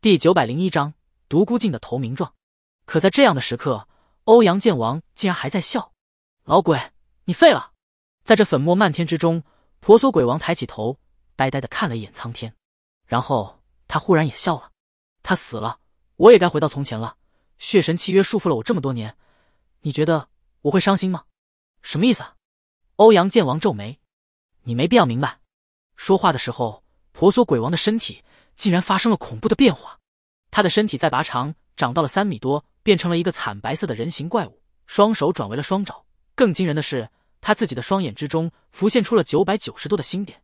第九百零一章，独孤靖的投名状。可在这样的时刻，欧阳剑王竟然还在笑。老鬼，你废了！在这粉末漫天之中，婆娑鬼王抬起头，呆呆的看了一眼苍天，然后他忽然也笑了。他死了，我也该回到从前了。血神契约束缚了我这么多年，你觉得我会伤心吗？什么意思？欧阳剑王皱眉，你没必要明白。说话的时候，婆娑鬼王的身体。竟然发生了恐怖的变化，他的身体在拔长，长到了三米多，变成了一个惨白色的人形怪物，双手转为了双爪。更惊人的是，他自己的双眼之中浮现出了九百九十多的星点。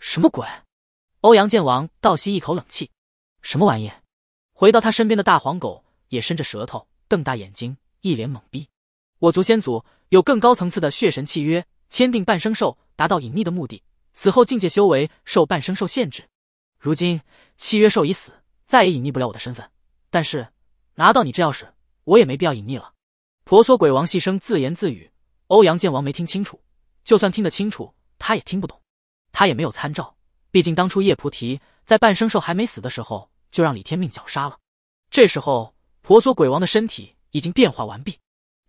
什么鬼？欧阳剑王倒吸一口冷气，什么玩意？回到他身边的大黄狗也伸着舌头，瞪大眼睛，一脸懵逼。我族先祖有更高层次的血神契约，签订半生兽，达到隐匿的目的，此后境界修为受半生兽限制。如今契约兽已死，再也隐匿不了我的身份。但是拿到你这钥匙，我也没必要隐匿了。婆娑鬼王细声自言自语。欧阳剑王没听清楚，就算听得清楚，他也听不懂。他也没有参照，毕竟当初叶菩提在半生兽还没死的时候，就让李天命绞杀了。这时候，婆娑鬼王的身体已经变化完毕，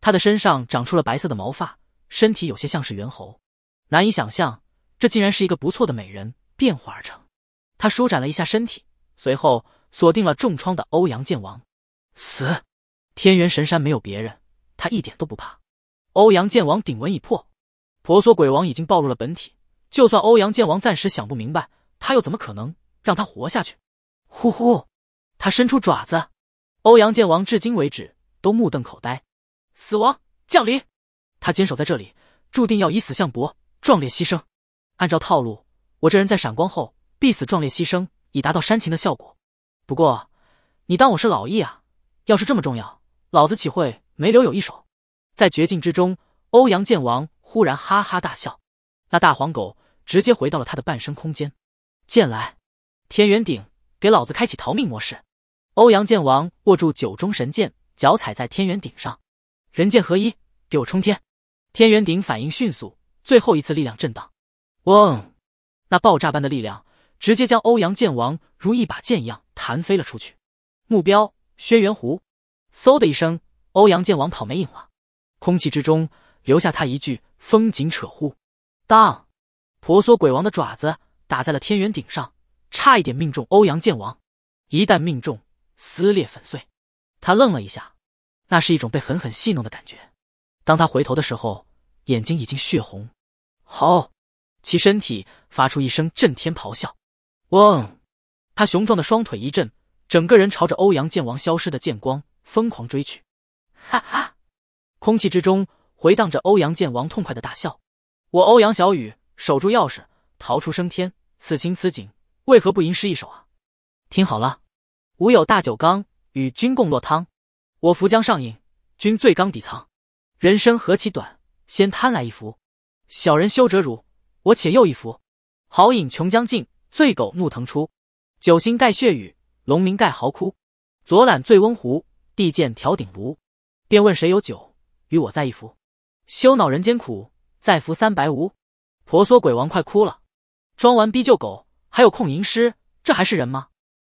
他的身上长出了白色的毛发，身体有些像是猿猴，难以想象，这竟然是一个不错的美人变化而成。他舒展了一下身体，随后锁定了重创的欧阳剑王。死！天元神山没有别人，他一点都不怕。欧阳剑王顶纹已破，婆娑鬼王已经暴露了本体。就算欧阳剑王暂时想不明白，他又怎么可能让他活下去？呼呼！他伸出爪子。欧阳剑王至今为止都目瞪口呆。死亡降临，他坚守在这里，注定要以死相搏，壮烈牺牲。按照套路，我这人在闪光后。必死壮烈牺牲，以达到煽情的效果。不过，你当我是老易啊？要是这么重要，老子岂会没留有一手？在绝境之中，欧阳剑王忽然哈哈大笑，那大黄狗直接回到了他的半生空间。剑来！天元鼎，给老子开启逃命模式！欧阳剑王握住九中神剑，脚踩在天元鼎上，人剑合一，给我冲天！天元鼎反应迅速，最后一次力量震荡。嗡！那爆炸般的力量。直接将欧阳剑王如一把剑一样弹飞了出去，目标轩辕狐。嗖的一声，欧阳剑王跑没影了，空气之中留下他一句“风景扯呼”。当婆娑鬼王的爪子打在了天元顶上，差一点命中欧阳剑王。一旦命中，撕裂粉碎。他愣了一下，那是一种被狠狠戏弄的感觉。当他回头的时候，眼睛已经血红。好，其身体发出一声震天咆哮。嗡！他雄壮的双腿一震，整个人朝着欧阳剑王消失的剑光疯狂追去。哈哈！空气之中回荡着欧阳剑王痛快的大笑。我欧阳小雨守住钥匙，逃出升天，此情此景，为何不吟诗一首啊？听好了，吾有大酒缸，与君共落汤。我扶将上饮，君醉缸底藏。人生何其短，先贪来一服。小人羞折辱，我且又一服。好饮穷将尽。醉狗怒腾出，九星盖血雨，龙鸣盖嚎哭。左揽醉翁壶，地剑挑顶炉。便问谁有酒，与我再一服。羞恼人间苦，再服三百无。婆娑鬼王快哭了，装完逼救狗，还有空吟诗，这还是人吗？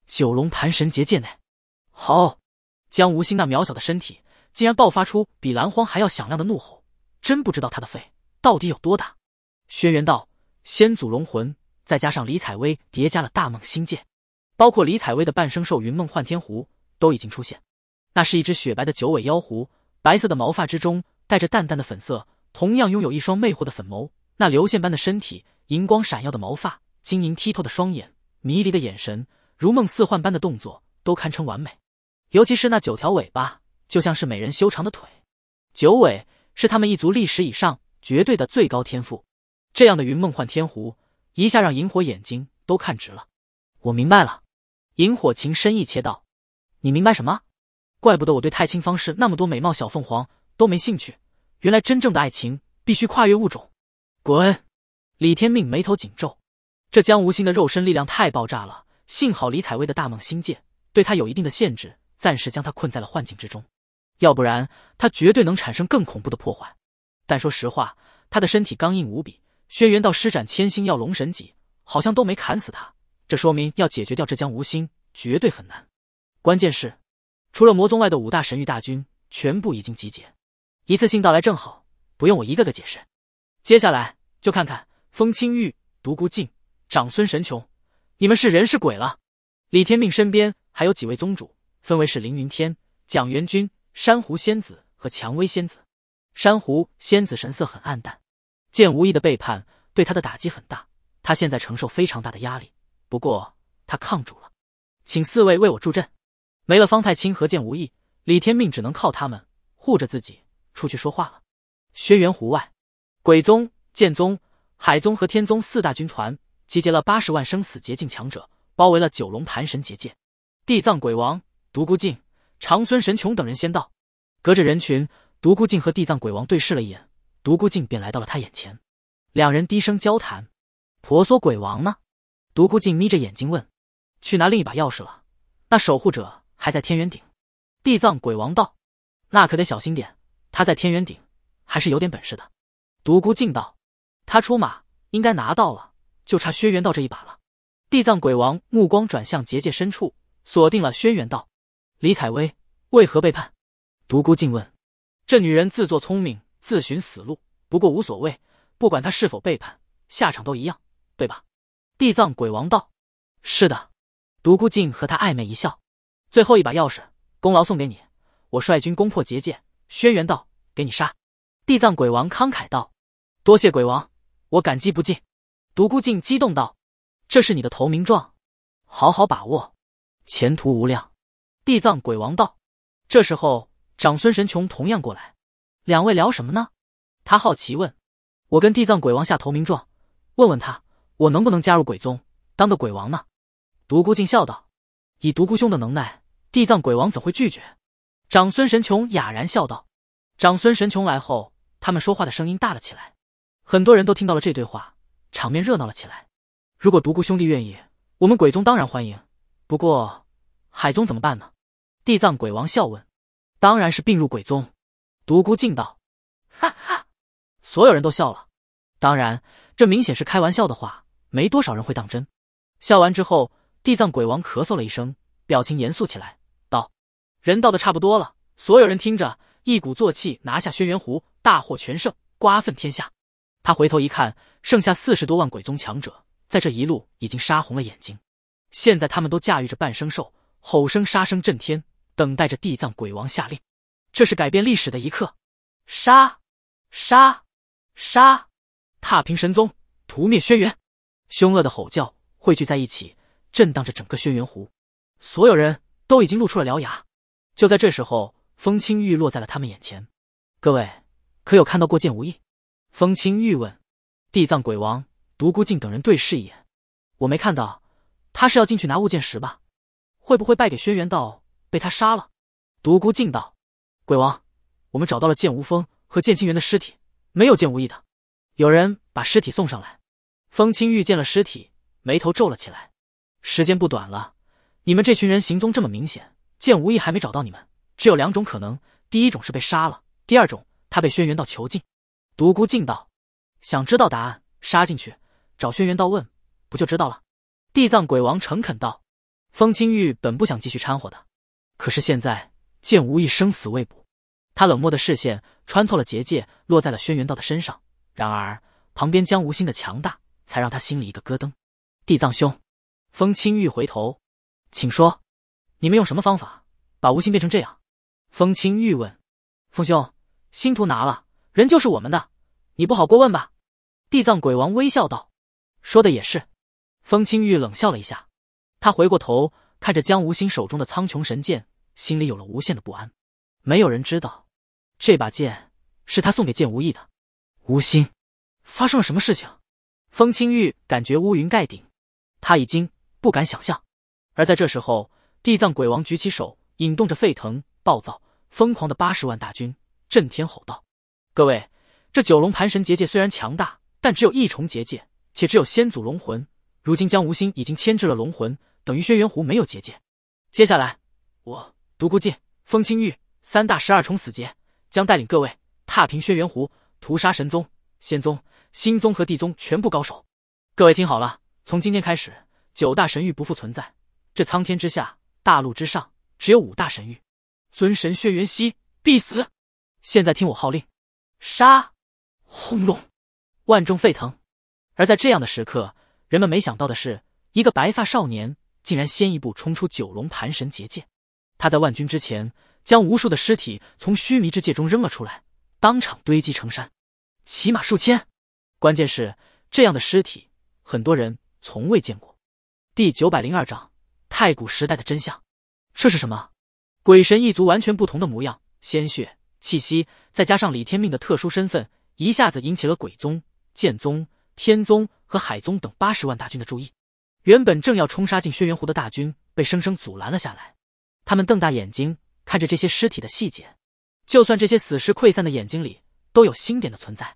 九龙盘神结界内，好，江无心那渺小的身体竟然爆发出比蓝荒还要响亮的怒吼，真不知道他的肺到底有多大。轩辕道，先祖龙魂。再加上李采薇叠加了大梦星界，包括李采薇的伴生兽云梦幻天狐都已经出现。那是一只雪白的九尾妖狐，白色的毛发之中带着淡淡的粉色，同样拥有一双魅惑的粉眸。那流线般的身体，银光闪耀的毛发，晶莹剔透的双眼，迷离的眼神，如梦似幻般的动作，都堪称完美。尤其是那九条尾巴，就像是美人修长的腿。九尾是他们一族历史以上绝对的最高天赋。这样的云梦幻天狐。一下让萤火眼睛都看直了，我明白了。萤火情深意切道：“你明白什么？怪不得我对太清方士那么多美貌小凤凰都没兴趣，原来真正的爱情必须跨越物种。”滚！李天命眉头紧皱，这江无心的肉身力量太爆炸了，幸好李采薇的大梦心界对他有一定的限制，暂时将他困在了幻境之中，要不然他绝对能产生更恐怖的破坏。但说实话，他的身体刚硬无比。轩辕道施展千星耀龙神戟，好像都没砍死他，这说明要解决掉这江无心绝对很难。关键是，除了魔宗外的五大神域大军全部已经集结，一次性到来正好，不用我一个个解释。接下来就看看风清玉、独孤靖、长孙神琼，你们是人是鬼了？李天命身边还有几位宗主，分为是凌云天、蒋元君、珊瑚仙子和蔷薇仙子。珊瑚仙子神色很暗淡。剑无意的背叛对他的打击很大，他现在承受非常大的压力，不过他抗住了。请四位为我助阵。没了方太清和剑无意，李天命只能靠他们护着自己出去说话了。轩辕湖外，鬼宗、剑宗、海宗和天宗四大军团集结了八十万生死结境强者，包围了九龙盘神结界。地藏鬼王、独孤靖、长孙神琼等人先到。隔着人群，独孤靖和地藏鬼王对视了一眼。独孤靖便来到了他眼前，两人低声交谈。婆娑鬼王呢？独孤靖眯着眼睛问：“去拿另一把钥匙了？那守护者还在天元顶？”地藏鬼王道：“那可得小心点，他在天元顶还是有点本事的。”独孤靖道：“他出马应该拿到了，就差轩辕道这一把了。”地藏鬼王目光转向结界深处，锁定了轩辕道。李采薇为何背叛？独孤靖问：“这女人自作聪明。”自寻死路，不过无所谓，不管他是否背叛，下场都一样，对吧？地藏鬼王道：“是的。”独孤静和他暧昧一笑。最后一把钥匙，功劳送给你，我率军攻破结界。轩辕道：“给你杀。”地藏鬼王慷慨道：“多谢鬼王，我感激不尽。”独孤静激动道：“这是你的投名状，好好把握，前途无量。”地藏鬼王道。这时候，长孙神琼同样过来。两位聊什么呢？他好奇问。我跟地藏鬼王下投名状，问问他，我能不能加入鬼宗，当个鬼王呢？独孤靖笑道：“以独孤兄的能耐，地藏鬼王怎会拒绝？”长孙神琼哑然笑道。长孙神琼来后，他们说话的声音大了起来，很多人都听到了这对话，场面热闹了起来。如果独孤兄弟愿意，我们鬼宗当然欢迎。不过，海宗怎么办呢？地藏鬼王笑问：“当然是并入鬼宗。”独孤靖道：“哈哈！”所有人都笑了。当然，这明显是开玩笑的话，没多少人会当真。笑完之后，地藏鬼王咳嗽了一声，表情严肃起来，道：“人到的差不多了，所有人听着，一鼓作气拿下轩辕湖，大获全胜，瓜分天下。”他回头一看，剩下四十多万鬼宗强者，在这一路已经杀红了眼睛。现在他们都驾驭着半生兽，吼声杀声震天，等待着地藏鬼王下令。这是改变历史的一刻，杀，杀，杀！踏平神宗，屠灭轩辕。凶恶的吼叫汇聚在一起，震荡着整个轩辕湖。所有人都已经露出了獠牙。就在这时候，风清玉落在了他们眼前。各位可有看到过剑无翼？风清玉问。地藏鬼王、独孤靖等人对视一眼。我没看到，他是要进去拿物件石吧？会不会败给轩辕道，被他杀了？独孤靖道。鬼王，我们找到了剑无锋和剑青云的尸体，没有剑无意的。有人把尸体送上来。风清玉见了尸体，眉头皱了起来。时间不短了，你们这群人行踪这么明显，剑无意还没找到你们，只有两种可能：第一种是被杀了，第二种他被轩辕道囚禁。独孤静道，想知道答案，杀进去找轩辕道问，不就知道了？地藏鬼王诚恳道。风清玉本不想继续掺和的，可是现在。见无意生死未卜，他冷漠的视线穿透了结界，落在了轩辕道的身上。然而，旁边江无心的强大，才让他心里一个咯噔。地藏兄，风清玉回头，请说，你们用什么方法把无心变成这样？风清玉问。风兄，星图拿了，人就是我们的，你不好过问吧？地藏鬼王微笑道。说的也是。风清玉冷笑了一下，他回过头看着江无心手中的苍穹神剑。心里有了无限的不安。没有人知道，这把剑是他送给剑无意的。无心，发生了什么事情？风清玉感觉乌云盖顶，他已经不敢想象。而在这时候，地藏鬼王举起手，引动着沸腾、暴躁、疯狂的八十万大军，震天吼道：“各位，这九龙盘神结界虽然强大，但只有一重结界，且只有先祖龙魂。如今江无心已经牵制了龙魂，等于轩辕湖没有结界。接下来，我……”独孤剑、风清玉三大十二重死劫将带领各位踏平轩辕湖，屠杀神宗、仙宗、心宗和地宗全部高手。各位听好了，从今天开始，九大神域不复存在，这苍天之下、大陆之上，只有五大神域。尊神轩辕溪必死！现在听我号令，杀！轰隆，万众沸腾。而在这样的时刻，人们没想到的是，一个白发少年竟然先一步冲出九龙盘神结界。他在万军之前，将无数的尸体从须弥之界中扔了出来，当场堆积成山，起码数千。关键是这样的尸体，很多人从未见过。第九百零二章太古时代的真相，这是什么？鬼神一族完全不同的模样，鲜血气息，再加上李天命的特殊身份，一下子引起了鬼宗、剑宗、天宗和海宗等八十万大军的注意。原本正要冲杀进轩辕湖的大军，被生生阻拦了下来。他们瞪大眼睛看着这些尸体的细节，就算这些死尸溃散的眼睛里都有星点的存在。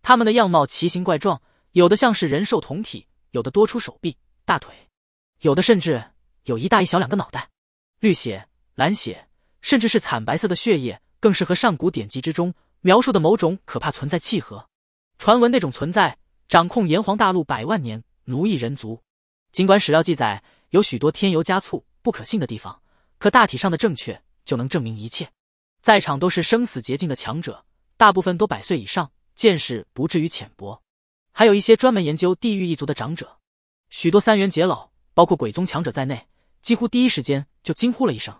他们的样貌奇形怪状，有的像是人兽同体，有的多出手臂、大腿，有的甚至有一大一小两个脑袋。绿血、蓝血，甚至是惨白色的血液，更是和上古典籍之中描述的某种可怕存在契合。传闻那种存在掌控炎黄大陆百万年，奴役人族。尽管史料记载有许多添油加醋、不可信的地方。可大体上的正确就能证明一切，在场都是生死捷径的强者，大部分都百岁以上，见识不至于浅薄，还有一些专门研究地狱一族的长者，许多三元杰老，包括鬼宗强者在内，几乎第一时间就惊呼了一声：“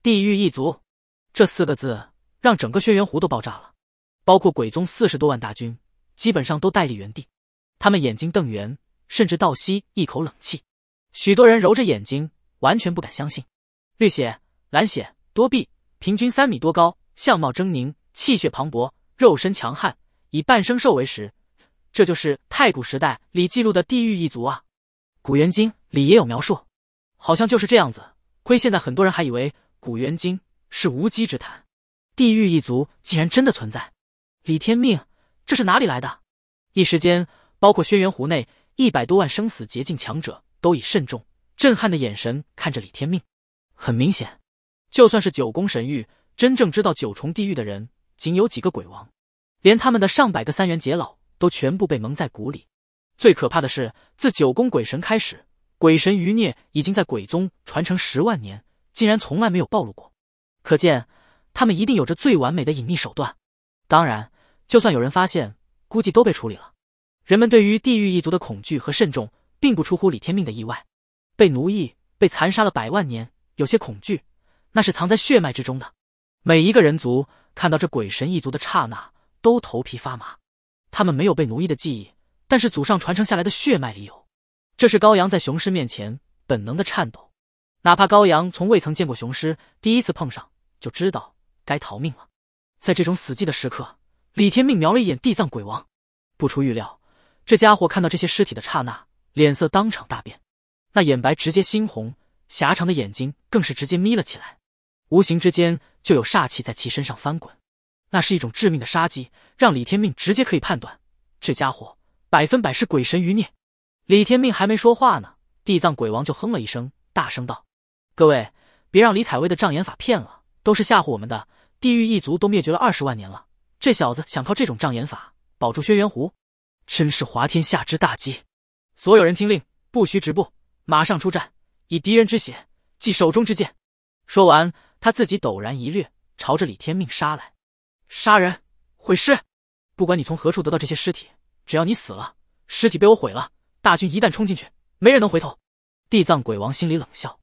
地狱一族！”这四个字让整个轩辕湖都爆炸了，包括鬼宗四十多万大军，基本上都呆立原地，他们眼睛瞪圆，甚至倒吸一口冷气，许多人揉着眼睛，完全不敢相信。绿血、蓝血、多臂，平均三米多高，相貌狰狞，气血磅礴，肉身强悍，以半生兽为食。这就是太古时代里记录的地狱一族啊！古元经里也有描述，好像就是这样子。亏现在很多人还以为古元经是无稽之谈，地狱一族竟然真的存在！李天命，这是哪里来的？一时间，包括轩辕湖内一百多万生死捷径强者，都以慎重、震撼的眼神看着李天命。很明显，就算是九宫神域，真正知道九重地狱的人仅有几个鬼王，连他们的上百个三元劫老都全部被蒙在鼓里。最可怕的是，自九宫鬼神开始，鬼神余孽已经在鬼宗传承十万年，竟然从来没有暴露过。可见，他们一定有着最完美的隐秘手段。当然，就算有人发现，估计都被处理了。人们对于地狱一族的恐惧和慎重，并不出乎李天命的意外。被奴役、被残杀了百万年。有些恐惧，那是藏在血脉之中的。每一个人族看到这鬼神一族的刹那，都头皮发麻。他们没有被奴役的记忆，但是祖上传承下来的血脉里有。这是高阳在雄狮面前本能的颤抖，哪怕高阳从未曾见过雄狮，第一次碰上就知道该逃命了。在这种死寂的时刻，李天命瞄了一眼地藏鬼王，不出预料，这家伙看到这些尸体的刹那，脸色当场大变，那眼白直接猩红。狭长的眼睛更是直接眯了起来，无形之间就有煞气在其身上翻滚，那是一种致命的杀机，让李天命直接可以判断这家伙百分百是鬼神余孽。李天命还没说话呢，地藏鬼王就哼了一声，大声道：“各位，别让李采薇的障眼法骗了，都是吓唬我们的。地狱一族都灭绝了二十万年了，这小子想靠这种障眼法保住轩辕湖，真是滑天下之大稽。”所有人听令，不许止步，马上出战。以敌人之血祭手中之剑。说完，他自己陡然一掠，朝着李天命杀来。杀人毁尸，不管你从何处得到这些尸体，只要你死了，尸体被我毁了，大军一旦冲进去，没人能回头。地藏鬼王心里冷笑，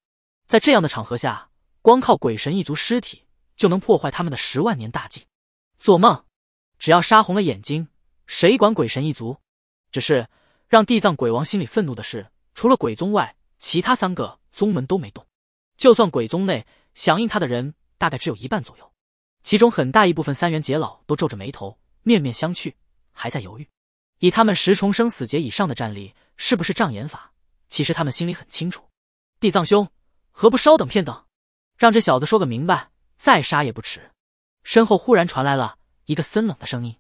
在这样的场合下，光靠鬼神一族尸体就能破坏他们的十万年大计，做梦！只要杀红了眼睛，谁管鬼神一族？只是让地藏鬼王心里愤怒的是，除了鬼宗外。其他三个宗门都没动，就算鬼宗内响应他的人，大概只有一半左右。其中很大一部分三元结老都皱着眉头，面面相觑，还在犹豫。以他们十重生死劫以上的战力，是不是障眼法？其实他们心里很清楚。地藏兄，何不稍等片刻，让这小子说个明白，再杀也不迟。身后忽然传来了一个森冷的声音。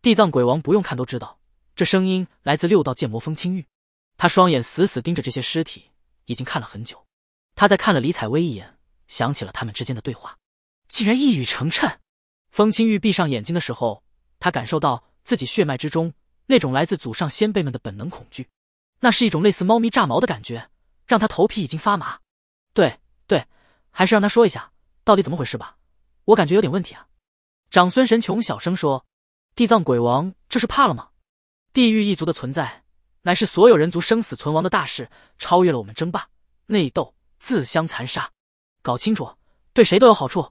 地藏鬼王不用看都知道，这声音来自六道剑魔风清玉。他双眼死死盯着这些尸体。已经看了很久，他在看了李采薇一眼，想起了他们之间的对话，竟然一语成谶。风清玉闭上眼睛的时候，他感受到自己血脉之中那种来自祖上先辈们的本能恐惧，那是一种类似猫咪炸毛的感觉，让他头皮已经发麻。对对，还是让他说一下到底怎么回事吧，我感觉有点问题啊。长孙神琼小声说：“地藏鬼王这是怕了吗？地狱一族的存在。”乃是所有人族生死存亡的大事，超越了我们争霸、内斗、自相残杀。搞清楚，对谁都有好处。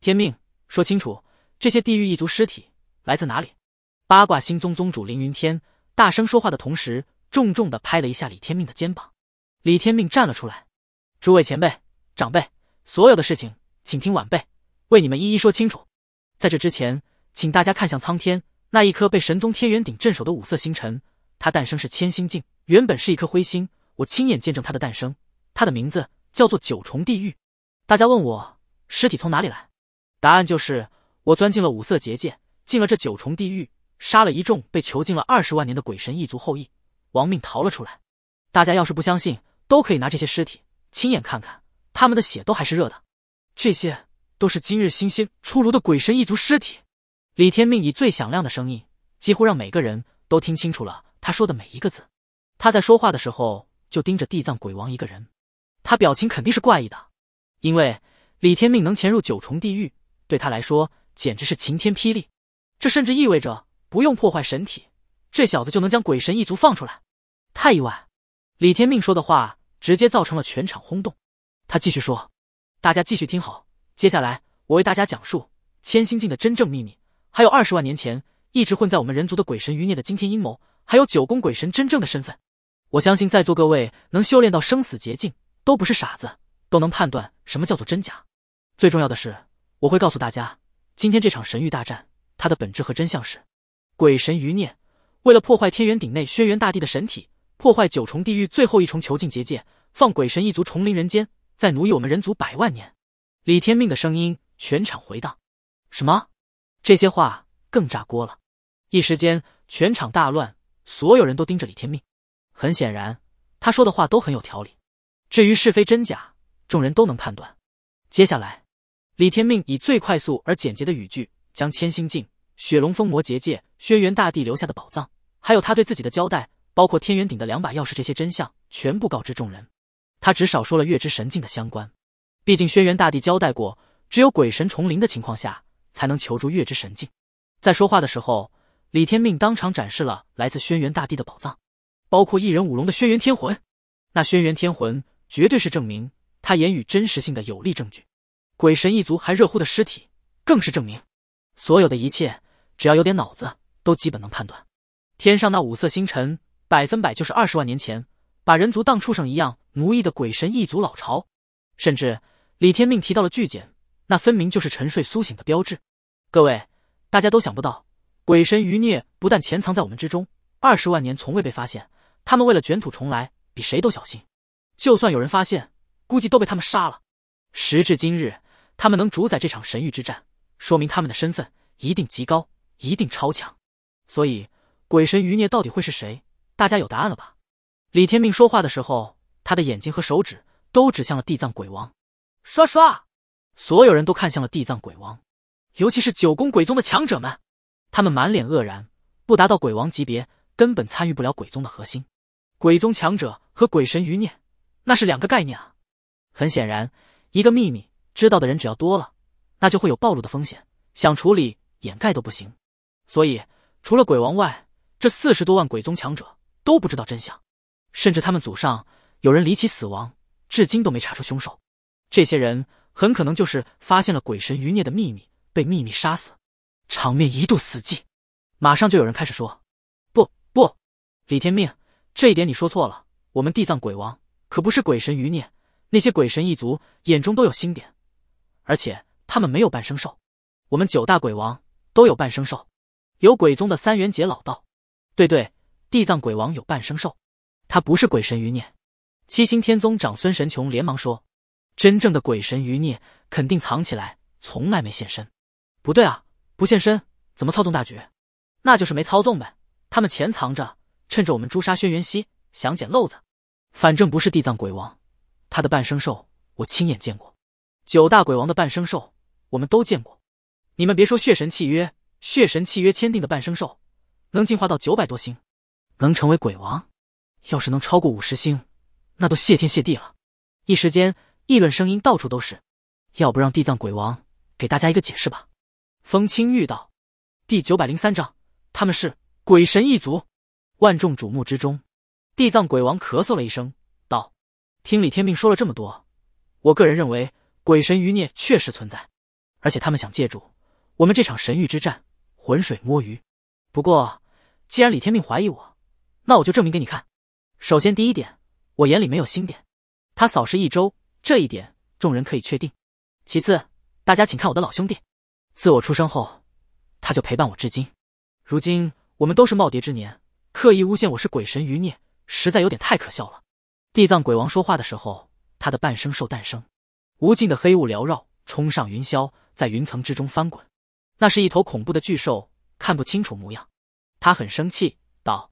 天命，说清楚，这些地狱一族尸体来自哪里？八卦星宗宗主凌云天大声说话的同时，重重的拍了一下李天命的肩膀。李天命站了出来：“诸位前辈、长辈，所有的事情，请听晚辈为你们一一说清楚。在这之前，请大家看向苍天那一颗被神宗天元鼎镇守的五色星辰。”它诞生是千星境，原本是一颗灰星。我亲眼见证它的诞生，它的名字叫做九重地狱。大家问我尸体从哪里来，答案就是我钻进了五色结界，进了这九重地狱，杀了一众被囚禁了二十万年的鬼神一族后裔，亡命逃了出来。大家要是不相信，都可以拿这些尸体亲眼看看，他们的血都还是热的。这些都是今日新鲜出炉的鬼神一族尸体。李天命以最响亮的声音，几乎让每个人都听清楚了。他说的每一个字，他在说话的时候就盯着地藏鬼王一个人，他表情肯定是怪异的，因为李天命能潜入九重地狱，对他来说简直是晴天霹雳。这甚至意味着不用破坏神体，这小子就能将鬼神一族放出来，太意外！李天命说的话直接造成了全场轰动。他继续说：“大家继续听好，接下来我为大家讲述千星境的真正秘密，还有二十万年前一直混在我们人族的鬼神余孽的惊天阴谋。”还有九宫鬼神真正的身份，我相信在座各位能修炼到生死捷径，都不是傻子，都能判断什么叫做真假。最重要的是，我会告诉大家，今天这场神域大战，它的本质和真相是：鬼神余孽为了破坏天元鼎内轩辕大帝的神体，破坏九重地狱最后一重囚禁结界，放鬼神一族重临人间，再奴役我们人族百万年。李天命的声音全场回荡，什么？这些话更炸锅了，一时间全场大乱。所有人都盯着李天命，很显然，他说的话都很有条理。至于是非真假，众人都能判断。接下来，李天命以最快速而简洁的语句，将千星镜、雪龙封魔结界、轩辕大帝留下的宝藏，还有他对自己的交代，包括天元鼎的两把钥匙，这些真相全部告知众人。他只少说了月之神境的相关，毕竟轩辕大帝交代过，只有鬼神重临的情况下，才能求助月之神境。在说话的时候。李天命当场展示了来自轩辕大帝的宝藏，包括一人五龙的轩辕天魂。那轩辕天魂绝对是证明他言语真实性的有力证据。鬼神一族还热乎的尸体，更是证明。所有的一切，只要有点脑子，都基本能判断。天上那五色星辰，百分百就是二十万年前把人族当畜生一样奴役的鬼神一族老巢。甚至李天命提到了巨茧，那分明就是沉睡苏醒的标志。各位，大家都想不到。鬼神余孽不但潜藏在我们之中，二十万年从未被发现。他们为了卷土重来，比谁都小心。就算有人发现，估计都被他们杀了。时至今日，他们能主宰这场神域之战，说明他们的身份一定极高，一定超强。所以，鬼神余孽到底会是谁？大家有答案了吧？李天命说话的时候，他的眼睛和手指都指向了地藏鬼王。刷刷，所有人都看向了地藏鬼王，尤其是九宫鬼宗的强者们。他们满脸愕然，不达到鬼王级别，根本参与不了鬼宗的核心。鬼宗强者和鬼神余孽，那是两个概念啊！很显然，一个秘密知道的人只要多了，那就会有暴露的风险，想处理掩盖都不行。所以，除了鬼王外，这四十多万鬼宗强者都不知道真相，甚至他们祖上有人离奇死亡，至今都没查出凶手。这些人很可能就是发现了鬼神余孽的秘密，被秘密杀死。场面一度死寂，马上就有人开始说：“不不，李天命，这一点你说错了。我们地藏鬼王可不是鬼神余孽，那些鬼神一族眼中都有星点，而且他们没有半生兽。我们九大鬼王都有半生兽，有鬼宗的三元节老道，对对，地藏鬼王有半生兽，他不是鬼神余孽。”七星天宗长孙神琼连忙说：“真正的鬼神余孽肯定藏起来，从来没现身。不对啊！”不现身怎么操纵大局？那就是没操纵呗。他们潜藏着，趁着我们诛杀轩辕熙，想捡漏子。反正不是地藏鬼王，他的半生兽我亲眼见过。九大鬼王的半生兽我们都见过。你们别说血神契约，血神契约签订的半生兽能进化到九百多星，能成为鬼王。要是能超过五十星，那都谢天谢地了。一时间议论声音到处都是。要不让地藏鬼王给大家一个解释吧？风清玉道：“第九百零三章，他们是鬼神一族。万众瞩目之中，地藏鬼王咳嗽了一声，道：‘听李天命说了这么多，我个人认为鬼神余孽确实存在，而且他们想借助我们这场神域之战浑水摸鱼。’不过，既然李天命怀疑我，那我就证明给你看。首先，第一点，我眼里没有星点。他扫视一周，这一点众人可以确定。其次，大家请看我的老兄弟。”自我出生后，他就陪伴我至今。如今我们都是耄耋之年，刻意诬陷我是鬼神余孽，实在有点太可笑了。地藏鬼王说话的时候，他的半生兽诞生，无尽的黑雾缭绕，冲上云霄，在云层之中翻滚。那是一头恐怖的巨兽，看不清楚模样。他很生气道：“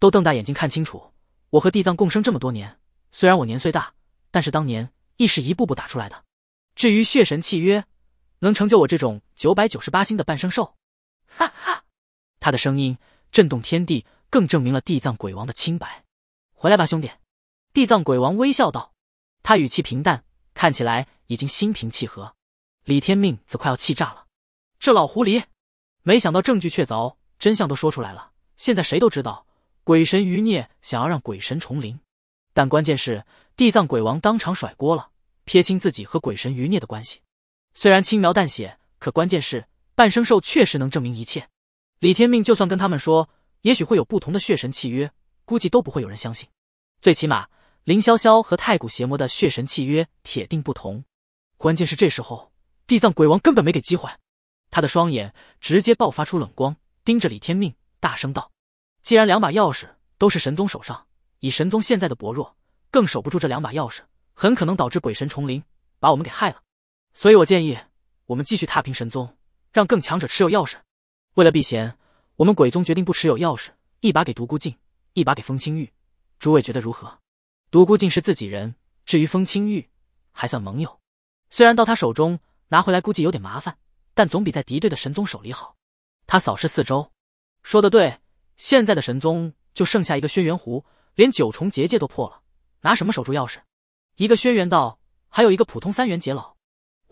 都瞪大眼睛看清楚！我和地藏共生这么多年，虽然我年岁大，但是当年亦是一步步打出来的。至于血神契约……”能成就我这种九百九十八星的半生兽，哈哈！他的声音震动天地，更证明了地藏鬼王的清白。回来吧，兄弟！地藏鬼王微笑道，他语气平淡，看起来已经心平气和。李天命则快要气炸了，这老狐狸！没想到证据确凿，真相都说出来了，现在谁都知道鬼神余孽想要让鬼神重临，但关键是地藏鬼王当场甩锅了，撇清自己和鬼神余孽的关系。虽然轻描淡写，可关键是半生兽确实能证明一切。李天命就算跟他们说，也许会有不同的血神契约，估计都不会有人相信。最起码林潇潇和太古邪魔的血神契约铁定不同。关键是这时候，地藏鬼王根本没给机会。他的双眼直接爆发出冷光，盯着李天命，大声道：“既然两把钥匙都是神宗手上，以神宗现在的薄弱，更守不住这两把钥匙，很可能导致鬼神重临，把我们给害了。”所以，我建议我们继续踏平神宗，让更强者持有钥匙。为了避嫌，我们鬼宗决定不持有钥匙，一把给独孤靖，一把给风清玉。诸位觉得如何？独孤靖是自己人，至于风清玉，还算盟友。虽然到他手中拿回来估计有点麻烦，但总比在敌对的神宗手里好。他扫视四周，说的对，现在的神宗就剩下一个轩辕狐，连九重结界都破了，拿什么守住钥匙？一个轩辕道，还有一个普通三元结老。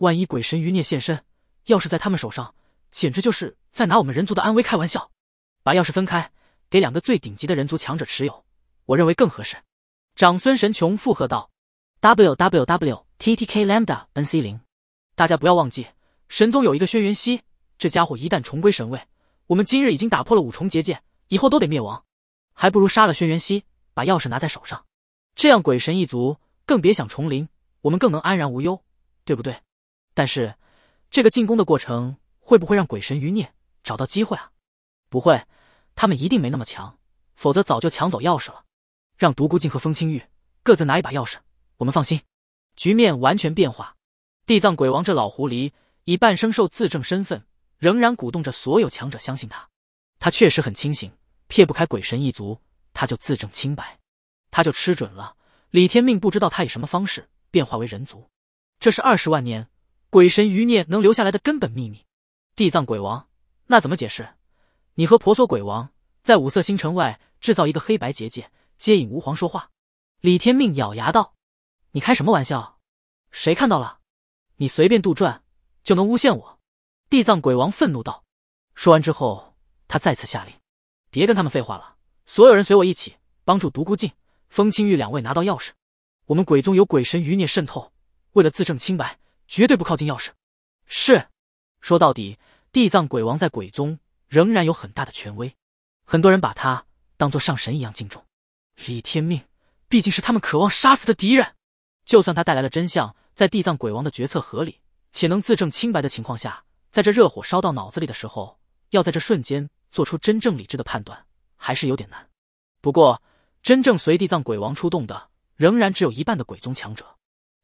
万一鬼神余孽现身，钥匙在他们手上，简直就是在拿我们人族的安危开玩笑。把钥匙分开，给两个最顶级的人族强者持有，我认为更合适。长孙神琼附和道。w w w t t k lambda n c 零，大家不要忘记，神宗有一个轩辕蜥，这家伙一旦重归神位，我们今日已经打破了五重结界，以后都得灭亡。还不如杀了轩辕蜥，把钥匙拿在手上，这样鬼神一族更别想重临，我们更能安然无忧，对不对？但是，这个进攻的过程会不会让鬼神余孽找到机会啊？不会，他们一定没那么强，否则早就抢走钥匙了。让独孤靖和风清玉各自拿一把钥匙，我们放心。局面完全变化。地藏鬼王这老狐狸以半生兽自证身份，仍然鼓动着所有强者相信他。他确实很清醒，撇不开鬼神一族，他就自证清白，他就吃准了李天命不知道他以什么方式变化为人族。这是二十万年。鬼神余孽能留下来的根本秘密，地藏鬼王，那怎么解释？你和婆娑鬼王在五色星辰外制造一个黑白结界，接引吾皇说话。李天命咬牙道：“你开什么玩笑？谁看到了？你随便杜撰就能诬陷我？”地藏鬼王愤怒道。说完之后，他再次下令：“别跟他们废话了，所有人随我一起，帮助独孤靖、风清玉两位拿到钥匙。我们鬼宗有鬼神余孽渗透，为了自证清白。”绝对不靠近钥匙。是，说到底，地藏鬼王在鬼宗仍然有很大的权威，很多人把他当做上神一样敬重。李天命毕竟是他们渴望杀死的敌人，就算他带来了真相，在地藏鬼王的决策合理且能自证清白的情况下，在这热火烧到脑子里的时候，要在这瞬间做出真正理智的判断，还是有点难。不过，真正随地藏鬼王出动的，仍然只有一半的鬼宗强者，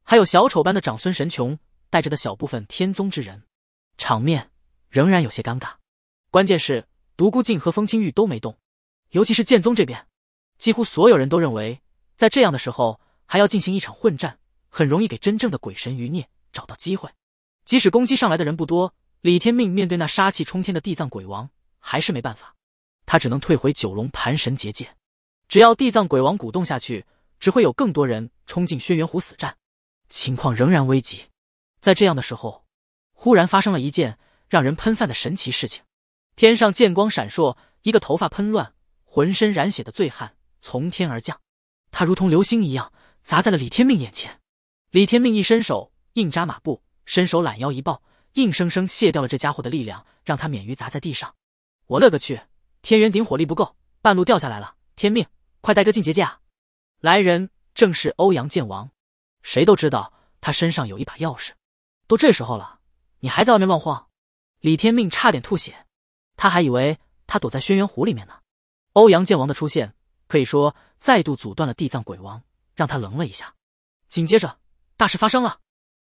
还有小丑般的长孙神琼。带着的小部分天宗之人，场面仍然有些尴尬。关键是独孤靖和风清玉都没动，尤其是剑宗这边，几乎所有人都认为，在这样的时候还要进行一场混战，很容易给真正的鬼神余孽找到机会。即使攻击上来的人不多，李天命面对那杀气冲天的地藏鬼王还是没办法，他只能退回九龙盘神结界。只要地藏鬼王鼓动下去，只会有更多人冲进轩辕湖死战，情况仍然危急。在这样的时候，忽然发生了一件让人喷饭的神奇事情。天上剑光闪烁，一个头发喷乱、浑身染血的醉汉从天而降。他如同流星一样砸在了李天命眼前。李天命一伸手，硬扎马步，伸手懒腰一抱，硬生生卸掉了这家伙的力量，让他免于砸在地上。我勒个去！天元鼎火力不够，半路掉下来了。天命，快带哥进结界啊！来人正是欧阳剑王。谁都知道他身上有一把钥匙。都这时候了，你还在外面乱晃？李天命差点吐血，他还以为他躲在轩辕湖里面呢。欧阳剑王的出现，可以说再度阻断了地藏鬼王，让他愣了一下。紧接着，大事发生了，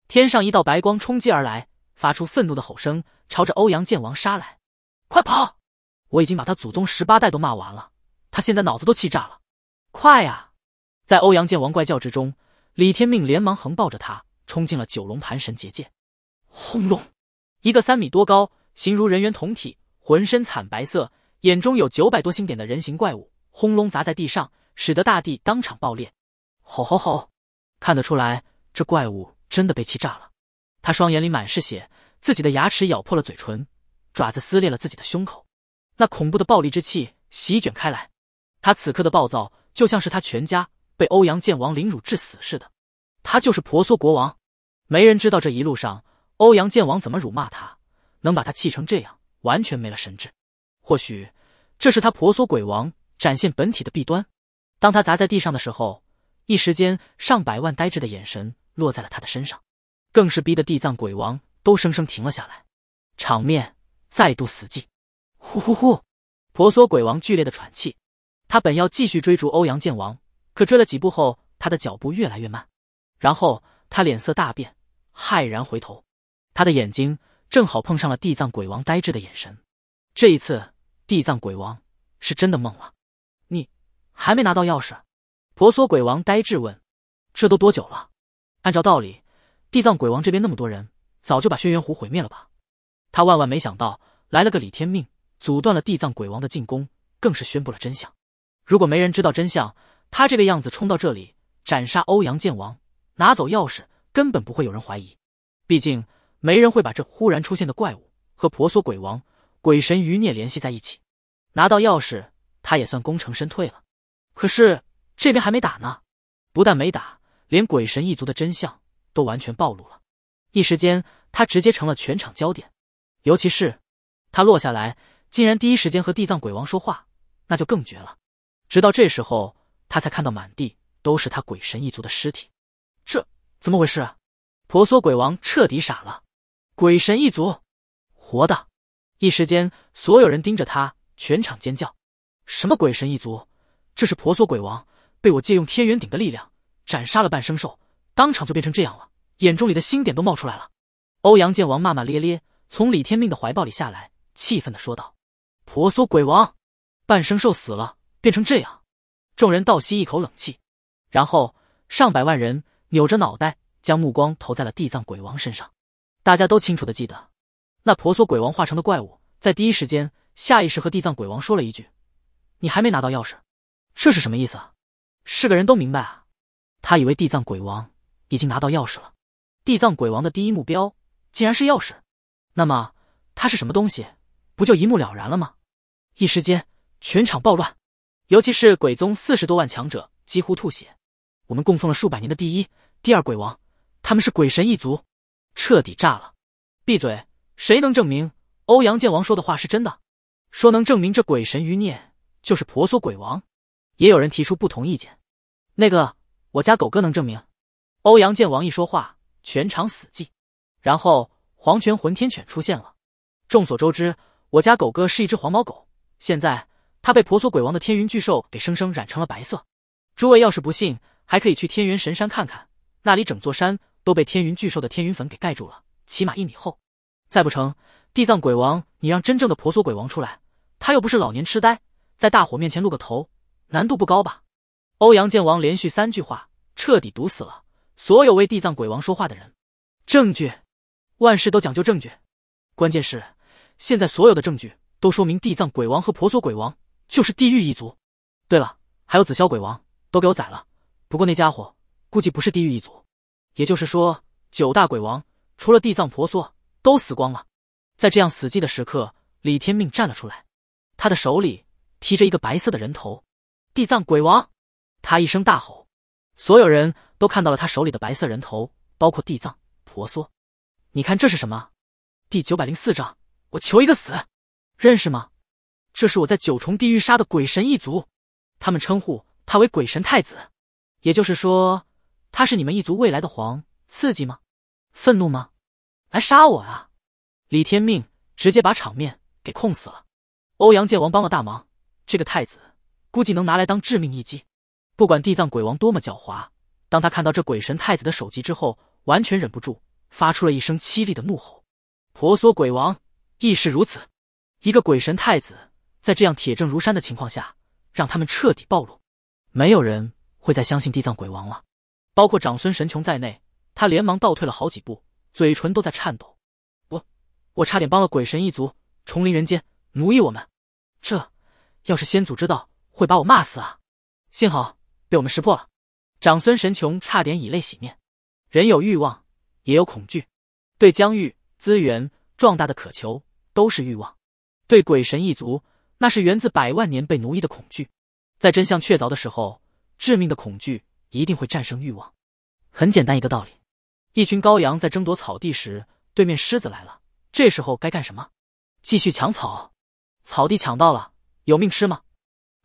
天上一道白光冲击而来，发出愤怒的吼声，朝着欧阳剑王杀来。快跑！我已经把他祖宗十八代都骂完了，他现在脑子都气炸了。快呀！在欧阳剑王怪叫之中，李天命连忙横抱着他，冲进了九龙盘神结界。轰隆！一个三米多高、形如人猿同体、浑身惨白色、眼中有九百多星点的人形怪物，轰隆砸在地上，使得大地当场爆裂。吼吼吼！看得出来，这怪物真的被气炸了。他双眼里满是血，自己的牙齿咬破了嘴唇，爪子撕裂了自己的胸口。那恐怖的暴力之气席卷开来，他此刻的暴躁就像是他全家被欧阳剑王凌辱致死似的。他就是婆娑国王，没人知道这一路上。欧阳剑王怎么辱骂他，能把他气成这样，完全没了神智。或许这是他婆娑鬼王展现本体的弊端。当他砸在地上的时候，一时间上百万呆滞的眼神落在了他的身上，更是逼得地藏鬼王都生生停了下来。场面再度死寂。呼呼呼！婆娑鬼王剧烈的喘气。他本要继续追逐欧阳剑王，可追了几步后，他的脚步越来越慢。然后他脸色大变，骇然回头。他的眼睛正好碰上了地藏鬼王呆滞的眼神，这一次地藏鬼王是真的懵了。你还没拿到钥匙？婆娑鬼王呆滞问：“这都多久了？按照道理，地藏鬼王这边那么多人，早就把轩辕湖毁灭了吧？”他万万没想到来了个李天命，阻断了地藏鬼王的进攻，更是宣布了真相。如果没人知道真相，他这个样子冲到这里斩杀欧阳剑王，拿走钥匙，根本不会有人怀疑。毕竟。没人会把这忽然出现的怪物和婆娑鬼王、鬼神余孽联系在一起。拿到钥匙，他也算功成身退了。可是这边还没打呢，不但没打，连鬼神一族的真相都完全暴露了。一时间，他直接成了全场焦点。尤其是他落下来，竟然第一时间和地藏鬼王说话，那就更绝了。直到这时候，他才看到满地都是他鬼神一族的尸体。这怎么回事？婆娑鬼王彻底傻了。鬼神一族，活的！一时间，所有人盯着他，全场尖叫。什么鬼神一族？这是婆娑鬼王，被我借用天元鼎的力量斩杀了半生兽，当场就变成这样了，眼中里的星点都冒出来了。欧阳剑王骂骂咧咧，从李天命的怀抱里下来，气愤的说道：“婆娑鬼王，半生兽死了，变成这样。”众人倒吸一口冷气，然后上百万人扭着脑袋，将目光投在了地藏鬼王身上。大家都清楚的记得，那婆娑鬼王化成的怪物在第一时间下意识和地藏鬼王说了一句：“你还没拿到钥匙，这是什么意思啊？”是个人都明白啊！他以为地藏鬼王已经拿到钥匙了，地藏鬼王的第一目标竟然是钥匙，那么他是什么东西，不就一目了然了吗？一时间全场暴乱，尤其是鬼宗四十多万强者几乎吐血。我们供奉了数百年的第一、第二鬼王，他们是鬼神一族。彻底炸了！闭嘴！谁能证明欧阳剑王说的话是真的？说能证明这鬼神余孽就是婆娑鬼王？也有人提出不同意见。那个，我家狗哥能证明。欧阳剑王一说话，全场死寂。然后黄泉混天犬出现了。众所周知，我家狗哥是一只黄毛狗，现在他被婆娑鬼王的天云巨兽给生生染成了白色。诸位要是不信，还可以去天元神山看看，那里整座山。都被天云巨兽的天云粉给盖住了，起码一米厚。再不成，地藏鬼王，你让真正的婆娑鬼王出来，他又不是老年痴呆，在大伙面前露个头，难度不高吧？欧阳剑王连续三句话，彻底毒死了所有为地藏鬼王说话的人。证据，万事都讲究证据。关键是，现在所有的证据都说明地藏鬼王和婆娑鬼王就是地狱一族。对了，还有紫霄鬼王，都给我宰了。不过那家伙估计不是地狱一族。也就是说，九大鬼王除了地藏婆娑都死光了。在这样死寂的时刻，李天命站了出来，他的手里提着一个白色的人头。地藏鬼王，他一声大吼，所有人都看到了他手里的白色人头，包括地藏婆娑。你看这是什么？第九百零四章，我求一个死，认识吗？这是我在九重地狱杀的鬼神一族，他们称呼他为鬼神太子。也就是说。他是你们一族未来的皇？刺激吗？愤怒吗？来杀我啊！李天命直接把场面给控死了。欧阳剑王帮了大忙，这个太子估计能拿来当致命一击。不管地藏鬼王多么狡猾，当他看到这鬼神太子的首级之后，完全忍不住发出了一声凄厉的怒吼。婆娑鬼王亦是如此，一个鬼神太子在这样铁证如山的情况下，让他们彻底暴露，没有人会再相信地藏鬼王了。包括长孙神琼在内，他连忙倒退了好几步，嘴唇都在颤抖。我，我差点帮了鬼神一族，重临人间，奴役我们。这要是先祖知道，会把我骂死啊！幸好被我们识破了。长孙神琼差点以泪洗面。人有欲望，也有恐惧。对疆域、资源、壮大的渴求都是欲望；对鬼神一族，那是源自百万年被奴役的恐惧。在真相确凿的时候，致命的恐惧。一定会战胜欲望，很简单一个道理。一群羔羊在争夺草地时，对面狮子来了，这时候该干什么？继续抢草？草地抢到了，有命吃吗？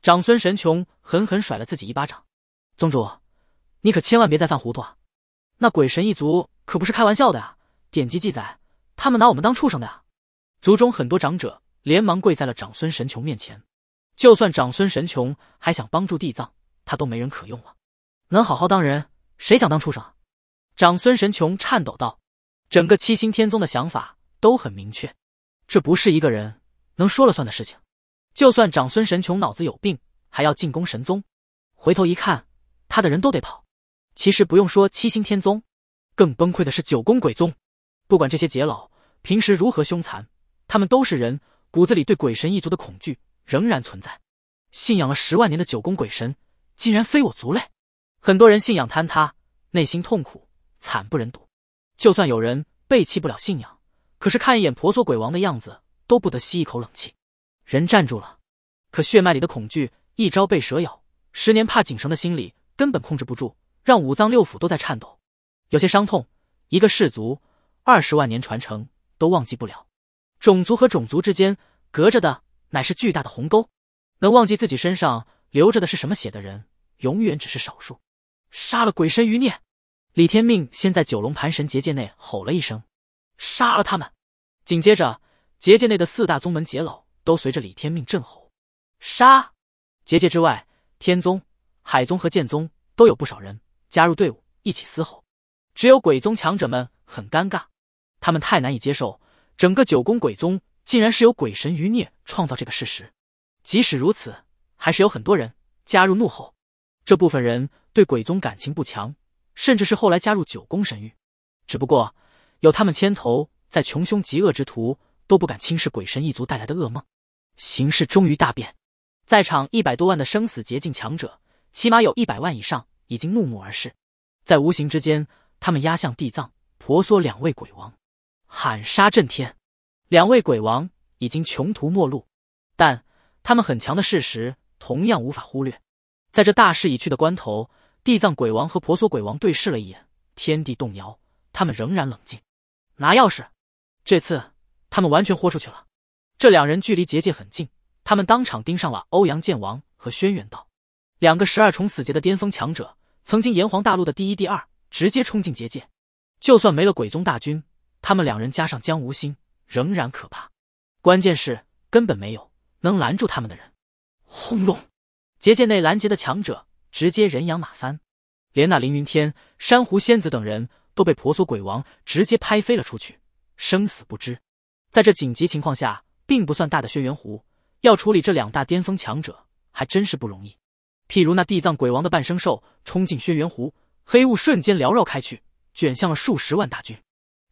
长孙神琼狠狠甩了自己一巴掌。宗主，你可千万别再犯糊涂啊！那鬼神一族可不是开玩笑的啊！点击记载，他们拿我们当畜生的啊！族中很多长者连忙跪在了长孙神琼面前。就算长孙神琼还想帮助地藏，他都没人可用了。能好好当人，谁想当畜生？长孙神琼颤抖道：“整个七星天宗的想法都很明确，这不是一个人能说了算的事情。就算长孙神琼脑子有病，还要进攻神宗，回头一看，他的人都得跑。其实不用说七星天宗，更崩溃的是九宫鬼宗。不管这些杰老平时如何凶残，他们都是人，骨子里对鬼神一族的恐惧仍然存在。信仰了十万年的九宫鬼神，竟然非我族类。”很多人信仰坍塌，内心痛苦惨不忍睹。就算有人背弃不了信仰，可是看一眼婆娑鬼王的样子，都不得吸一口冷气。人站住了，可血脉里的恐惧，一朝被蛇咬，十年怕井绳的心理根本控制不住，让五脏六腑都在颤抖。有些伤痛，一个氏族二十万年传承都忘记不了。种族和种族之间隔着的乃是巨大的鸿沟，能忘记自己身上流着的是什么血的人，永远只是少数。杀了鬼神余孽！李天命先在九龙盘神结界内吼了一声：“杀了他们！”紧接着，结界内的四大宗门结老都随着李天命震吼：“杀！”结界之外，天宗、海宗和剑宗都有不少人加入队伍，一起嘶吼。只有鬼宗强者们很尴尬，他们太难以接受，整个九宫鬼宗竟然是由鬼神余孽创造这个事实。即使如此，还是有很多人加入怒吼。这部分人对鬼宗感情不强，甚至是后来加入九宫神域。只不过有他们牵头，在穷凶极恶之徒都不敢轻视鬼神一族带来的噩梦。形势终于大变，在场一百多万的生死捷径强者，起码有一百万以上已经怒目而视，在无形之间，他们压向地藏、婆娑两位鬼王，喊杀震天。两位鬼王已经穷途末路，但他们很强的事实同样无法忽略。在这大势已去的关头，地藏鬼王和婆娑鬼王对视了一眼，天地动摇，他们仍然冷静。拿钥匙，这次他们完全豁出去了。这两人距离结界很近，他们当场盯上了欧阳剑王和轩辕道，两个十二重死劫的巅峰强者，曾经炎黄大陆的第一、第二，直接冲进结界。就算没了鬼宗大军，他们两人加上江无心，仍然可怕。关键是根本没有能拦住他们的人。轰隆！结界内拦截的强者直接人仰马翻，连那凌云天、珊瑚仙子等人都被婆娑鬼王直接拍飞了出去，生死不知。在这紧急情况下，并不算大的轩辕湖要处理这两大巅峰强者还真是不容易。譬如那地藏鬼王的半生兽冲进轩辕湖，黑雾瞬间缭绕开去，卷向了数十万大军。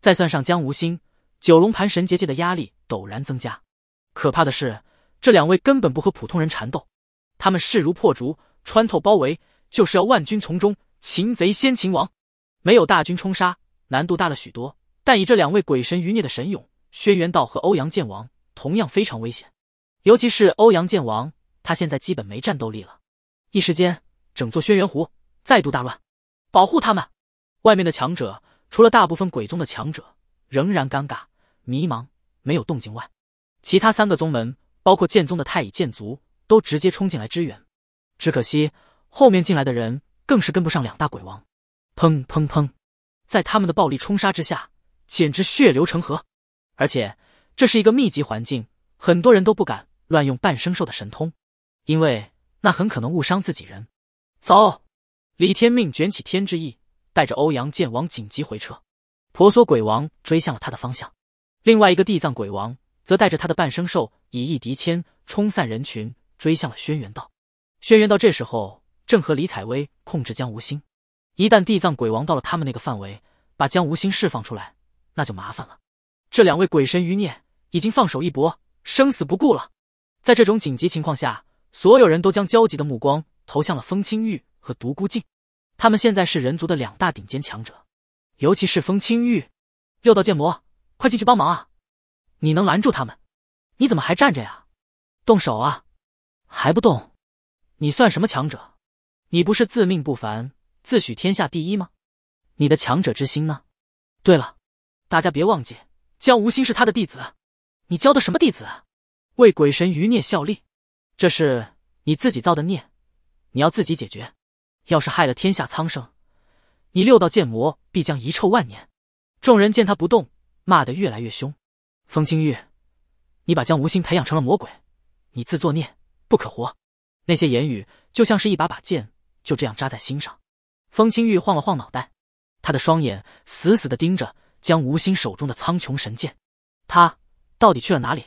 再算上江无心，九龙盘神结界的压力陡然增加。可怕的是，这两位根本不和普通人缠斗。他们势如破竹，穿透包围，就是要万军从中擒贼先擒王。没有大军冲杀，难度大了许多。但以这两位鬼神余孽的神勇，轩辕道和欧阳剑王同样非常危险。尤其是欧阳剑王，他现在基本没战斗力了。一时间，整座轩辕湖再度大乱。保护他们，外面的强者除了大部分鬼宗的强者仍然尴尬迷茫没有动静外，其他三个宗门，包括剑宗的太乙剑族。都直接冲进来支援，只可惜后面进来的人更是跟不上两大鬼王。砰砰砰，在他们的暴力冲杀之下，简直血流成河。而且这是一个密集环境，很多人都不敢乱用半生兽的神通，因为那很可能误伤自己人。走！李天命卷起天之翼，带着欧阳剑王紧急回撤。婆娑鬼王追向了他的方向，另外一个地藏鬼王则带着他的半生兽以一敌千，冲散人群。追向了轩辕道。轩辕道这时候正和李采薇控制江无心。一旦地藏鬼王到了他们那个范围，把江无心释放出来，那就麻烦了。这两位鬼神余孽已经放手一搏，生死不顾了。在这种紧急情况下，所有人都将焦急的目光投向了风清玉和独孤靖。他们现在是人族的两大顶尖强者，尤其是风清玉。六道剑魔，快进去帮忙啊！你能拦住他们？你怎么还站着呀？动手啊！还不动？你算什么强者？你不是自命不凡、自诩天下第一吗？你的强者之心呢？对了，大家别忘记，江无心是他的弟子。你教的什么弟子？为鬼神余孽效力？这是你自己造的孽，你要自己解决。要是害了天下苍生，你六道剑魔必将遗臭万年。众人见他不动，骂得越来越凶。风清玉，你把江无心培养成了魔鬼，你自作孽。不可活，那些言语就像是一把把剑，就这样扎在心上。风清玉晃了晃脑袋，他的双眼死死的盯着江无心手中的苍穹神剑。他到底去了哪里？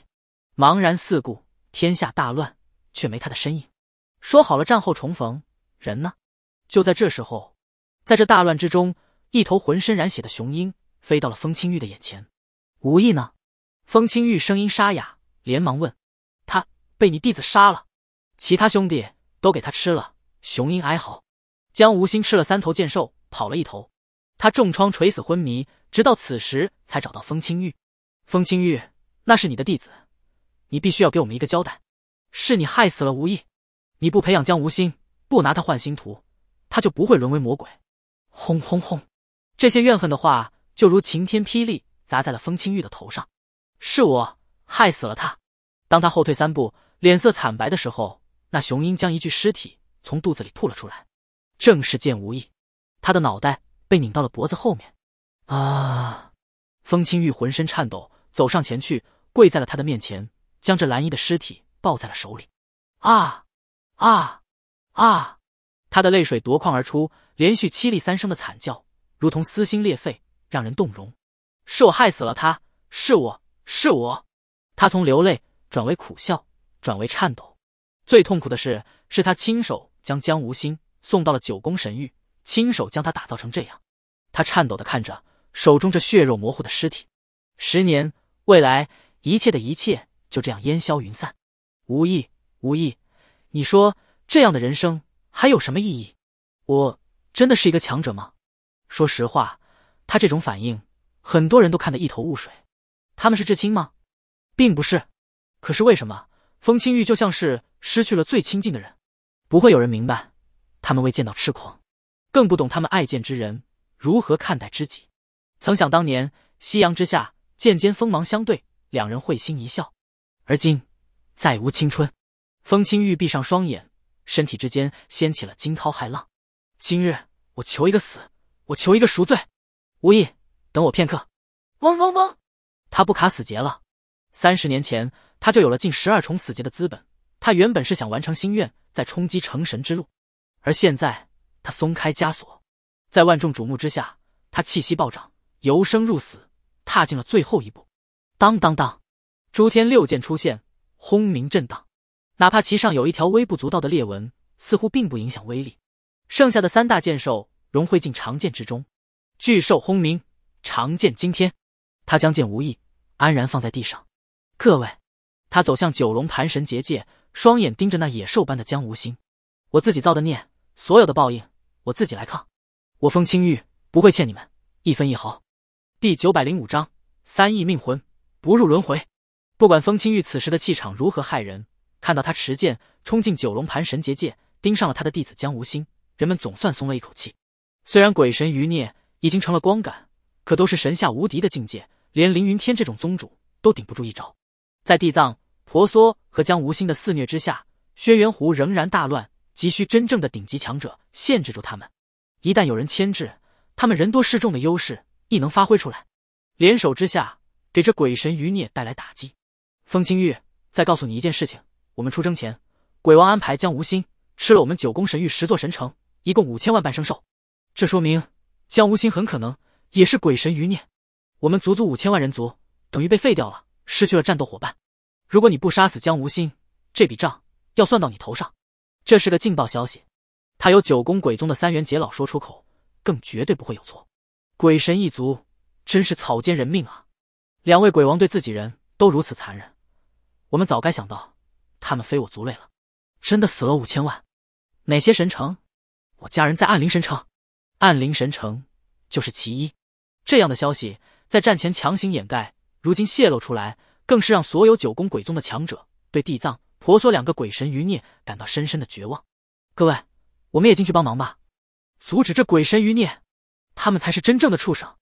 茫然四顾，天下大乱，却没他的身影。说好了战后重逢，人呢？就在这时候，在这大乱之中，一头浑身染血的雄鹰飞到了风清玉的眼前。无意呢？风清玉声音沙哑，连忙问：“他被你弟子杀了？”其他兄弟都给他吃了，雄鹰哀嚎。江无心吃了三头剑兽，跑了一头，他重创垂死昏迷，直到此时才找到风清玉。风清玉，那是你的弟子，你必须要给我们一个交代。是你害死了无意，你不培养江无心，不拿他换星图，他就不会沦为魔鬼。轰轰轰！这些怨恨的话，就如晴天霹雳砸在了风清玉的头上。是我害死了他。当他后退三步，脸色惨白的时候。那雄鹰将一具尸体从肚子里吐了出来，正是剑无意，他的脑袋被拧到了脖子后面。啊！风清玉浑身颤抖，走上前去，跪在了他的面前，将这蓝衣的尸体抱在了手里。啊啊啊！他的泪水夺眶而出，连续凄厉三声的惨叫，如同撕心裂肺，让人动容。是我害死了他，是我，是我。他从流泪转为苦笑，转为颤抖。最痛苦的是，是他亲手将江无心送到了九宫神域，亲手将他打造成这样。他颤抖的看着手中这血肉模糊的尸体，十年未来，一切的一切就这样烟消云散。无意无意，你说这样的人生还有什么意义？我真的是一个强者吗？说实话，他这种反应，很多人都看得一头雾水。他们是至亲吗？并不是，可是为什么？风清玉就像是失去了最亲近的人，不会有人明白，他们为见到痴狂，更不懂他们爱剑之人如何看待知己。曾想当年夕阳之下，剑尖锋芒相对，两人会心一笑。而今再无青春。风清玉闭上双眼，身体之间掀起了惊涛骇浪。今日我求一个死，我求一个赎罪。无意，等我片刻。嗡嗡嗡，他不卡死结了。三十年前，他就有了近十二重死劫的资本。他原本是想完成心愿，再冲击成神之路。而现在，他松开枷锁，在万众瞩目之下，他气息暴涨，由生入死，踏进了最后一步。当当当，诸天六剑出现，轰鸣震荡。哪怕其上有一条微不足道的裂纹，似乎并不影响威力。剩下的三大剑兽融汇进长剑之中，巨兽轰鸣，长剑惊天。他将剑无意安然放在地上。各位，他走向九龙盘神结界，双眼盯着那野兽般的江无心。我自己造的孽，所有的报应我自己来抗。我风清玉不会欠你们一分一毫。第九百零五章：三亿命魂不入轮回。不管风清玉此时的气场如何骇人，看到他持剑冲进九龙盘神结界，盯上了他的弟子江无心，人们总算松了一口气。虽然鬼神余孽已经成了光杆，可都是神下无敌的境界，连凌云天这种宗主都顶不住一招。在地藏、婆娑和江无心的肆虐之下，轩辕湖仍然大乱，急需真正的顶级强者限制住他们。一旦有人牵制，他们人多势众的优势亦能发挥出来，联手之下给这鬼神余孽带来打击。风清玉，再告诉你一件事情：我们出征前，鬼王安排江无心吃了我们九宫神域十座神城，一共五千万半生兽。这说明江无心很可能也是鬼神余孽。我们足足五千万人族，等于被废掉了。失去了战斗伙伴，如果你不杀死江无心，这笔账要算到你头上。这是个劲爆消息，他有九宫鬼宗的三元杰老说出口，更绝对不会有错。鬼神一族真是草菅人命啊！两位鬼王对自己人都如此残忍，我们早该想到他们非我族类了。真的死了五千万？哪些神城？我家人在暗灵神城，暗灵神城就是其一。这样的消息在战前强行掩盖。如今泄露出来，更是让所有九宫鬼宗的强者对地藏、婆娑两个鬼神余孽感到深深的绝望。各位，我们也进去帮忙吧，阻止这鬼神余孽。他们才是真正的畜生。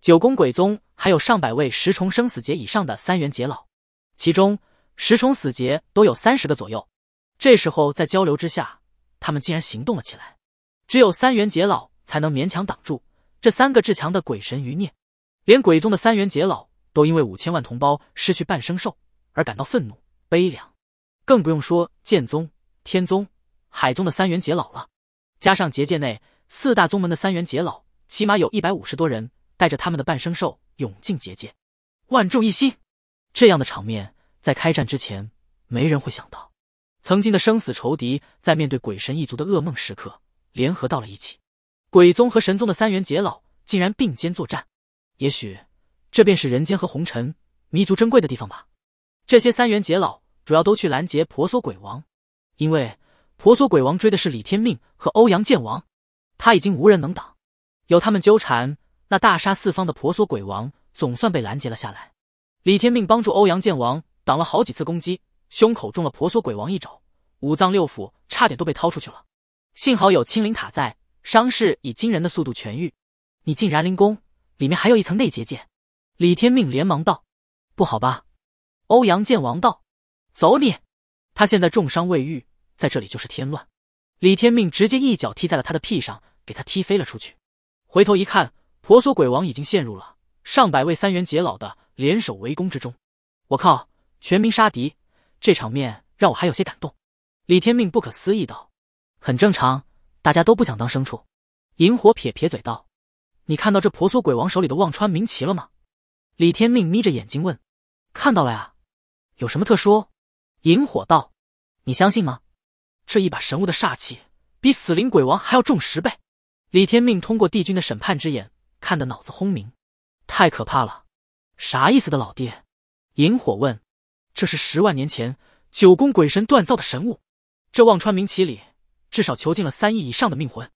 九宫鬼宗还有上百位十重生死劫以上的三元劫老，其中十重死劫都有三十个左右。这时候在交流之下，他们竟然行动了起来。只有三元劫老才能勉强挡住这三个至强的鬼神余孽，连鬼宗的三元劫老。都因为五千万同胞失去半生兽而感到愤怒悲凉，更不用说剑宗、天宗、海宗的三元结老了。加上结界内四大宗门的三元结老，起码有一百五十多人带着他们的半生兽涌进结界，万众一心。这样的场面，在开战之前没人会想到，曾经的生死仇敌，在面对鬼神一族的噩梦时刻，联合到了一起。鬼宗和神宗的三元结老竟然并肩作战，也许。这便是人间和红尘弥足珍贵的地方吧。这些三元劫老主要都去拦截婆娑鬼王，因为婆娑鬼王追的是李天命和欧阳剑王，他已经无人能挡。有他们纠缠，那大杀四方的婆娑鬼王总算被拦截了下来。李天命帮助欧阳剑王挡了好几次攻击，胸口中了婆娑鬼王一肘，五脏六腑差点都被掏出去了。幸好有青灵塔在，伤势以惊人的速度痊愈。你进燃灵宫，里面还有一层内结界。李天命连忙道：“不好吧？”欧阳剑王道：“走你！”他现在重伤未愈，在这里就是添乱。李天命直接一脚踢在了他的屁上，给他踢飞了出去。回头一看，婆娑鬼王已经陷入了上百位三元劫老的联手围攻之中。我靠，全民杀敌，这场面让我还有些感动。李天命不可思议道：“很正常，大家都不想当牲畜。”萤火撇撇嘴道：“你看到这婆娑鬼王手里的忘川明旗了吗？”李天命眯着眼睛问：“看到了呀，有什么特殊？”萤火道：“你相信吗？这一把神物的煞气比死灵鬼王还要重十倍。”李天命通过帝君的审判之眼看得脑子轰鸣，太可怕了！啥意思的老爹？萤火问：“这是十万年前九宫鬼神锻造的神物，这忘川冥旗里至少囚禁了三亿以上的命魂。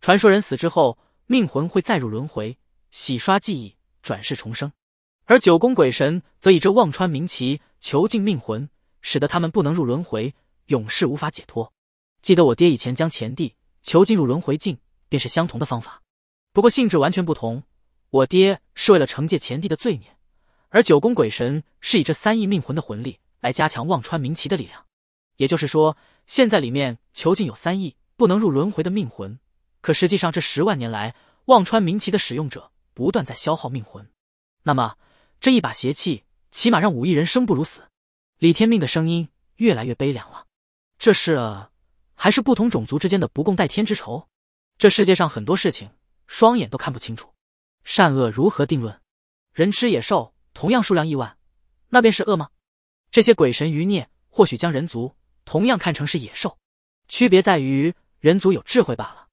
传说人死之后，命魂会再入轮回，洗刷记忆，转世重生。”而九宫鬼神则以这忘川冥旗囚禁命魂，使得他们不能入轮回，永世无法解脱。记得我爹以前将前帝囚禁入轮回境，便是相同的方法，不过性质完全不同。我爹是为了惩戒前帝的罪孽，而九宫鬼神是以这三亿命魂的魂力来加强忘川明旗的力量。也就是说，现在里面囚禁有三亿不能入轮回的命魂，可实际上这十万年来，忘川明旗的使用者不断在消耗命魂，那么。这一把邪气，起码让五亿人生不如死。李天命的声音越来越悲凉了。这是还是不同种族之间的不共戴天之仇？这世界上很多事情，双眼都看不清楚，善恶如何定论？人吃野兽，同样数量亿万，那便是恶吗？这些鬼神余孽，或许将人族同样看成是野兽，区别在于人族有智慧罢了。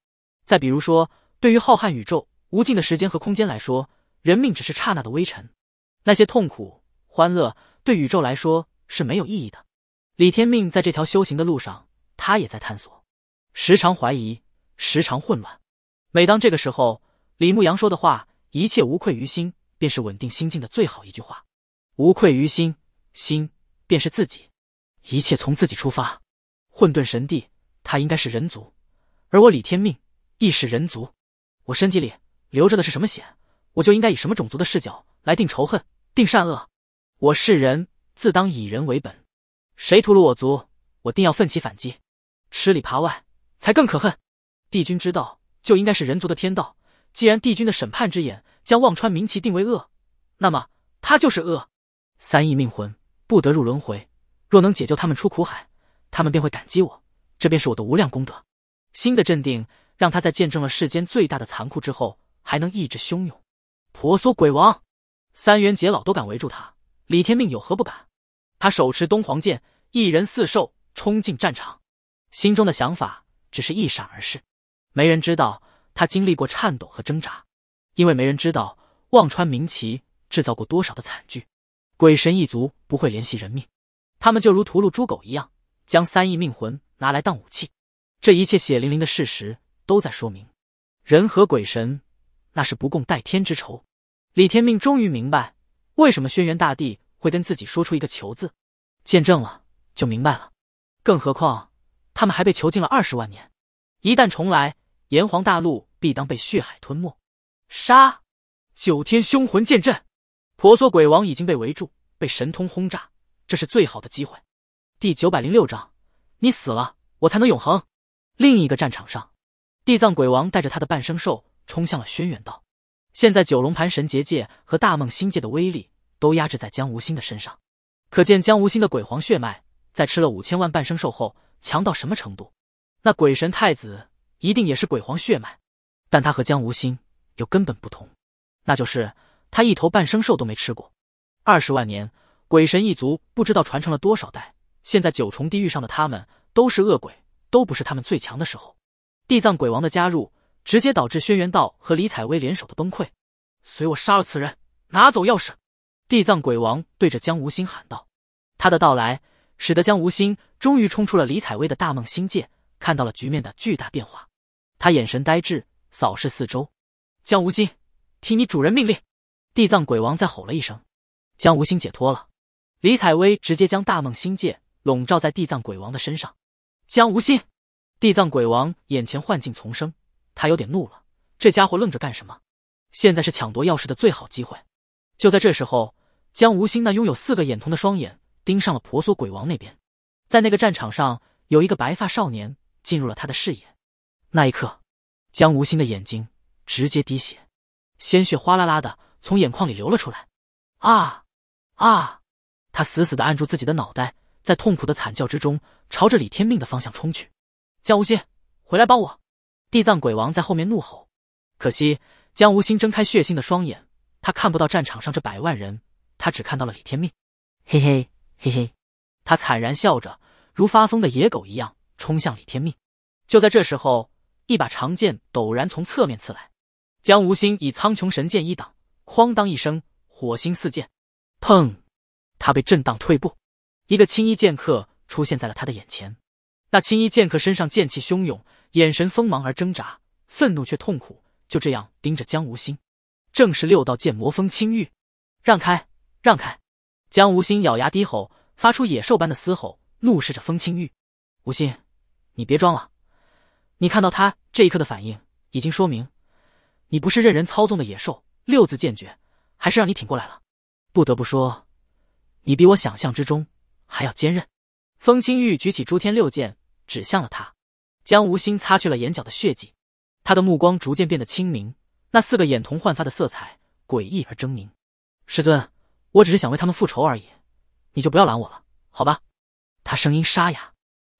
再比如说，对于浩瀚宇宙、无尽的时间和空间来说，人命只是刹那的微尘。那些痛苦、欢乐，对宇宙来说是没有意义的。李天命在这条修行的路上，他也在探索，时常怀疑，时常混乱。每当这个时候，李牧阳说的话：“一切无愧于心，便是稳定心境的最好一句话。无愧于心，心便是自己，一切从自己出发。”混沌神帝，他应该是人族，而我李天命亦是人族。我身体里流着的是什么血，我就应该以什么种族的视角。来定仇恨，定善恶。我是人，自当以人为本。谁屠戮我族，我定要奋起反击。吃里扒外才更可恨。帝君之道就应该是人族的天道。既然帝君的审判之眼将忘川明旗定为恶，那么他就是恶。三亿命魂不得入轮回。若能解救他们出苦海，他们便会感激我。这便是我的无量功德。新的镇定让他在见证了世间最大的残酷之后，还能意志汹涌。婆娑鬼王。三元结老都敢围住他，李天命有何不敢？他手持东皇剑，一人四兽冲进战场，心中的想法只是一闪而逝。没人知道他经历过颤抖和挣扎，因为没人知道忘川明旗制造过多少的惨剧。鬼神一族不会怜惜人命，他们就如屠戮猪狗一样，将三亿命魂拿来当武器。这一切血淋淋的事实都在说明，人和鬼神那是不共戴天之仇。李天命终于明白，为什么轩辕大帝会跟自己说出一个“囚”字。见证了就明白了，更何况他们还被囚禁了二十万年，一旦重来，炎黄大陆必当被血海吞没。杀！九天凶魂剑阵，婆娑鬼王已经被围住，被神通轰炸，这是最好的机会。第九百零六章，你死了，我才能永恒。另一个战场上，地藏鬼王带着他的半生兽冲向了轩辕道。现在九龙盘神结界和大梦星界的威力都压制在江无心的身上，可见江无心的鬼皇血脉在吃了五千万半生兽后强到什么程度。那鬼神太子一定也是鬼皇血脉，但他和江无心有根本不同，那就是他一头半生兽都没吃过。二十万年，鬼神一族不知道传承了多少代，现在九重地狱上的他们都是恶鬼，都不是他们最强的时候。地藏鬼王的加入。直接导致轩辕道和李采薇联手的崩溃。随我杀了此人，拿走钥匙。地藏鬼王对着江无心喊道：“他的到来，使得江无心终于冲出了李采薇的大梦星界，看到了局面的巨大变化。他眼神呆滞，扫视四周。”江无心，听你主人命令！地藏鬼王再吼了一声，江无心解脱了。李采薇直接将大梦星界笼罩在地藏鬼王的身上。江无心，地藏鬼王眼前幻境丛生。他有点怒了，这家伙愣着干什么？现在是抢夺钥匙的最好机会。就在这时候，江无心那拥有四个眼瞳的双眼盯上了婆娑鬼王那边，在那个战场上，有一个白发少年进入了他的视野。那一刻，江无心的眼睛直接滴血，鲜血哗啦啦的从眼眶里流了出来。啊啊！他死死的按住自己的脑袋，在痛苦的惨叫之中，朝着李天命的方向冲去。江无心，回来帮我！地藏鬼王在后面怒吼，可惜江无心睁开血腥的双眼，他看不到战场上这百万人，他只看到了李天命。嘿嘿嘿嘿，他惨然笑着，如发疯的野狗一样冲向李天命。就在这时候，一把长剑陡然从侧面刺来，江无心以苍穹神剑一挡，哐当一声，火星四溅。砰，他被震荡退步，一个青衣剑客出现在了他的眼前。那青衣剑客身上剑气汹涌。眼神锋芒而挣扎，愤怒却痛苦，就这样盯着江无心。正是六道剑魔风清玉，让开，让开！江无心咬牙低吼，发出野兽般的嘶吼，怒视着风清玉。无心，你别装了！你看到他这一刻的反应，已经说明你不是任人操纵的野兽。六字剑诀，还是让你挺过来了。不得不说，你比我想象之中还要坚韧。风清玉举起诸天六剑，指向了他。江无心擦去了眼角的血迹，他的目光逐渐变得清明，那四个眼瞳焕发的色彩诡异而狰狞。师尊，我只是想为他们复仇而已，你就不要拦我了，好吧？他声音沙哑，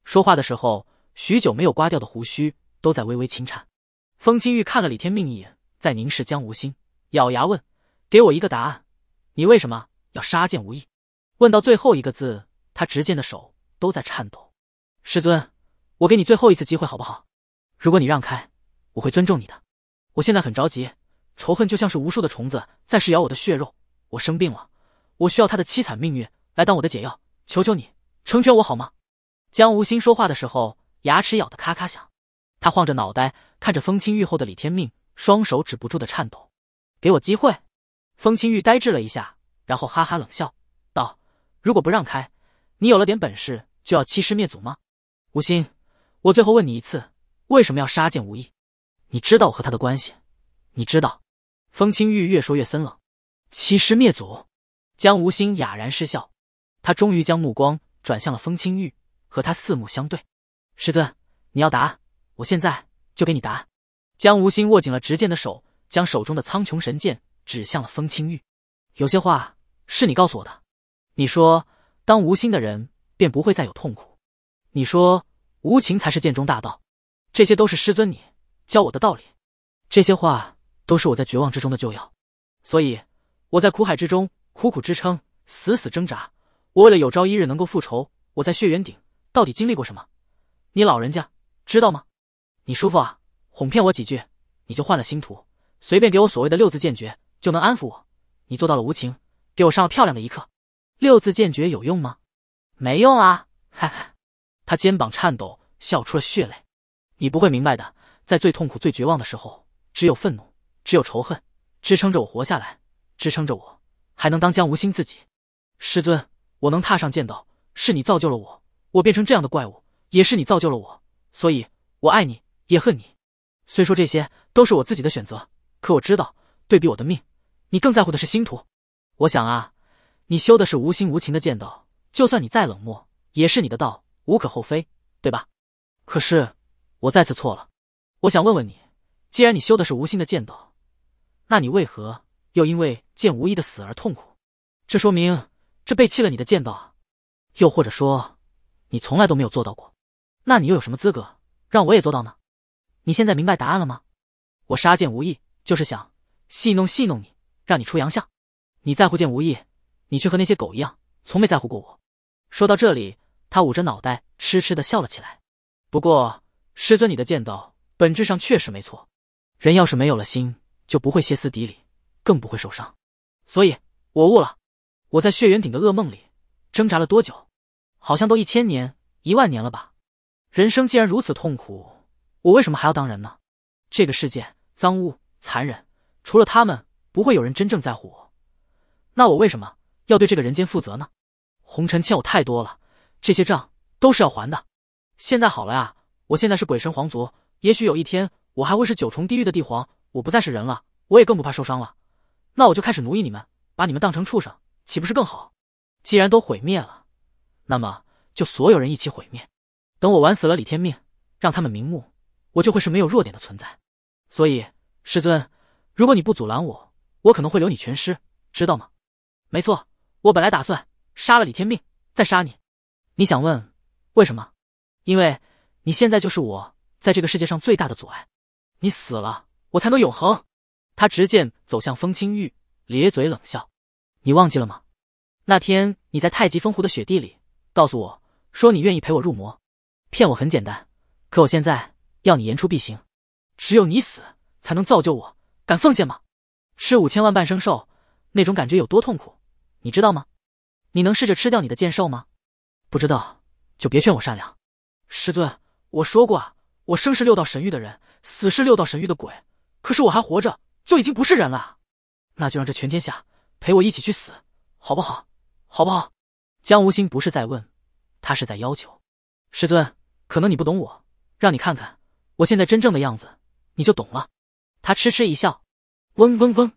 说话的时候，许久没有刮掉的胡须都在微微轻颤。风清玉看了李天命一眼，再凝视江无心，咬牙问：“给我一个答案，你为什么要杀剑无意？”问到最后一个字，他执剑的手都在颤抖。师尊。我给你最后一次机会，好不好？如果你让开，我会尊重你的。我现在很着急，仇恨就像是无数的虫子在噬咬我的血肉。我生病了，我需要他的凄惨命运来当我的解药。求求你成全我好吗？江无心说话的时候，牙齿咬得咔咔响。他晃着脑袋，看着风清玉后的李天命，双手止不住的颤抖。给我机会。风清玉呆滞了一下，然后哈哈冷笑道：“如果不让开，你有了点本事就要欺师灭祖吗？”无心。我最后问你一次，为什么要杀剑无意？你知道我和他的关系，你知道。风清玉越说越森冷，欺师灭祖。江无心哑然失笑，他终于将目光转向了风清玉，和他四目相对。师尊，你要答案，我现在就给你答案。江无心握紧了执剑的手，将手中的苍穹神剑指向了风清玉。有些话是你告诉我的，你说当无心的人，便不会再有痛苦。你说。无情才是剑中大道，这些都是师尊你教我的道理。这些话都是我在绝望之中的救药，所以我在苦海之中苦苦支撑，死死挣扎。我为了有朝一日能够复仇，我在血缘顶到底经历过什么，你老人家知道吗？你叔父啊，哄骗我几句，你就换了星图，随便给我所谓的六字剑诀就能安抚我，你做到了无情，给我上了漂亮的一课。六字剑诀有用吗？没用啊，哈哈。他肩膀颤抖，笑出了血泪。你不会明白的，在最痛苦、最绝望的时候，只有愤怒，只有仇恨，支撑着我活下来，支撑着我还能当江无心自己。师尊，我能踏上剑道，是你造就了我；我变成这样的怪物，也是你造就了我。所以，我爱你，也恨你。虽说这些都是我自己的选择，可我知道，对比我的命，你更在乎的是星途。我想啊，你修的是无心无情的剑道，就算你再冷漠，也是你的道。无可厚非，对吧？可是我再次错了。我想问问你，既然你修的是无心的剑道，那你为何又因为剑无意的死而痛苦？这说明这背弃了你的剑道啊！又或者说，你从来都没有做到过。那你又有什么资格让我也做到呢？你现在明白答案了吗？我杀剑无意，就是想戏弄戏弄你，让你出洋相。你在乎剑无意，你却和那些狗一样，从没在乎过我。说到这里。他捂着脑袋，痴痴地笑了起来。不过，师尊，你的剑道本质上确实没错。人要是没有了心，就不会歇斯底里，更不会受伤。所以，我悟了。我在血元顶的噩梦里挣扎了多久？好像都一千年、一万年了吧？人生既然如此痛苦，我为什么还要当人呢？这个世界脏污、残忍，除了他们，不会有人真正在乎我。那我为什么要对这个人间负责呢？红尘欠我太多了。这些账都是要还的，现在好了呀！我现在是鬼神皇族，也许有一天我还会是九重地狱的帝皇。我不再是人了，我也更不怕受伤了。那我就开始奴役你们，把你们当成畜生，岂不是更好？既然都毁灭了，那么就所有人一起毁灭。等我玩死了李天命，让他们瞑目，我就会是没有弱点的存在。所以师尊，如果你不阻拦我，我可能会留你全尸，知道吗？没错，我本来打算杀了李天命，再杀你。你想问为什么？因为你现在就是我在这个世界上最大的阻碍。你死了，我才能永恒。他执剑走向风清玉，咧嘴冷笑：“你忘记了吗？那天你在太极风湖的雪地里，告诉我说你愿意陪我入魔。骗我很简单，可我现在要你言出必行。只有你死，才能造就我。敢奉献吗？吃五千万半生兽，那种感觉有多痛苦，你知道吗？你能试着吃掉你的剑兽吗？”不知道，就别劝我善良，师尊，我说过啊，我生是六道神域的人，死是六道神域的鬼，可是我还活着，就已经不是人了，那就让这全天下陪我一起去死，好不好？好不好？江无心不是在问，他是在要求。师尊，可能你不懂我，让你看看我现在真正的样子，你就懂了。他痴痴一笑，嗡嗡嗡，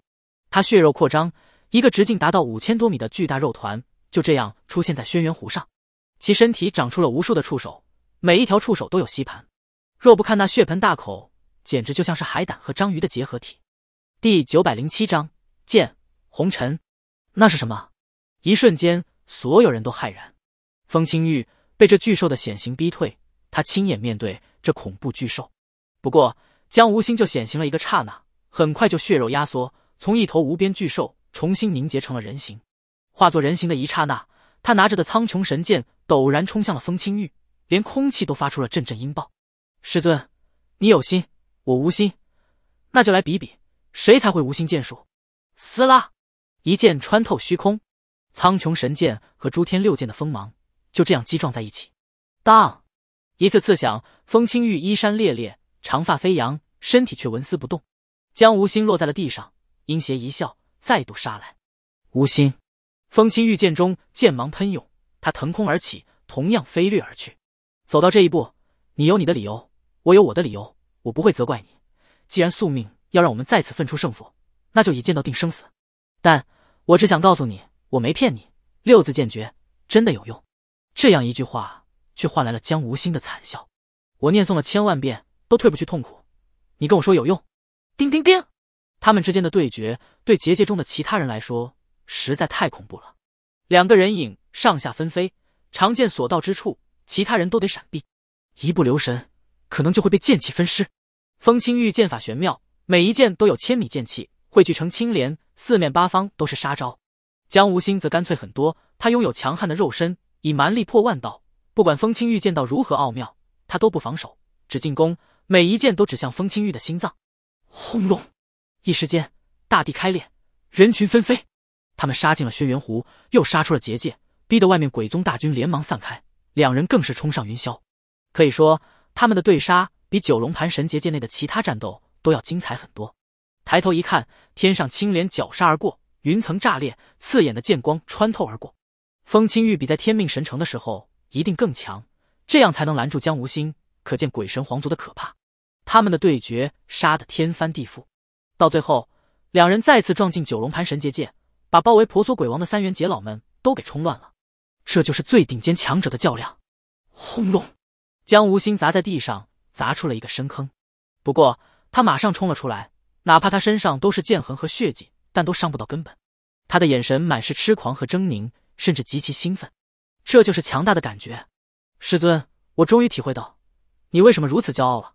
他血肉扩张，一个直径达到五千多米的巨大肉团就这样出现在轩辕湖上。其身体长出了无数的触手，每一条触手都有吸盘。若不看那血盆大口，简直就像是海胆和章鱼的结合体。第九百零七章剑红尘，那是什么？一瞬间，所有人都骇然。风清玉被这巨兽的显形逼退，他亲眼面对这恐怖巨兽。不过，江无心就显形了一个刹那，很快就血肉压缩，从一头无边巨兽重新凝结成了人形。化作人形的一刹那。他拿着的苍穹神剑陡然冲向了风清玉，连空气都发出了阵阵音爆。师尊，你有心，我无心，那就来比比，谁才会无心剑术。撕拉！一剑穿透虚空，苍穹神剑和诸天六剑的锋芒就这样击撞在一起。当，一次刺响，风清玉衣衫猎猎，长发飞扬，身体却纹丝不动。江无心落在了地上，阴邪一笑，再度杀来。无心。风清玉剑中，剑芒喷涌，他腾空而起，同样飞掠而去。走到这一步，你有你的理由，我有我的理由，我不会责怪你。既然宿命要让我们再次分出胜负，那就以剑道定生死。但我只想告诉你，我没骗你，六字剑诀真的有用。这样一句话，却换来了江无心的惨笑。我念诵了千万遍，都退不去痛苦。你跟我说有用？叮叮叮！他们之间的对决，对结界中的其他人来说。实在太恐怖了！两个人影上下纷飞，长剑所到之处，其他人都得闪避，一不留神，可能就会被剑气分尸。风清玉剑法玄妙，每一剑都有千米剑气汇聚成青莲，四面八方都是杀招。江无心则干脆很多，他拥有强悍的肉身，以蛮力破万道。不管风清玉剑道如何奥妙，他都不防守，只进攻，每一剑都指向风清玉的心脏。轰隆！一时间，大地开裂，人群纷飞。他们杀进了轩辕湖，又杀出了结界，逼得外面鬼宗大军连忙散开。两人更是冲上云霄，可以说他们的对杀比九龙盘神结界内的其他战斗都要精彩很多。抬头一看，天上青莲绞杀而过，云层炸裂，刺眼的剑光穿透而过。风清玉比在天命神城的时候一定更强，这样才能拦住江无心。可见鬼神皇族的可怕。他们的对决杀得天翻地覆，到最后两人再次撞进九龙盘神结界。把包围婆娑鬼王的三元劫老们都给冲乱了，这就是最顶尖强者的较量。轰隆！将无心砸在地上，砸出了一个深坑。不过他马上冲了出来，哪怕他身上都是剑痕和血迹，但都伤不到根本。他的眼神满是痴狂和狰狞，甚至极其兴奋。这就是强大的感觉。师尊，我终于体会到你为什么如此骄傲了。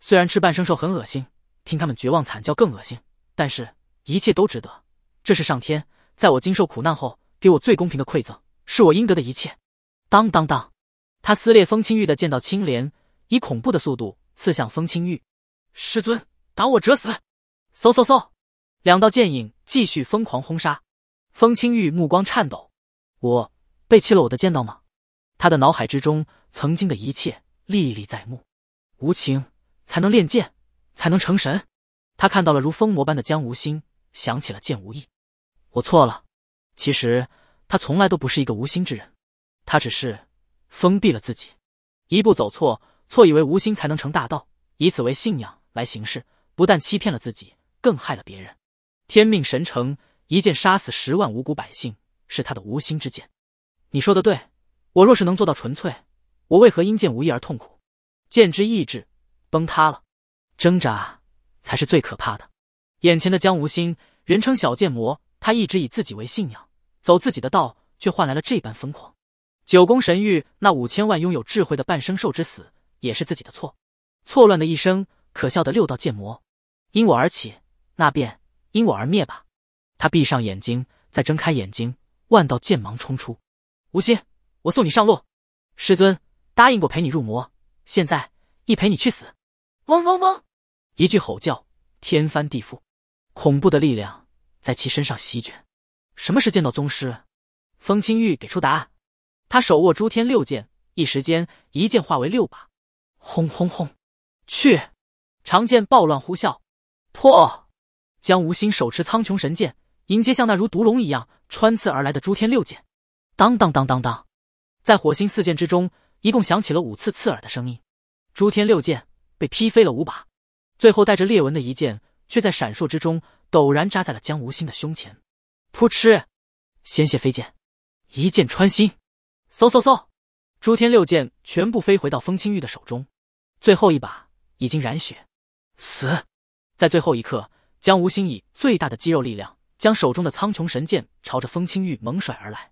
虽然吃半生兽很恶心，听他们绝望惨叫更恶心，但是一切都值得。这是上天。在我经受苦难后，给我最公平的馈赠，是我应得的一切。当当当！他撕裂风清玉的剑道青莲，以恐怖的速度刺向风清玉。师尊，挡我者死！嗖嗖嗖！两道剑影继续疯狂轰杀。风清玉目光颤抖：我背弃了我的剑道吗？他的脑海之中，曾经的一切历历在目。无情才能练剑，才能成神。他看到了如疯魔般的江无心，想起了剑无意。我错了，其实他从来都不是一个无心之人，他只是封闭了自己，一步走错，错以为无心才能成大道，以此为信仰来行事，不但欺骗了自己，更害了别人。天命神城一剑杀死十万无辜百姓，是他的无心之剑。你说的对，我若是能做到纯粹，我为何因剑无意而痛苦？剑之意志崩塌了，挣扎才是最可怕的。眼前的江无心，人称小剑魔。他一直以自己为信仰，走自己的道，却换来了这般疯狂。九宫神域那五千万拥有智慧的半生兽之死，也是自己的错。错乱的一生，可笑的六道剑魔，因我而起，那便因我而灭吧。他闭上眼睛，再睁开眼睛，万道剑芒冲出。无心，我送你上路。师尊答应过陪你入魔，现在一陪你去死。嗡嗡嗡！一句吼叫，天翻地覆，恐怖的力量。在其身上席卷。什么是剑道宗师？风清玉给出答案。他手握诸天六剑，一时间，一剑化为六把。轰轰轰！去！长剑暴乱呼啸。破！江无心手持苍穹神剑，迎接像那如毒龙一样穿刺而来的诸天六剑。当当当当当！在火星四溅之中，一共响起了五次刺耳的声音。诸天六剑被劈飞了五把，最后带着裂纹的一剑，却在闪烁之中。陡然扎在了江无心的胸前，噗嗤，鲜血飞溅，一箭穿心，嗖嗖嗖，诸天六剑全部飞回到风清玉的手中，最后一把已经染血，死。在最后一刻，江无心以最大的肌肉力量，将手中的苍穹神剑朝着风清玉猛甩而来，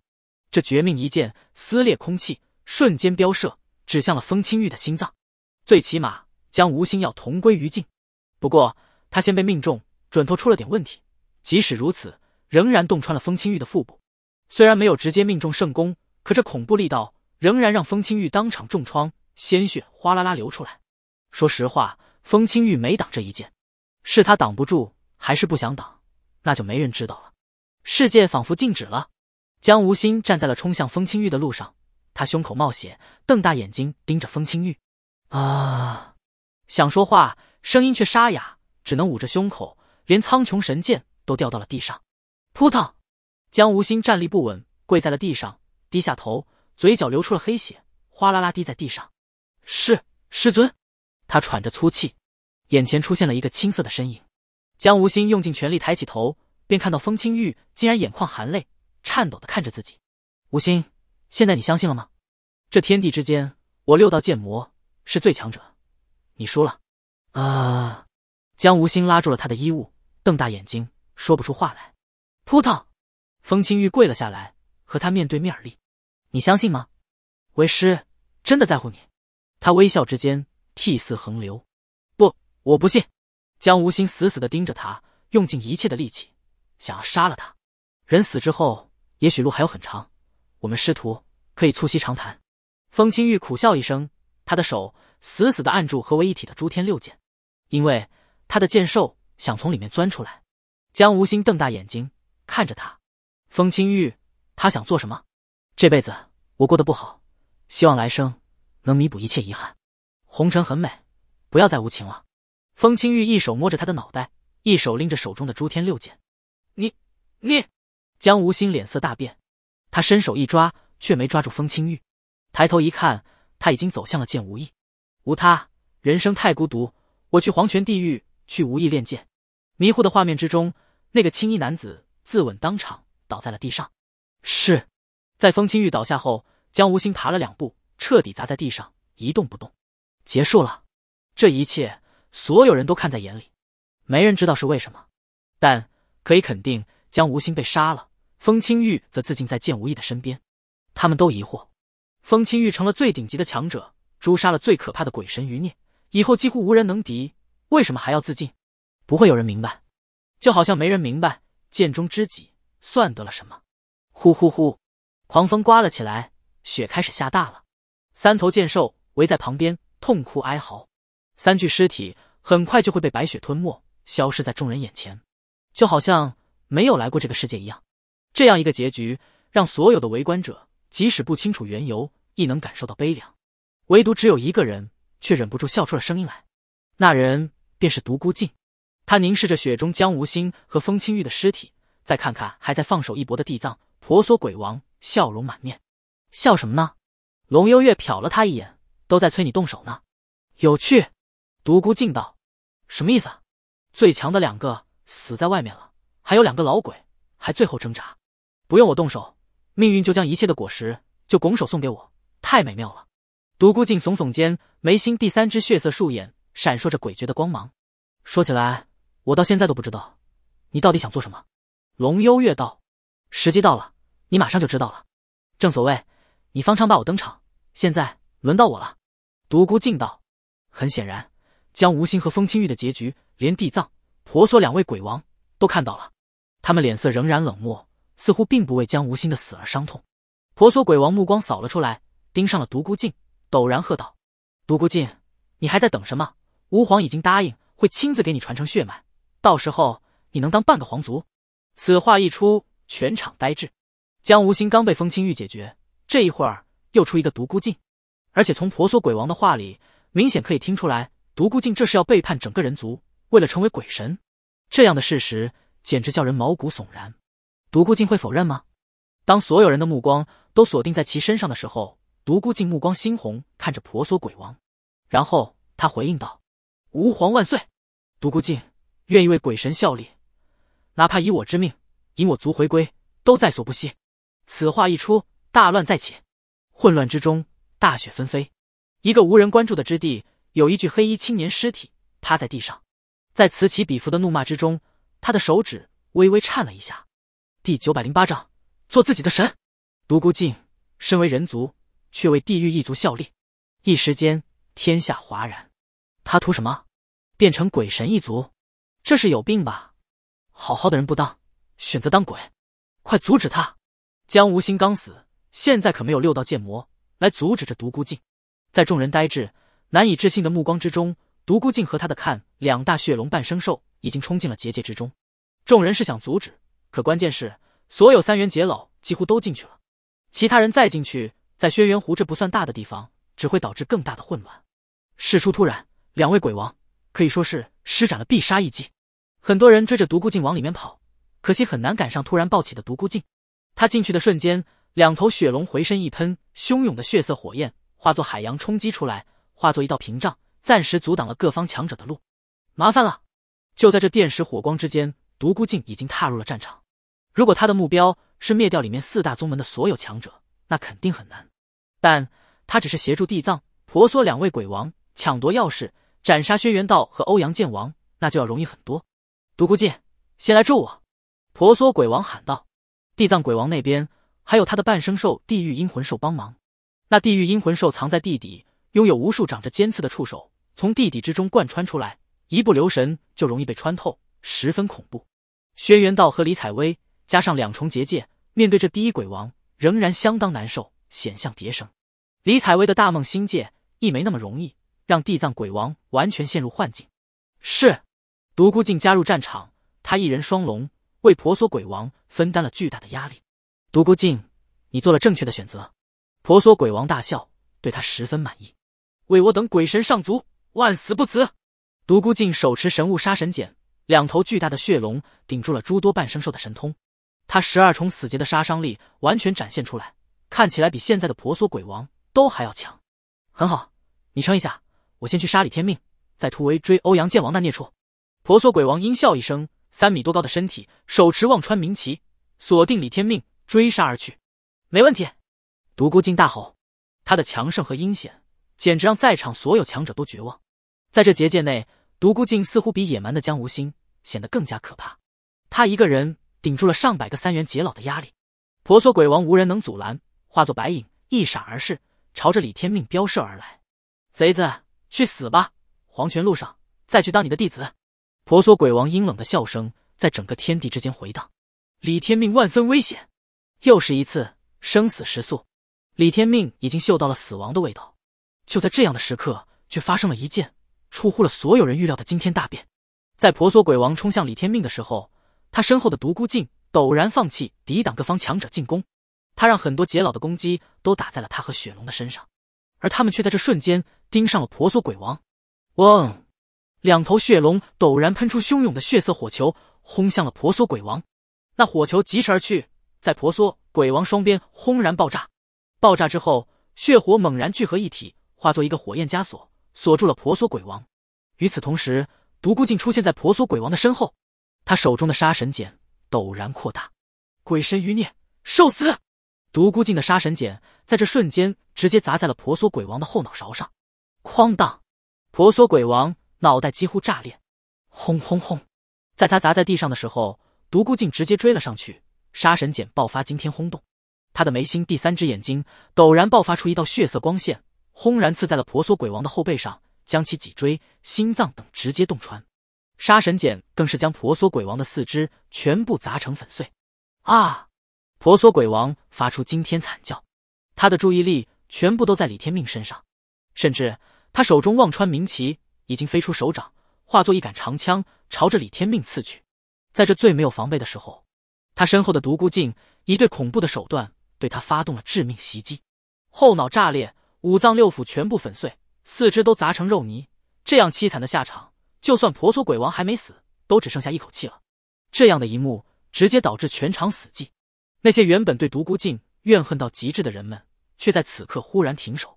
这绝命一剑撕裂空气，瞬间飙射，指向了风清玉的心脏，最起码江无心要同归于尽。不过他先被命中。准头出了点问题，即使如此，仍然洞穿了风清玉的腹部。虽然没有直接命中圣宫，可这恐怖力道仍然让风清玉当场重创，鲜血哗啦啦流出来。说实话，风清玉没挡这一剑，是他挡不住，还是不想挡？那就没人知道了。世界仿佛静止了。江无心站在了冲向风清玉的路上，他胸口冒血，瞪大眼睛盯着风清玉，啊！想说话，声音却沙哑，只能捂着胸口。连苍穹神剑都掉到了地上，扑腾。江无心站立不稳，跪在了地上，低下头，嘴角流出了黑血，哗啦啦滴在地上。是师尊，他喘着粗气，眼前出现了一个青色的身影。江无心用尽全力抬起头，便看到风清玉竟然眼眶含泪，颤抖的看着自己。无心，现在你相信了吗？这天地之间，我六道剑魔是最强者，你输了。啊！江无心拉住了他的衣物。瞪大眼睛，说不出话来。扑腾，风清玉跪了下来，和他面对面而立。你相信吗？为师真的在乎你。他微笑之间，涕泗横流。不，我不信。江无心死死的盯着他，用尽一切的力气，想要杀了他。人死之后，也许路还有很长，我们师徒可以促膝长谈。风清玉苦笑一声，他的手死死的按住合为一体的诸天六剑，因为他的剑兽。想从里面钻出来，江无心瞪大眼睛看着他，风清玉，他想做什么？这辈子我过得不好，希望来生能弥补一切遗憾。红尘很美，不要再无情了。风清玉一手摸着他的脑袋，一手拎着手中的诸天六剑。你，你，江无心脸色大变，他伸手一抓，却没抓住风清玉，抬头一看，他已经走向了剑无意。无他，人生太孤独，我去黄泉地狱。去无意练剑，迷糊的画面之中，那个青衣男子自刎，当场倒在了地上。是，在风清玉倒下后，江无心爬了两步，彻底砸在地上，一动不动。结束了，这一切所有人都看在眼里，没人知道是为什么，但可以肯定，江无心被杀了，风清玉则自尽在剑无意的身边。他们都疑惑，风清玉成了最顶级的强者，诛杀了最可怕的鬼神余孽，以后几乎无人能敌。为什么还要自尽？不会有人明白，就好像没人明白，剑中知己算得了什么？呼呼呼，狂风刮了起来，雪开始下大了。三头剑兽围在旁边，痛哭哀嚎。三具尸体很快就会被白雪吞没，消失在众人眼前，就好像没有来过这个世界一样。这样一个结局，让所有的围观者，即使不清楚缘由，亦能感受到悲凉。唯独只有一个人，却忍不住笑出了声音来。那人。便是独孤靖，他凝视着雪中江无心和风清玉的尸体，再看看还在放手一搏的地藏、婆娑鬼王，笑容满面，笑什么呢？龙幽月瞟了他一眼，都在催你动手呢。有趣，独孤靖道，什么意思？最强的两个死在外面了，还有两个老鬼还最后挣扎，不用我动手，命运就将一切的果实就拱手送给我，太美妙了。独孤靖耸耸肩，眉心第三只血色竖眼闪烁着诡谲的光芒。说起来，我到现在都不知道，你到底想做什么。龙幽月道：“时机到了，你马上就知道了。”正所谓“你方唱罢我登场”，现在轮到我了。独孤靖道：“很显然，江无心和风清玉的结局，连地藏、婆娑两位鬼王都看到了。他们脸色仍然冷漠，似乎并不为江无心的死而伤痛。婆娑鬼王目光扫了出来，盯上了独孤靖，陡然喝道：‘独孤靖，你还在等什么？吾皇已经答应。’”会亲自给你传承血脉，到时候你能当半个皇族。此话一出，全场呆滞。江无心刚被风清玉解决，这一会儿又出一个独孤靖，而且从婆娑鬼王的话里，明显可以听出来，独孤靖这是要背叛整个人族，为了成为鬼神。这样的事实简直叫人毛骨悚然。独孤靖会否认吗？当所有人的目光都锁定在其身上的时候，独孤靖目光猩红，看着婆娑鬼王，然后他回应道。吾皇万岁！独孤靖愿意为鬼神效力，哪怕以我之命引我族回归，都在所不惜。此话一出，大乱再起。混乱之中，大雪纷飞。一个无人关注的之地，有一具黑衣青年尸体趴在地上。在此起彼伏的怒骂之中，他的手指微微颤了一下。第九百零八章：做自己的神。独孤靖身为人族，却为地狱一族效力，一时间天下哗然。他图什么？变成鬼神一族，这是有病吧？好好的人不当，选择当鬼，快阻止他！江无心刚死，现在可没有六道剑魔来阻止这独孤靖。在众人呆滞、难以置信的目光之中，独孤靖和他的看两大血龙半生兽已经冲进了结界之中。众人是想阻止，可关键是所有三元结老几乎都进去了，其他人再进去，在轩辕湖这不算大的地方，只会导致更大的混乱。事出突然。两位鬼王可以说是施展了必杀一击，很多人追着独孤靖往里面跑，可惜很难赶上突然暴起的独孤靖。他进去的瞬间，两头雪龙回身一喷，汹涌的血色火焰化作海洋冲击出来，化作一道屏障，暂时阻挡了各方强者的路。麻烦了！就在这电石火光之间，独孤靖已经踏入了战场。如果他的目标是灭掉里面四大宗门的所有强者，那肯定很难。但他只是协助地藏、婆娑两位鬼王抢夺钥匙。斩杀轩辕道和欧阳剑王，那就要容易很多。独孤剑，先来助我！”婆娑鬼王喊道。地藏鬼王那边还有他的伴生兽——地狱阴魂兽帮忙。那地狱阴魂兽藏在地底，拥有无数长着尖刺的触手，从地底之中贯穿出来，一不留神就容易被穿透，十分恐怖。轩辕道和李采薇加上两重结界，面对这第一鬼王，仍然相当难受，险象迭生。李采薇的大梦心界亦没那么容易。让地藏鬼王完全陷入幻境。是，独孤静加入战场，他一人双龙，为婆娑鬼王分担了巨大的压力。独孤静，你做了正确的选择。婆娑鬼王大笑，对他十分满意。为我等鬼神上足，万死不辞。独孤静手持神物杀神锏，两头巨大的血龙顶住了诸多半生兽的神通。他十二重死劫的杀伤力完全展现出来，看起来比现在的婆娑鬼王都还要强。很好，你撑一下。我先去杀李天命，再突围追欧阳剑王那孽畜。婆娑鬼王阴笑一声，三米多高的身体，手持忘川冥旗，锁定李天命追杀而去。没问题！独孤靖大吼，他的强盛和阴险，简直让在场所有强者都绝望。在这结界内，独孤靖似乎比野蛮的江无心显得更加可怕。他一个人顶住了上百个三元劫老的压力，婆娑鬼王无人能阻拦，化作白影一闪而逝，朝着李天命飙射而来。贼子！去死吧！黄泉路上再去当你的弟子。婆娑鬼王阴冷的笑声在整个天地之间回荡。李天命万分危险，又是一次生死时速。李天命已经嗅到了死亡的味道。就在这样的时刻，却发生了一件出乎了所有人预料的惊天大变。在婆娑鬼王冲向李天命的时候，他身后的独孤靖陡然放弃抵挡各方强者进攻，他让很多劫老的攻击都打在了他和雪龙的身上，而他们却在这瞬间。盯上了婆娑鬼王，嗡！两头血龙陡然喷出汹涌的血色火球，轰向了婆娑鬼王。那火球疾驰而去，在婆娑鬼王双边轰然爆炸。爆炸之后，血火猛然聚合一体，化作一个火焰枷锁，锁住了婆娑鬼王。与此同时，独孤竟出现在婆娑鬼王的身后，他手中的杀神锏陡然扩大。鬼神余孽，受死！独孤靖的杀神锏在这瞬间直接砸在了婆娑鬼王的后脑勺上。哐当，婆娑鬼王脑袋几乎炸裂，轰轰轰，在他砸在地上的时候，独孤靖直接追了上去，杀神锏爆发惊天轰动，他的眉心第三只眼睛陡然爆发出一道血色光线，轰然刺在了婆娑鬼王的后背上，将其脊椎、心脏等直接洞穿，杀神锏更是将婆娑鬼王的四肢全部砸成粉碎。啊！婆娑鬼王发出惊天惨叫，他的注意力全部都在李天命身上，甚至。他手中忘川明旗已经飞出手掌，化作一杆长枪，朝着李天命刺去。在这最没有防备的时候，他身后的独孤靖以对恐怖的手段对他发动了致命袭击，后脑炸裂，五脏六腑全部粉碎，四肢都砸成肉泥。这样凄惨的下场，就算婆娑鬼王还没死，都只剩下一口气了。这样的一幕直接导致全场死寂，那些原本对独孤靖怨恨到极致的人们，却在此刻忽然停手，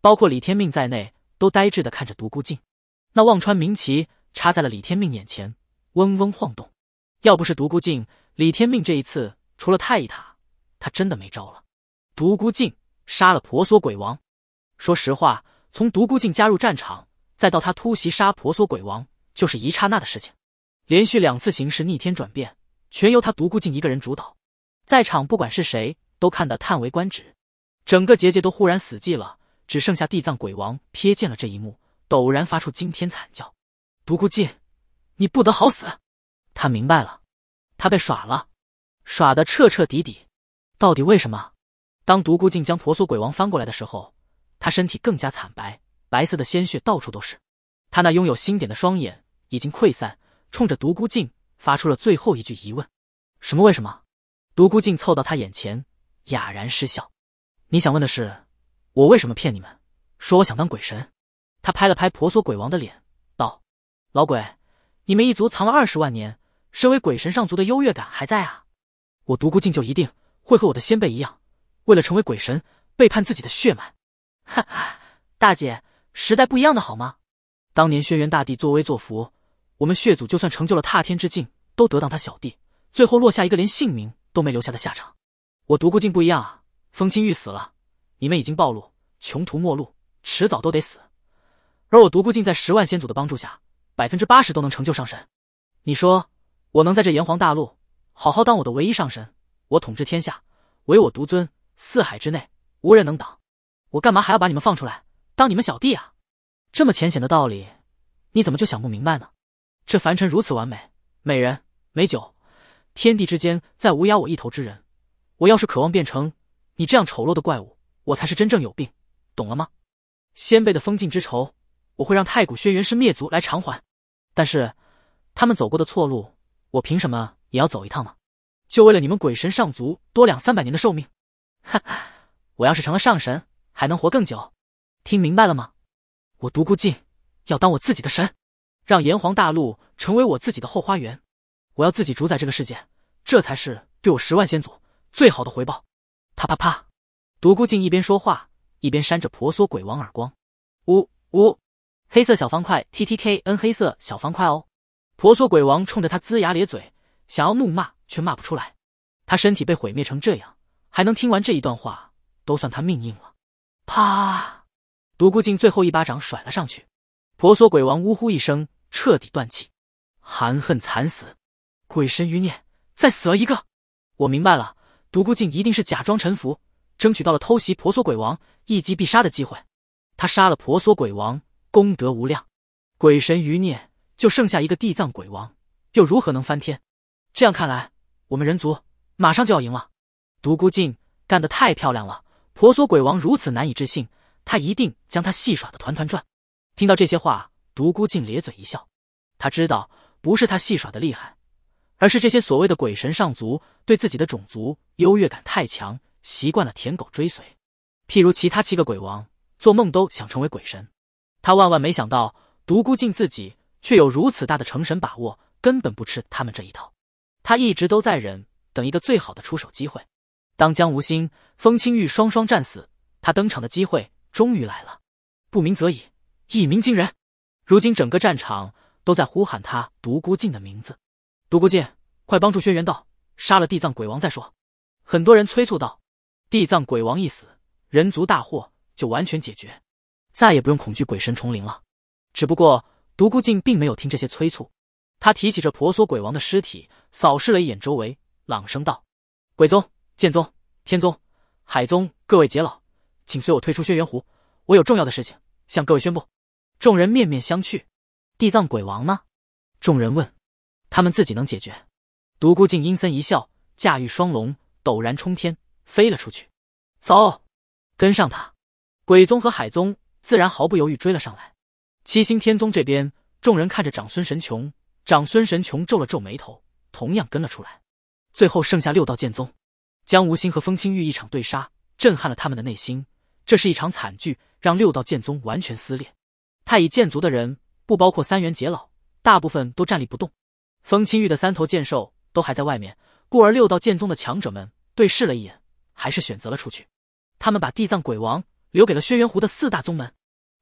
包括李天命在内。都呆滞的看着独孤镜，那忘川明旗插在了李天命眼前，嗡嗡晃动。要不是独孤镜，李天命这一次除了太乙塔，他真的没招了。独孤镜杀了婆娑鬼王。说实话，从独孤镜加入战场，再到他突袭杀婆娑鬼王，就是一刹那的事情。连续两次形势逆天转变，全由他独孤镜一个人主导，在场不管是谁，都看得叹为观止。整个结界都忽然死寂了。只剩下地藏鬼王瞥见了这一幕，陡然发出惊天惨叫：“独孤靖，你不得好死！”他明白了，他被耍了，耍得彻彻底底。到底为什么？当独孤靖将婆娑鬼王翻过来的时候，他身体更加惨白，白色的鲜血到处都是。他那拥有星点的双眼已经溃散，冲着独孤靖发出了最后一句疑问：“什么？为什么？”独孤靖凑到他眼前，哑然失笑：“你想问的是？”我为什么骗你们说我想当鬼神？他拍了拍婆娑鬼王的脸，道：“老鬼，你们一族藏了二十万年，身为鬼神上族的优越感还在啊！我独孤靖就一定会和我的先辈一样，为了成为鬼神，背叛自己的血脉。”哈哈，大姐，时代不一样的好吗？当年轩辕大帝作威作福，我们血族就算成就了踏天之境，都得当他小弟，最后落下一个连姓名都没留下的下场。我独孤靖不一样啊，风清玉死了。你们已经暴露，穷途末路，迟早都得死。而我独孤靖在十万仙祖的帮助下，百分之八十都能成就上神。你说我能在这炎黄大陆好好当我的唯一上神，我统治天下，唯我独尊，四海之内无人能挡。我干嘛还要把你们放出来当你们小弟啊？这么浅显的道理，你怎么就想不明白呢？这凡尘如此完美，美人美酒，天地之间再无压我一头之人。我要是渴望变成你这样丑陋的怪物。我才是真正有病，懂了吗？先辈的封禁之仇，我会让太古轩辕氏灭族来偿还。但是他们走过的错路，我凭什么也要走一趟呢？就为了你们鬼神上族多两三百年的寿命？哈哈！我要是成了上神，还能活更久。听明白了吗？我独孤靖要当我自己的神，让炎黄大陆成为我自己的后花园。我要自己主宰这个世界，这才是对我十万先祖最好的回报。啪啪啪！独孤靖一边说话，一边扇着婆娑鬼王耳光。呜呜，黑色小方块 TTKN 黑色小方块哦！婆娑鬼王冲着他龇牙咧嘴，想要怒骂却骂不出来。他身体被毁灭成这样，还能听完这一段话，都算他命硬了。啪！独孤靖最后一巴掌甩了上去，婆娑鬼王呜呼一声，彻底断气，含恨惨死。鬼神余孽，再死了一个。我明白了，独孤靖一定是假装臣服。争取到了偷袭婆娑鬼王一击必杀的机会，他杀了婆娑鬼王，功德无量。鬼神余孽就剩下一个地藏鬼王，又如何能翻天？这样看来，我们人族马上就要赢了。独孤靖干得太漂亮了，婆娑鬼王如此难以置信，他一定将他戏耍的团团转。听到这些话，独孤靖咧嘴一笑，他知道不是他戏耍的厉害，而是这些所谓的鬼神上族对自己的种族优越感太强。习惯了舔狗追随，譬如其他七个鬼王，做梦都想成为鬼神。他万万没想到，独孤靖自己却有如此大的成神把握，根本不吃他们这一套。他一直都在忍，等一个最好的出手机会。当江无心、风清玉双双战死，他登场的机会终于来了。不鸣则已，一鸣惊人。如今整个战场都在呼喊他独孤靖的名字：“独孤靖，快帮助轩辕道杀了地藏鬼王再说！”很多人催促道。地藏鬼王一死，人族大祸就完全解决，再也不用恐惧鬼神重临了。只不过，独孤静并没有听这些催促，他提起这婆娑鬼王的尸体，扫视了一眼周围，朗声道：“鬼宗、剑宗、天宗、海宗各位杰老，请随我退出轩辕湖，我有重要的事情向各位宣布。”众人面面相觑：“地藏鬼王呢？”众人问：“他们自己能解决？”独孤静阴森一笑，驾驭双龙，陡然冲天。飞了出去，走，跟上他。鬼宗和海宗自然毫不犹豫追了上来。七星天宗这边，众人看着长孙神琼，长孙神琼皱了皱眉头，同样跟了出来。最后剩下六道剑宗，江无心和风清玉一场对杀，震撼了他们的内心。这是一场惨剧，让六道剑宗完全撕裂。太乙剑族的人，不包括三元结老，大部分都站立不动。风清玉的三头剑兽都还在外面，故而六道剑宗的强者们对视了一眼。还是选择了出去。他们把地藏鬼王留给了轩辕湖的四大宗门。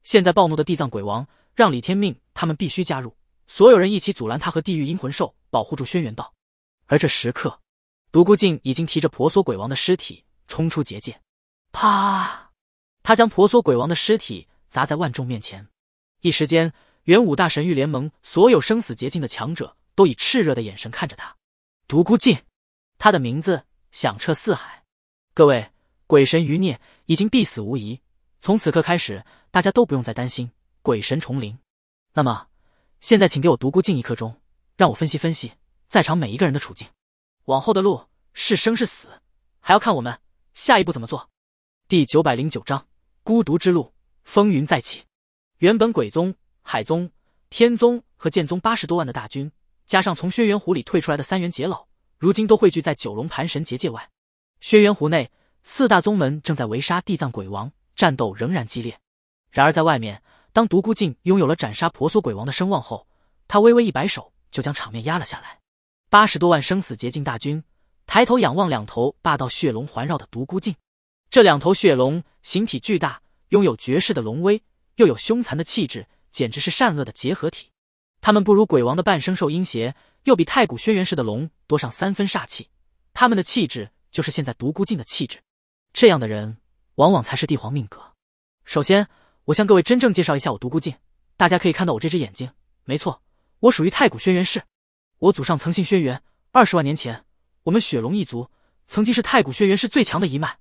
现在暴怒的地藏鬼王让李天命他们必须加入，所有人一起阻拦他和地狱阴魂兽，保护住轩辕道。而这时刻，独孤靖已经提着婆娑鬼王的尸体冲出结界，啪！他将婆娑鬼王的尸体砸在万众面前。一时间，元五大神域联盟所有生死结境的强者都以炽热的眼神看着他。独孤靖，他的名字响彻四海。各位鬼神余孽已经必死无疑，从此刻开始，大家都不用再担心鬼神重临。那么，现在请给我独孤静一刻钟，让我分析分析在场每一个人的处境。往后的路是生是死，还要看我们下一步怎么做。第九百零九章：孤独之路，风云再起。原本鬼宗、海宗、天宗和剑宗八十多万的大军，加上从轩辕湖里退出来的三元劫老，如今都汇聚在九龙盘神结界外。轩辕湖内，四大宗门正在围杀地藏鬼王，战斗仍然激烈。然而在外面，当独孤靖拥有了斩杀婆娑鬼王的声望后，他微微一摆手，就将场面压了下来。八十多万生死捷境大军抬头仰望两头霸道血龙环绕的独孤靖，这两头血龙形体巨大，拥有绝世的龙威，又有凶残的气质，简直是善恶的结合体。他们不如鬼王的半生兽阴邪，又比太古轩辕氏的龙多上三分煞气，他们的气质。就是现在独孤靖的气质，这样的人往往才是帝皇命格。首先，我向各位真正介绍一下我独孤靖。大家可以看到我这只眼睛，没错，我属于太古轩辕氏。我祖上曾姓轩辕。二十万年前，我们雪龙一族曾经是太古轩辕氏最强的一脉。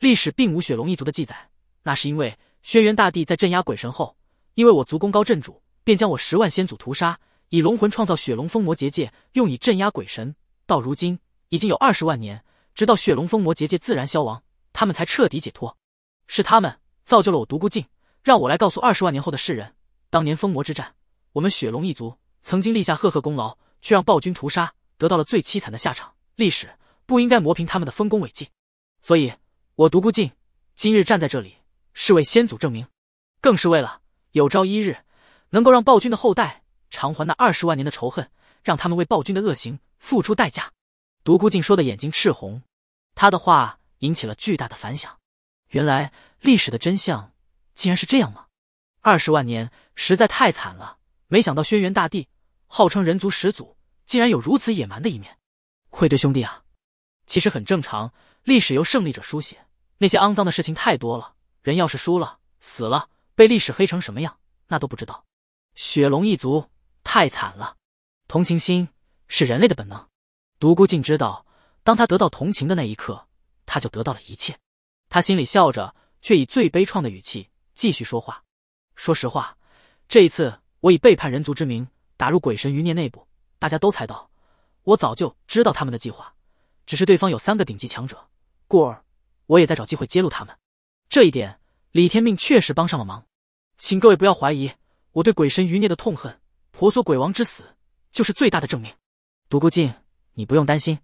历史并无雪龙一族的记载，那是因为轩辕大帝在镇压鬼神后，因为我族功高震主，便将我十万先祖屠杀，以龙魂创造雪龙封魔结界，用以镇压鬼神。到如今已经有二十万年。直到血龙封魔结界自然消亡，他们才彻底解脱。是他们造就了我独孤靖，让我来告诉二十万年后的世人，当年封魔之战，我们雪龙一族曾经立下赫赫功劳，却让暴君屠杀得到了最凄惨的下场。历史不应该磨平他们的丰功伟绩，所以，我独孤靖今日站在这里，是为先祖证明，更是为了有朝一日能够让暴君的后代偿还那二十万年的仇恨，让他们为暴君的恶行付出代价。独孤靖说的眼睛赤红，他的话引起了巨大的反响。原来历史的真相竟然是这样吗？二十万年实在太惨了！没想到轩辕大帝号称人族始祖，竟然有如此野蛮的一面。愧对兄弟啊！其实很正常，历史由胜利者书写，那些肮脏的事情太多了。人要是输了、死了，被历史黑成什么样，那都不知道。雪龙一族太惨了，同情心是人类的本能。独孤靖知道，当他得到同情的那一刻，他就得到了一切。他心里笑着，却以最悲怆的语气继续说话：“说实话，这一次我以背叛人族之名打入鬼神余孽内部，大家都猜到，我早就知道他们的计划。只是对方有三个顶级强者，故而我也在找机会揭露他们。这一点，李天命确实帮上了忙。请各位不要怀疑我对鬼神余孽的痛恨。婆娑鬼王之死就是最大的证明。”独孤靖。你不用担心，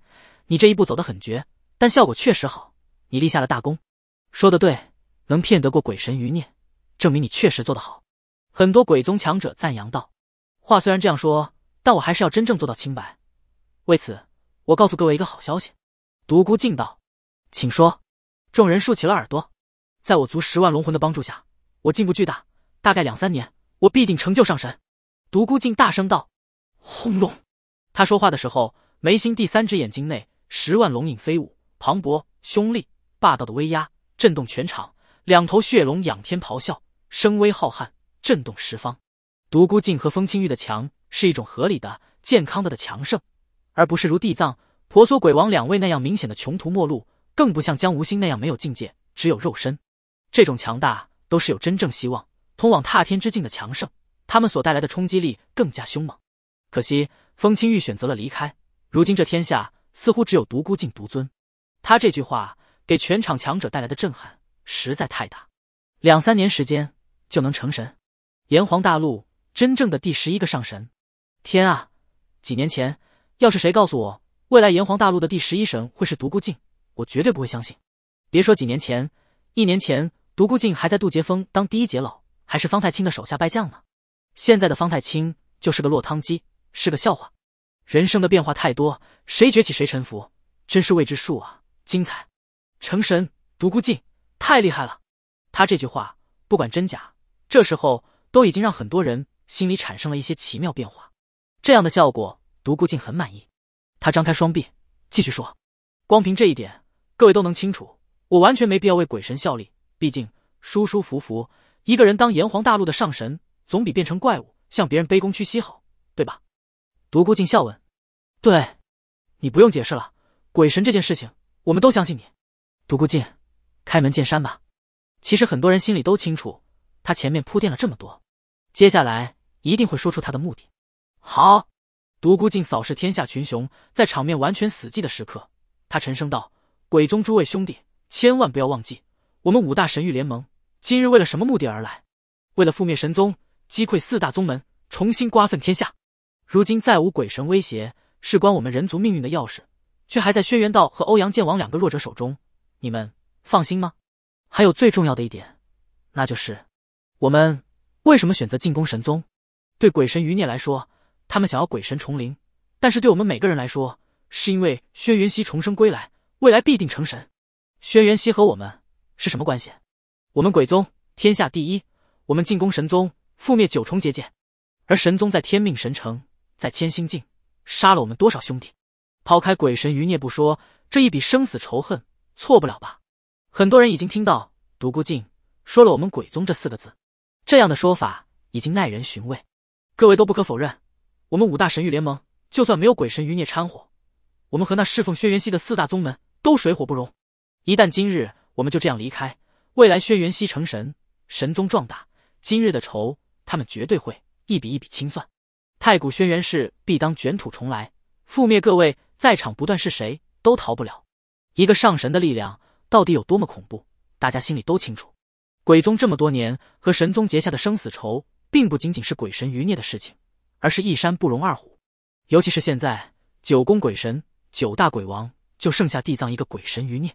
你这一步走得很绝，但效果确实好，你立下了大功。说的对，能骗得过鬼神余孽，证明你确实做得好。很多鬼宗强者赞扬道：“话虽然这样说，但我还是要真正做到清白。”为此，我告诉各位一个好消息。独孤静道：“请说。”众人竖起了耳朵。在我族十万龙魂的帮助下，我进步巨大，大概两三年，我必定成就上神。独孤静大声道：“轰隆！”他说话的时候。眉心第三只眼睛内，十万龙影飞舞，磅礴、凶厉、霸道的威压震动全场。两头血龙仰天咆哮，声威浩瀚，震动十方。独孤靖和风清玉的强，是一种合理的、健康的的强盛，而不是如地藏、婆娑鬼王两位那样明显的穷途末路，更不像江无心那样没有境界，只有肉身。这种强大都是有真正希望通往踏天之境的强盛，他们所带来的冲击力更加凶猛。可惜，风清玉选择了离开。如今这天下似乎只有独孤靖独尊，他这句话给全场强者带来的震撼实在太大。两三年时间就能成神，炎黄大陆真正的第十一个上神！天啊，几年前要是谁告诉我未来炎黄大陆的第十一神会是独孤靖，我绝对不会相信。别说几年前，一年前独孤靖还在渡劫峰当第一劫老，还是方太清的手下败将呢。现在的方太清就是个落汤鸡，是个笑话。人生的变化太多，谁崛起谁臣服，真是未知数啊！精彩，成神，独孤靖太厉害了。他这句话不管真假，这时候都已经让很多人心里产生了一些奇妙变化。这样的效果，独孤靖很满意。他张开双臂，继续说：“光凭这一点，各位都能清楚，我完全没必要为鬼神效力。毕竟舒舒服服一个人当炎黄大陆的上神，总比变成怪物向别人卑躬屈膝好，对吧？”独孤靖笑问。对，你不用解释了。鬼神这件事情，我们都相信你。独孤靖，开门见山吧。其实很多人心里都清楚，他前面铺垫了这么多，接下来一定会说出他的目的。好，独孤靖扫视天下群雄，在场面完全死寂的时刻，他沉声道：“鬼宗诸位兄弟，千万不要忘记，我们五大神域联盟今日为了什么目的而来？为了覆灭神宗，击溃四大宗门，重新瓜分天下。如今再无鬼神威胁。”事关我们人族命运的钥匙，却还在轩辕道和欧阳剑王两个弱者手中。你们放心吗？还有最重要的一点，那就是我们为什么选择进攻神宗？对鬼神余孽来说，他们想要鬼神重临；但是对我们每个人来说，是因为轩辕熙重生归来，未来必定成神。轩辕熙和我们是什么关系？我们鬼宗天下第一，我们进攻神宗，覆灭九重结界，而神宗在天命神城，在千星境。杀了我们多少兄弟？抛开鬼神余孽不说，这一笔生死仇恨错不了吧？很多人已经听到独孤靖说了我们鬼宗这四个字，这样的说法已经耐人寻味。各位都不可否认，我们五大神域联盟就算没有鬼神余孽掺和，我们和那侍奉轩辕熙的四大宗门都水火不容。一旦今日我们就这样离开，未来轩辕熙成神，神宗壮大，今日的仇他们绝对会一笔一笔清算。太古轩辕氏必当卷土重来，覆灭各位在场不断是谁都逃不了。一个上神的力量到底有多么恐怖，大家心里都清楚。鬼宗这么多年和神宗结下的生死仇，并不仅仅是鬼神余孽的事情，而是一山不容二虎。尤其是现在九宫鬼神九大鬼王就剩下地藏一个鬼神余孽，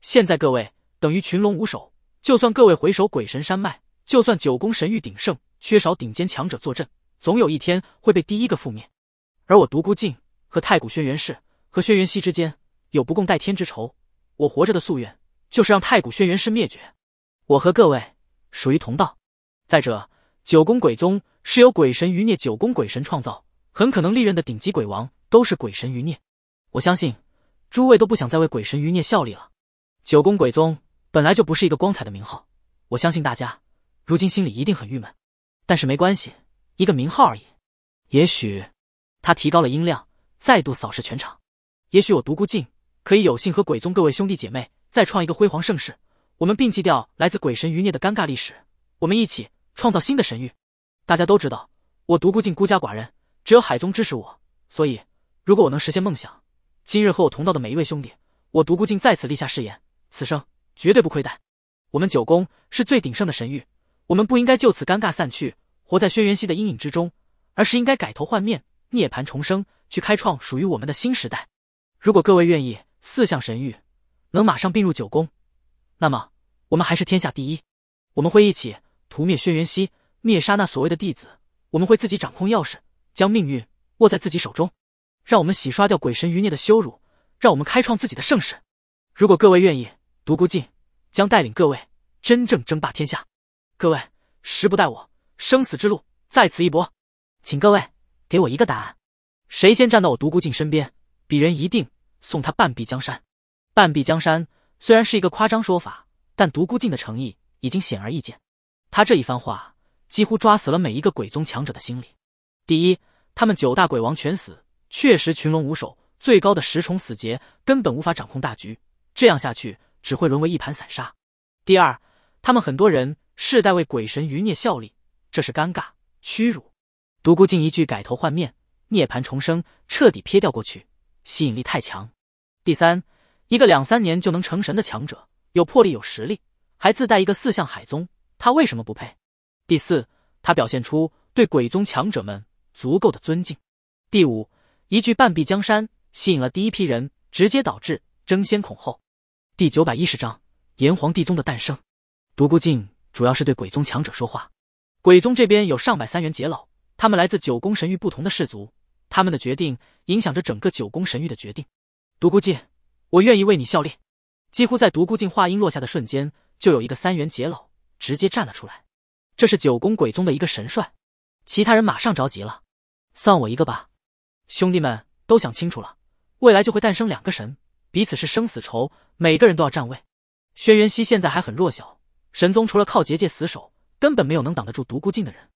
现在各位等于群龙无首。就算各位回首鬼神山脉，就算九宫神域鼎盛，缺少顶尖强者坐镇。总有一天会被第一个覆灭，而我独孤靖和太古轩辕氏和轩辕熙之间有不共戴天之仇。我活着的夙愿就是让太古轩辕氏灭绝。我和各位属于同道。再者，九宫鬼宗是由鬼神余孽九宫鬼神创造，很可能历任的顶级鬼王都是鬼神余孽。我相信诸位都不想再为鬼神余孽效力了。九宫鬼宗本来就不是一个光彩的名号，我相信大家如今心里一定很郁闷，但是没关系。一个名号而已，也许他提高了音量，再度扫视全场。也许我独孤静可以有幸和鬼宗各位兄弟姐妹再创一个辉煌盛世。我们摒弃掉来自鬼神余孽的尴尬历史，我们一起创造新的神域。大家都知道，我独孤静孤家寡人，只有海宗支持我。所以，如果我能实现梦想，今日和我同道的每一位兄弟，我独孤静在此立下誓言：此生绝对不亏待。我们九宫是最鼎盛的神域，我们不应该就此尴尬散去。活在轩辕羲的阴影之中，而是应该改头换面，涅槃重生，去开创属于我们的新时代。如果各位愿意，四象神域能马上并入九宫，那么我们还是天下第一。我们会一起屠灭轩辕羲，灭杀那所谓的弟子。我们会自己掌控钥匙，将命运握在自己手中。让我们洗刷掉鬼神余孽的羞辱，让我们开创自己的盛世。如果各位愿意，独孤靖将带领各位真正争霸天下。各位时不待我。生死之路，在此一搏，请各位给我一个答案，谁先站到我独孤靖身边，鄙人一定送他半壁江山。半壁江山虽然是一个夸张说法，但独孤靖的诚意已经显而易见。他这一番话几乎抓死了每一个鬼宗强者的心理。第一，他们九大鬼王全死，确实群龙无首，最高的十重死劫根本无法掌控大局，这样下去只会沦为一盘散沙。第二，他们很多人世代为鬼神余孽效力。这是尴尬屈辱。独孤静一句改头换面、涅盘重生，彻底撇掉过去，吸引力太强。第三，一个两三年就能成神的强者，有魄力、有实力，还自带一个四象海宗，他为什么不配？第四，他表现出对鬼宗强者们足够的尊敬。第五，一句半壁江山，吸引了第一批人，直接导致争先恐后。第九百一十章：炎黄帝宗的诞生。独孤静主要是对鬼宗强者说话。鬼宗这边有上百三元结老，他们来自九宫神域不同的氏族，他们的决定影响着整个九宫神域的决定。独孤靖，我愿意为你效力。几乎在独孤靖话音落下的瞬间，就有一个三元结老直接站了出来。这是九宫鬼宗的一个神帅，其他人马上着急了。算我一个吧，兄弟们都想清楚了，未来就会诞生两个神，彼此是生死仇，每个人都要站位。轩辕熙现在还很弱小，神宗除了靠结界死守。根本没有能挡得住独孤靖的人，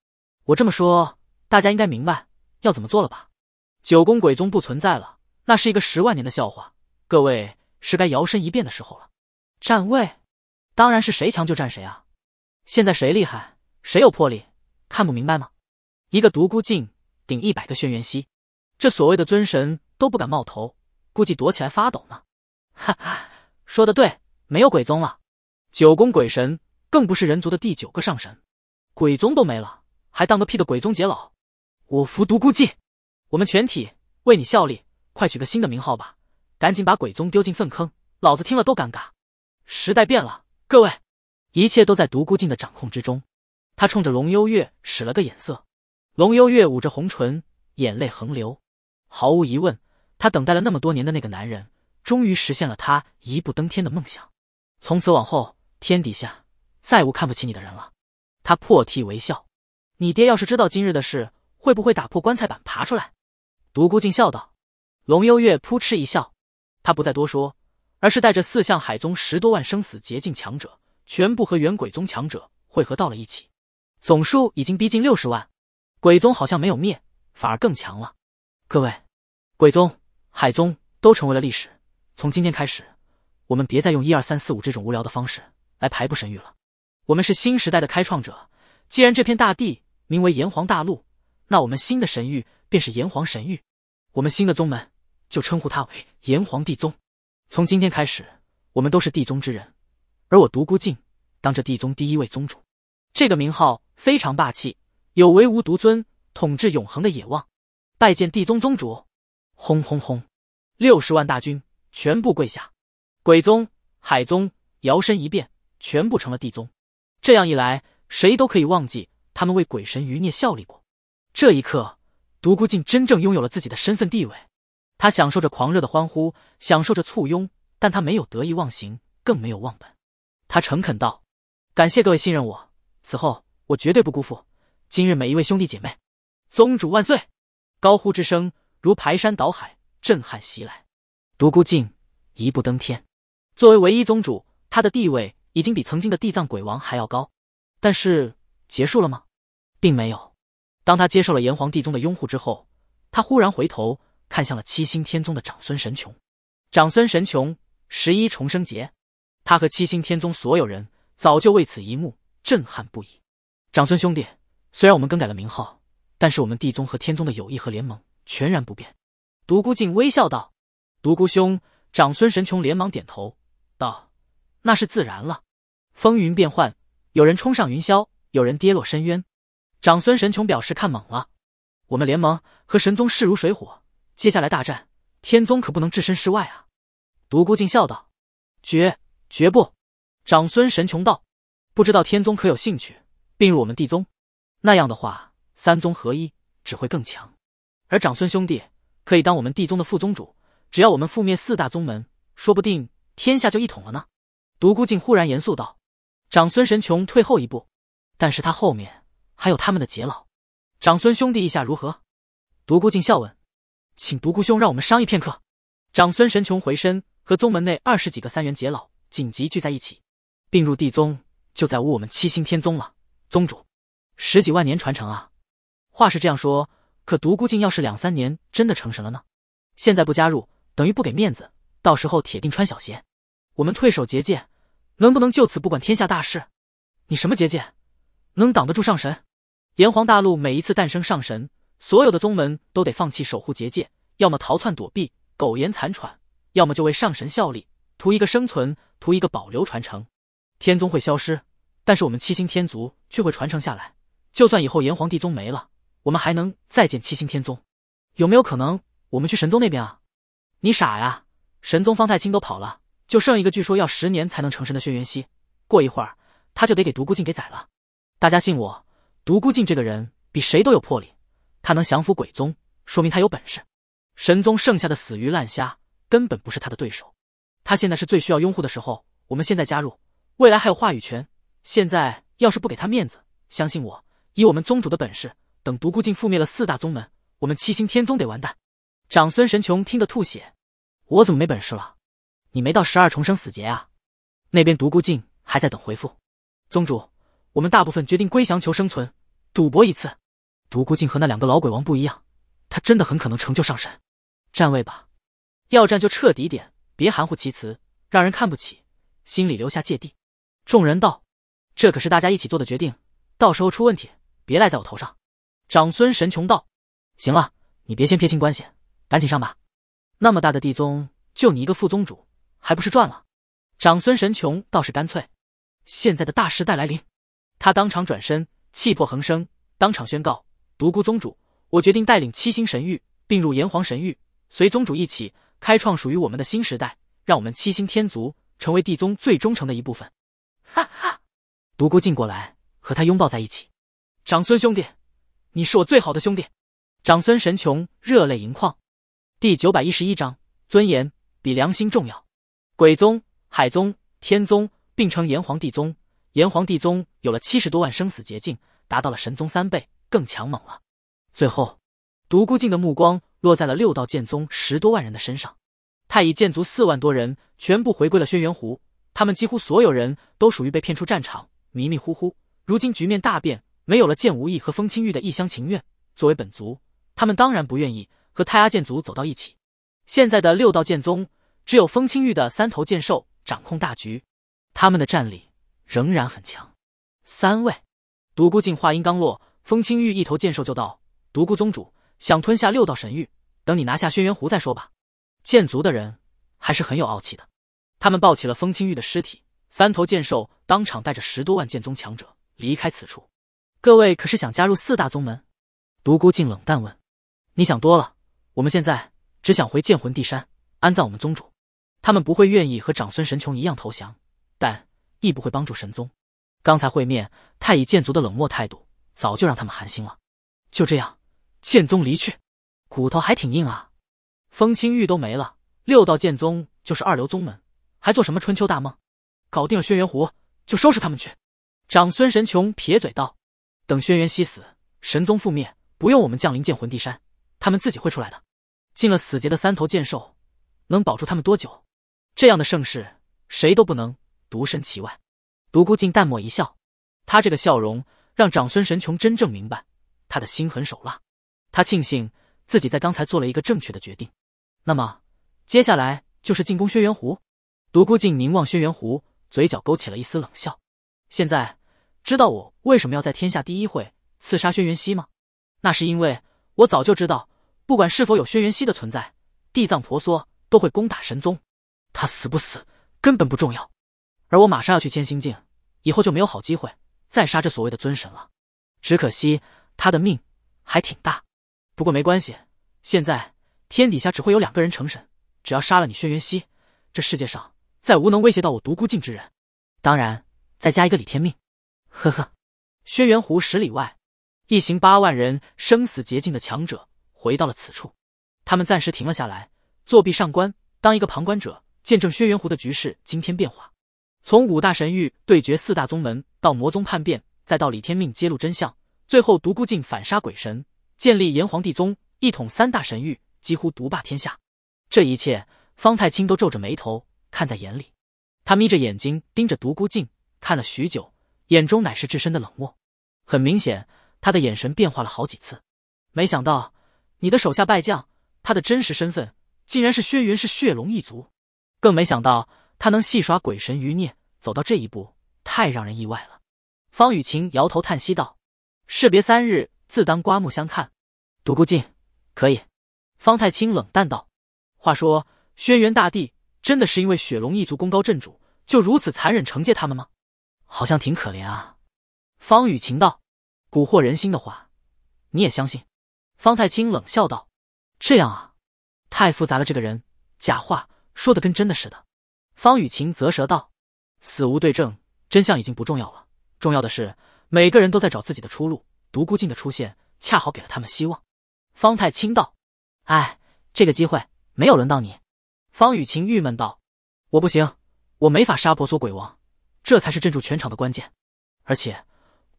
我这么说，大家应该明白要怎么做了吧？九宫鬼宗不存在了，那是一个十万年的笑话，各位是该摇身一变的时候了。站位，当然是谁强就站谁啊！现在谁厉害，谁有魄力，看不明白吗？一个独孤靖顶一百个轩辕熙，这所谓的尊神都不敢冒头，估计躲起来发抖呢。哈哈，说的对，没有鬼宗了，九宫鬼神。更不是人族的第九个上神，鬼宗都没了，还当个屁的鬼宗结老！我服独孤寂，我们全体为你效力，快取个新的名号吧！赶紧把鬼宗丢进粪坑，老子听了都尴尬。时代变了，各位，一切都在独孤靖的掌控之中。他冲着龙幽月使了个眼色，龙幽月捂着红唇，眼泪横流。毫无疑问，他等待了那么多年的那个男人，终于实现了他一步登天的梦想。从此往后，天底下。再无看不起你的人了，他破涕为笑。你爹要是知道今日的事，会不会打破棺材板爬出来？独孤静笑道。龙幽月扑哧一笑，他不再多说，而是带着四象海宗十多万生死捷径强者，全部和元鬼宗强者汇合到了一起，总数已经逼近六十万。鬼宗好像没有灭，反而更强了。各位，鬼宗、海宗都成为了历史。从今天开始，我们别再用一二三四五这种无聊的方式来排布神域了。我们是新时代的开创者。既然这片大地名为炎黄大陆，那我们新的神域便是炎黄神域。我们新的宗门就称呼它为炎黄地宗。从今天开始，我们都是地宗之人，而我独孤靖当这地宗第一位宗主。这个名号非常霸气，有唯吾独尊，统治永恒的野望。拜见地宗宗主！轰轰轰！六十万大军全部跪下。鬼宗、海宗摇身一变，全部成了地宗。这样一来，谁都可以忘记他们为鬼神余孽效力过。这一刻，独孤靖真正拥有了自己的身份地位，他享受着狂热的欢呼，享受着簇拥，但他没有得意忘形，更没有忘本。他诚恳道：“感谢各位信任我，此后我绝对不辜负今日每一位兄弟姐妹。”宗主万岁！高呼之声如排山倒海，震撼袭来。独孤靖一步登天，作为唯一宗主，他的地位。已经比曾经的地藏鬼王还要高，但是结束了吗？并没有。当他接受了炎黄帝宗的拥护之后，他忽然回头看向了七星天宗的长孙神琼。长孙神琼，十一重生劫。他和七星天宗所有人早就为此一幕震撼不已。长孙兄弟，虽然我们更改了名号，但是我们帝宗和天宗的友谊和联盟全然不变。独孤靖微笑道：“独孤兄。”长孙神琼连忙点头道。那是自然了，风云变幻，有人冲上云霄，有人跌落深渊。长孙神琼表示看懵了。我们联盟和神宗势如水火，接下来大战，天宗可不能置身事外啊！独孤静笑道：“绝绝不。”长孙神琼道：“不知道天宗可有兴趣并入我们地宗？那样的话，三宗合一只会更强。而长孙兄弟可以当我们地宗的副宗主，只要我们覆灭四大宗门，说不定天下就一统了呢。”独孤靖忽然严肃道：“长孙神琼，退后一步。但是他后面还有他们的结老。长孙兄弟意下如何？”独孤靖笑问：“请独孤兄让我们商议片刻。”长孙神琼回身和宗门内二十几个三元结老紧急聚在一起。并入地宗，就再无我们七星天宗了。宗主，十几万年传承啊！话是这样说，可独孤靖要是两三年真的成神了呢？现在不加入，等于不给面子，到时候铁定穿小鞋。我们退守结界，能不能就此不管天下大事？你什么结界，能挡得住上神？炎黄大陆每一次诞生上神，所有的宗门都得放弃守护结界，要么逃窜躲避，苟延残喘，要么就为上神效力，图一个生存，图一个保留传承。天宗会消失，但是我们七星天族却会传承下来。就算以后炎黄帝宗没了，我们还能再见七星天宗。有没有可能我们去神宗那边啊？你傻呀？神宗方太清都跑了。就剩一个，据说要十年才能成神的轩辕熙，过一会儿他就得给独孤靖给宰了。大家信我，独孤靖这个人比谁都有魄力，他能降服鬼宗，说明他有本事。神宗剩下的死鱼烂虾根本不是他的对手，他现在是最需要拥护的时候。我们现在加入，未来还有话语权。现在要是不给他面子，相信我，以我们宗主的本事，等独孤靖覆灭了四大宗门，我们七星天宗得完蛋。长孙神琼听得吐血，我怎么没本事了？你没到十二重生死劫啊？那边独孤靖还在等回复。宗主，我们大部分决定归降求生存，赌博一次。独孤靖和那两个老鬼王不一样，他真的很可能成就上神。站位吧，要站就彻底点，别含糊其辞，让人看不起，心里留下芥蒂。众人道：这可是大家一起做的决定，到时候出问题别赖在我头上。长孙神琼道：行了，你别先撇清关系，赶紧上吧。那么大的地宗，就你一个副宗主。还不是赚了，长孙神琼倒是干脆。现在的大时代来临，他当场转身，气魄横生，当场宣告：独孤宗主，我决定带领七星神域并入炎黄神域，随宗主一起开创属于我们的新时代，让我们七星天族成为帝宗最忠诚的一部分。哈哈，独孤进过来和他拥抱在一起，长孙兄弟，你是我最好的兄弟。长孙神琼热泪盈眶。第九百一十一章：尊严比良心重要。鬼宗、海宗、天宗并称炎黄帝宗。炎黄帝宗有了七十多万生死捷径，达到了神宗三倍，更强猛了。最后，独孤靖的目光落在了六道剑宗十多万人的身上。太乙剑族四万多人全部回归了轩辕湖，他们几乎所有人都属于被骗出战场，迷迷糊糊。如今局面大变，没有了剑无意和风清玉的一厢情愿，作为本族，他们当然不愿意和太阿剑族走到一起。现在的六道剑宗。只有风清玉的三头剑兽掌控大局，他们的战力仍然很强。三位独孤静话音刚落，风清玉一头剑兽就道：“独孤宗主想吞下六道神域，等你拿下轩辕湖再说吧。”剑族的人还是很有傲气的，他们抱起了风清玉的尸体。三头剑兽当场带着十多万剑宗强者离开此处。各位可是想加入四大宗门？独孤静冷淡问：“你想多了，我们现在只想回剑魂帝山安葬我们宗主。”他们不会愿意和长孙神琼一样投降，但亦不会帮助神宗。刚才会面，太乙剑族的冷漠态度早就让他们寒心了。就这样，剑宗离去，骨头还挺硬啊！风清玉都没了，六道剑宗就是二流宗门，还做什么春秋大梦？搞定了轩辕狐，就收拾他们去。长孙神琼撇嘴道：“等轩辕羲死，神宗覆灭，不用我们降临剑魂帝山，他们自己会出来的。进了死劫的三头剑兽，能保住他们多久？”这样的盛世，谁都不能独身其外。独孤靖淡漠一笑，他这个笑容让长孙神琼真正明白他的心狠手辣。他庆幸自己在刚才做了一个正确的决定。那么接下来就是进攻轩辕湖。独孤靖凝望轩辕湖，嘴角勾起了一丝冷笑。现在知道我为什么要在天下第一会刺杀轩辕熙吗？那是因为我早就知道，不管是否有轩辕熙的存在，地藏婆娑都会攻打神宗。他死不死根本不重要，而我马上要去千星境，以后就没有好机会再杀这所谓的尊神了。只可惜他的命还挺大，不过没关系。现在天底下只会有两个人成神，只要杀了你轩辕熙，这世界上再无能威胁到我独孤靖之人。当然，再加一个李天命。呵呵。轩辕湖十里外，一行八万人生死劫境的强者回到了此处，他们暂时停了下来，作壁上观，当一个旁观者。见证轩辕湖的局势惊天变化，从五大神域对决四大宗门，到魔宗叛变，再到李天命揭露真相，最后独孤靖反杀鬼神，建立炎黄帝宗，一统三大神域，几乎独霸天下。这一切，方太清都皱着眉头看在眼里。他眯着眼睛盯着独孤靖看了许久，眼中乃是至深的冷漠。很明显，他的眼神变化了好几次。没想到你的手下败将，他的真实身份竟然是轩辕氏血龙一族。更没想到他能戏耍鬼神余孽，走到这一步，太让人意外了。方雨晴摇头叹息道：“士别三日，自当刮目相看。”独孤靖可以。方太清冷淡道：“话说轩辕大帝真的是因为雪龙一族功高震主，就如此残忍惩戒他们吗？好像挺可怜啊。”方雨晴道：“蛊惑人心的话，你也相信？”方太清冷笑道：“这样啊，太复杂了。这个人，假话。”说的跟真的似的，方雨晴啧舌道：“死无对证，真相已经不重要了，重要的是每个人都在找自己的出路。独孤靖的出现恰好给了他们希望。”方太清道：“哎，这个机会没有轮到你。”方雨晴郁闷道：“我不行，我没法杀婆娑鬼王，这才是镇住全场的关键。而且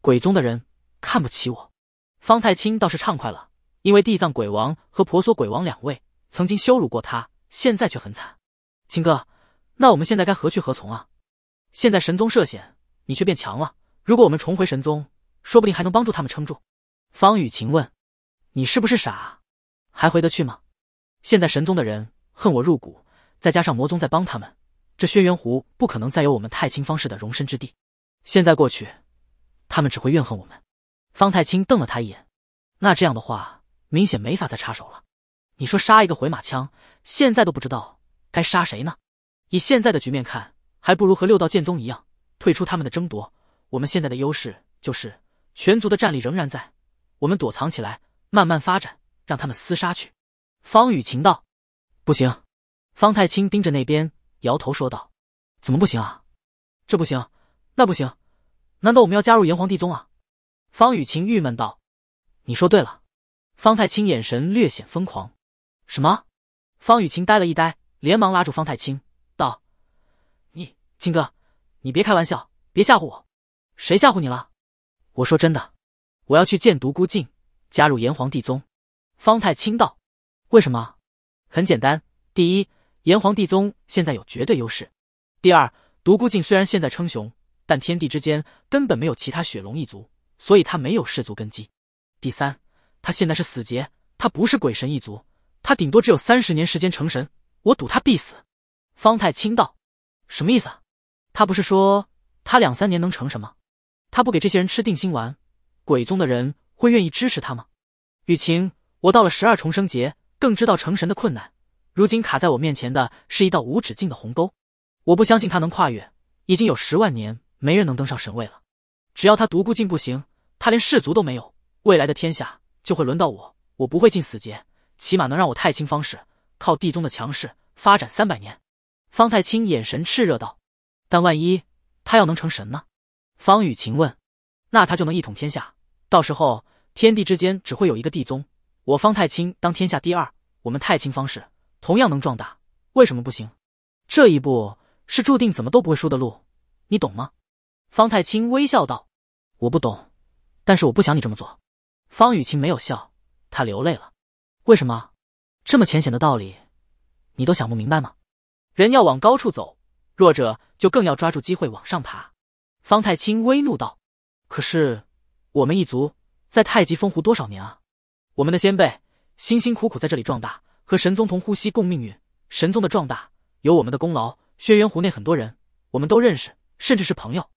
鬼宗的人看不起我。”方太清倒是畅快了，因为地藏鬼王和婆娑鬼王两位曾经羞辱过他，现在却很惨。青哥，那我们现在该何去何从啊？现在神宗涉险，你却变强了。如果我们重回神宗，说不定还能帮助他们撑住。方雨晴问：“你是不是傻？还回得去吗？现在神宗的人恨我入骨，再加上魔宗在帮他们，这轩辕湖不可能再有我们太清方氏的容身之地。现在过去，他们只会怨恨我们。”方太清瞪了他一眼：“那这样的话，明显没法再插手了。你说杀一个回马枪，现在都不知道。”该杀谁呢？以现在的局面看，还不如和六道剑宗一样，退出他们的争夺。我们现在的优势就是全族的战力仍然在，我们躲藏起来，慢慢发展，让他们厮杀去。方雨晴道：“不行！”方太清盯着那边，摇头说道：“怎么不行啊？这不行，那不行，难道我们要加入炎黄帝宗啊？”方雨晴郁闷道：“你说对了。”方太清眼神略显疯狂：“什么？”方雨晴呆了一呆。连忙拉住方太清，道：“你青哥，你别开玩笑，别吓唬我。谁吓唬你了？我说真的，我要去见独孤靖，加入炎黄帝宗。”方太清道：“为什么？很简单，第一，炎黄帝宗现在有绝对优势；第二，独孤靖虽然现在称雄，但天地之间根本没有其他雪龙一族，所以他没有氏族根基；第三，他现在是死劫，他不是鬼神一族，他顶多只有三十年时间成神。”我赌他必死，方太清道，什么意思？他不是说他两三年能成什么？他不给这些人吃定心丸，鬼宗的人会愿意支持他吗？雨晴，我到了十二重生劫，更知道成神的困难。如今卡在我面前的是一道无止境的鸿沟，我不相信他能跨越。已经有十万年没人能登上神位了，只要他独孤进不行，他连氏族都没有，未来的天下就会轮到我。我不会进死劫，起码能让我太清方氏。靠地宗的强势发展三百年，方太清眼神炽热道：“但万一他要能成神呢？”方雨晴问：“那他就能一统天下，到时候天地之间只会有一个地宗，我方太清当天下第二，我们太清方氏同样能壮大，为什么不行？”这一步是注定怎么都不会输的路，你懂吗？”方太清微笑道：“我不懂，但是我不想你这么做。”方雨晴没有笑，她流泪了。为什么？这么浅显的道理，你都想不明白吗？人要往高处走，弱者就更要抓住机会往上爬。方太清微怒道：“可是我们一族在太极风湖多少年啊？我们的先辈辛辛苦苦在这里壮大，和神宗同呼吸共命运。神宗的壮大有我们的功劳。轩辕湖内很多人，我们都认识，甚至是朋友。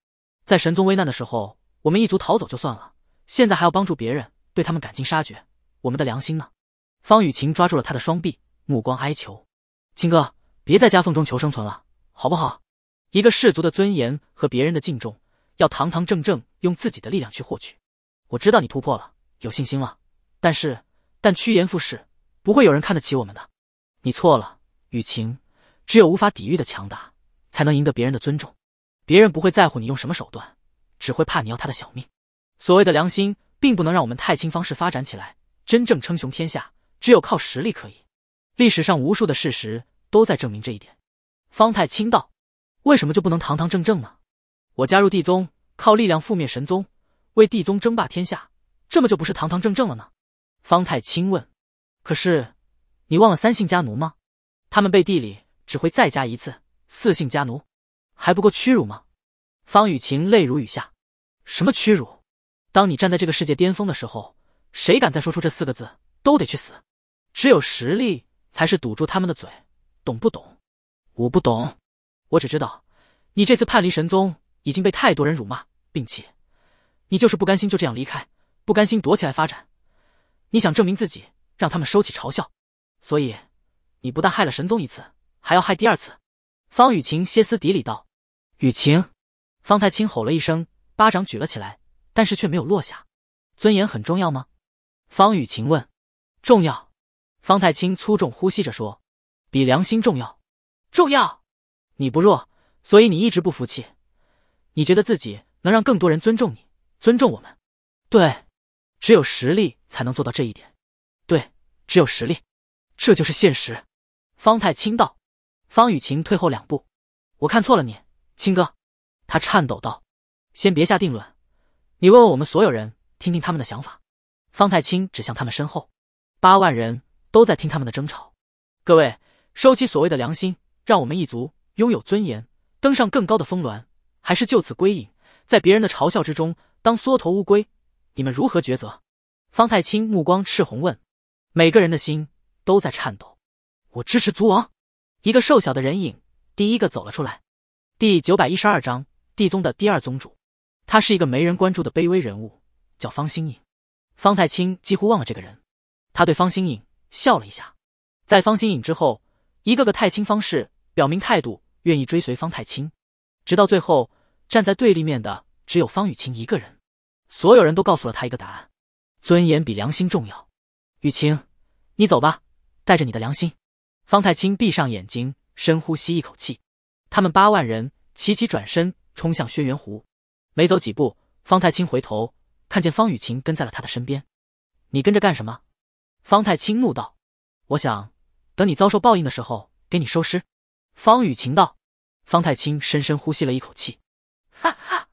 在神宗危难的时候，我们一族逃走就算了，现在还要帮助别人，对他们赶尽杀绝，我们的良心呢？”方雨晴抓住了他的双臂，目光哀求：“青哥，别在夹缝中求生存了，好不好？一个氏族的尊严和别人的敬重，要堂堂正正用自己的力量去获取。我知道你突破了，有信心了，但是，但趋炎附势，不会有人看得起我们的。你错了，雨晴，只有无法抵御的强大，才能赢得别人的尊重。别人不会在乎你用什么手段，只会怕你要他的小命。所谓的良心，并不能让我们太清方式发展起来，真正称雄天下。”只有靠实力可以。历史上无数的事实都在证明这一点。方太清道：“为什么就不能堂堂正正呢？我加入帝宗，靠力量覆灭神宗，为帝宗争霸天下，这么就不是堂堂正正了呢？”方太清问：“可是你忘了三姓家奴吗？他们背地里只会再加一次四姓家奴，还不够屈辱吗？”方雨晴泪如雨下：“什么屈辱？当你站在这个世界巅峰的时候，谁敢再说出这四个字？”都得去死，只有实力才是堵住他们的嘴，懂不懂？我不懂，我只知道你这次叛离神宗已经被太多人辱骂，并且你就是不甘心就这样离开，不甘心躲起来发展，你想证明自己，让他们收起嘲笑。所以你不但害了神宗一次，还要害第二次。”方雨晴歇斯底里道。“雨晴！”方太清吼了一声，巴掌举了起来，但是却没有落下。“尊严很重要吗？”方雨晴问。重要，方太清粗重呼吸着说：“比良心重要，重要。你不弱，所以你一直不服气。你觉得自己能让更多人尊重你，尊重我们。对，只有实力才能做到这一点。对，只有实力，这就是现实。”方太清道。方雨晴退后两步，我看错了你，青哥。他颤抖道：“先别下定论，你问问我们所有人，听听他们的想法。”方太清指向他们身后。八万人都在听他们的争吵。各位，收起所谓的良心，让我们一族拥有尊严，登上更高的峰峦，还是就此归隐，在别人的嘲笑之中当缩头乌龟？你们如何抉择？方太清目光赤红问。每个人的心都在颤抖。我支持族王。一个瘦小的人影第一个走了出来。第九百一十二章地宗的第二宗主，他是一个没人关注的卑微人物，叫方新颖。方太清几乎忘了这个人。他对方心颖笑了一下，在方心颖之后，一个个太清方氏表明态度，愿意追随方太清，直到最后站在对立面的只有方雨晴一个人。所有人都告诉了他一个答案：尊严比良心重要。雨晴，你走吧，带着你的良心。方太清闭上眼睛，深呼吸一口气，他们八万人齐齐转身冲向轩辕湖。没走几步，方太清回头看见方雨晴跟在了他的身边，你跟着干什么？方太清怒道：“我想等你遭受报应的时候，给你收尸。”方雨晴道：“方太清深深呼吸了一口气，哈哈，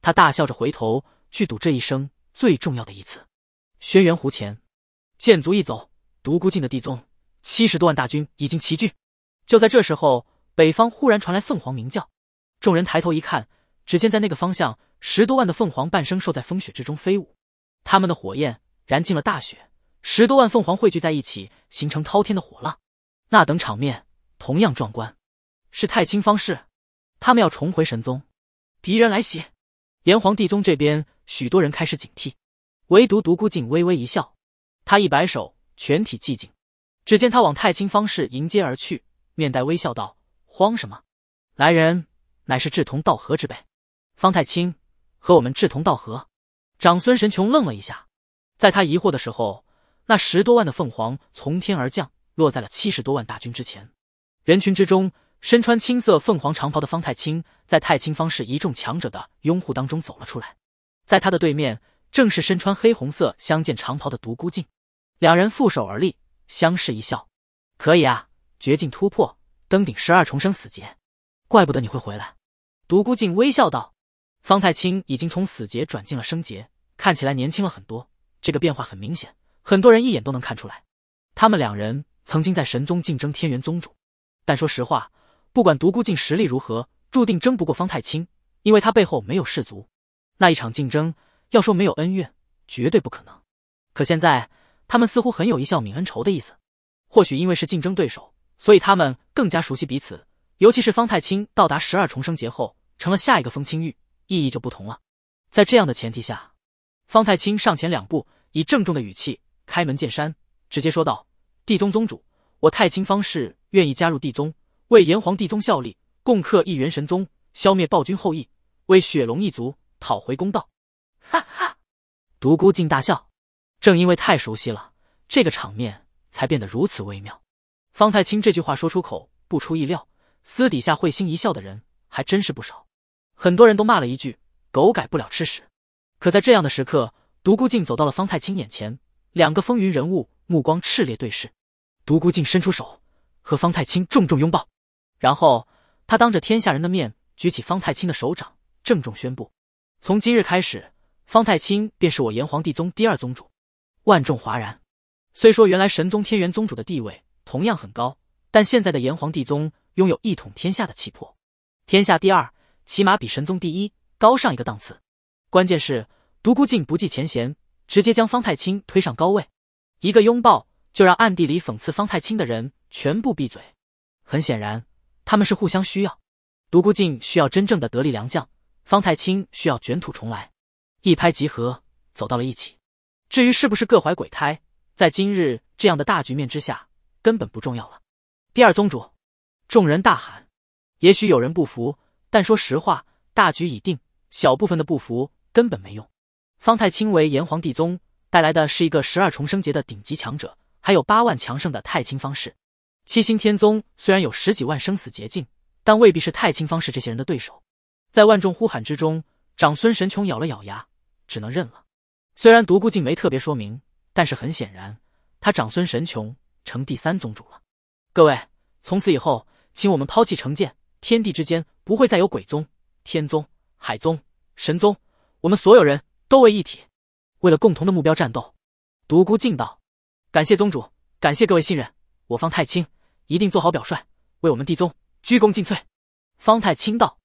他大笑着回头去赌这一生最重要的一次。”轩辕湖前，剑族一走，独孤靖的地宗七十多万大军已经齐聚。就在这时候，北方忽然传来凤凰鸣叫，众人抬头一看，只见在那个方向，十多万的凤凰半生兽在风雪之中飞舞，他们的火焰燃尽了大雪。十多万凤凰汇聚在一起，形成滔天的火浪，那等场面同样壮观。是太清方士，他们要重回神宗，敌人来袭。炎黄帝宗这边，许多人开始警惕，唯独独孤靖微微一笑。他一摆手，全体寂静。只见他往太清方士迎接而去，面带微笑道：“慌什么？来人，乃是志同道合之辈。方太清和我们志同道合。”长孙神琼愣了一下，在他疑惑的时候。那十多万的凤凰从天而降，落在了七十多万大军之前。人群之中，身穿青色凤凰长袍的方太清，在太清方氏一众强者的拥护当中走了出来。在他的对面，正是身穿黑红色相间长袍的独孤靖。两人负手而立，相视一笑。可以啊，绝境突破，登顶十二重生死劫。怪不得你会回来。”独孤靖微笑道，“方太清已经从死劫转进了生劫，看起来年轻了很多。这个变化很明显。”很多人一眼都能看出来，他们两人曾经在神宗竞争天元宗主。但说实话，不管独孤靖实力如何，注定争不过方太清，因为他背后没有氏族。那一场竞争，要说没有恩怨，绝对不可能。可现在，他们似乎很有一笑泯恩仇的意思。或许因为是竞争对手，所以他们更加熟悉彼此。尤其是方太清到达十二重生劫后，成了下一个风清玉，意义就不同了。在这样的前提下，方太清上前两步，以郑重的语气。开门见山，直接说道：“地宗宗主，我太清方氏愿意加入地宗，为炎黄地宗效力，共克一元神宗，消灭暴君后裔，为雪龙一族讨回公道。”哈哈，独孤靖大笑。正因为太熟悉了，这个场面才变得如此微妙。方太清这句话说出口，不出意料，私底下会心一笑的人还真是不少。很多人都骂了一句：“狗改不了吃屎。”可在这样的时刻，独孤靖走到了方太清眼前。两个风云人物目光炽烈对视，独孤靖伸出手，和方太清重重拥抱。然后他当着天下人的面，举起方太清的手掌，郑重宣布：从今日开始，方太清便是我炎黄帝宗第二宗主。万众哗然。虽说原来神宗天元宗主的地位同样很高，但现在的炎黄帝宗拥有一统天下的气魄，天下第二起码比神宗第一高上一个档次。关键是独孤靖不计前嫌。直接将方太清推上高位，一个拥抱就让暗地里讽刺方太清的人全部闭嘴。很显然，他们是互相需要，独孤靖需要真正的得力良将，方太清需要卷土重来，一拍即合，走到了一起。至于是不是各怀鬼胎，在今日这样的大局面之下，根本不重要了。第二宗主，众人大喊。也许有人不服，但说实话，大局已定，小部分的不服根本没用。方太清为炎黄帝宗带来的是一个十二重生劫的顶级强者，还有八万强盛的太清方士。七星天宗虽然有十几万生死捷径，但未必是太清方士这些人的对手。在万众呼喊之中，长孙神琼咬了咬牙，只能认了。虽然独孤靖没特别说明，但是很显然，他长孙神琼成第三宗主了。各位，从此以后，请我们抛弃成见，天地之间不会再有鬼宗、天宗、海宗、神宗，我们所有人。都为一体，为了共同的目标战斗。独孤敬道：“感谢宗主，感谢各位信任我方太清，一定做好表率，为我们帝宗鞠躬尽瘁。”方太清道：“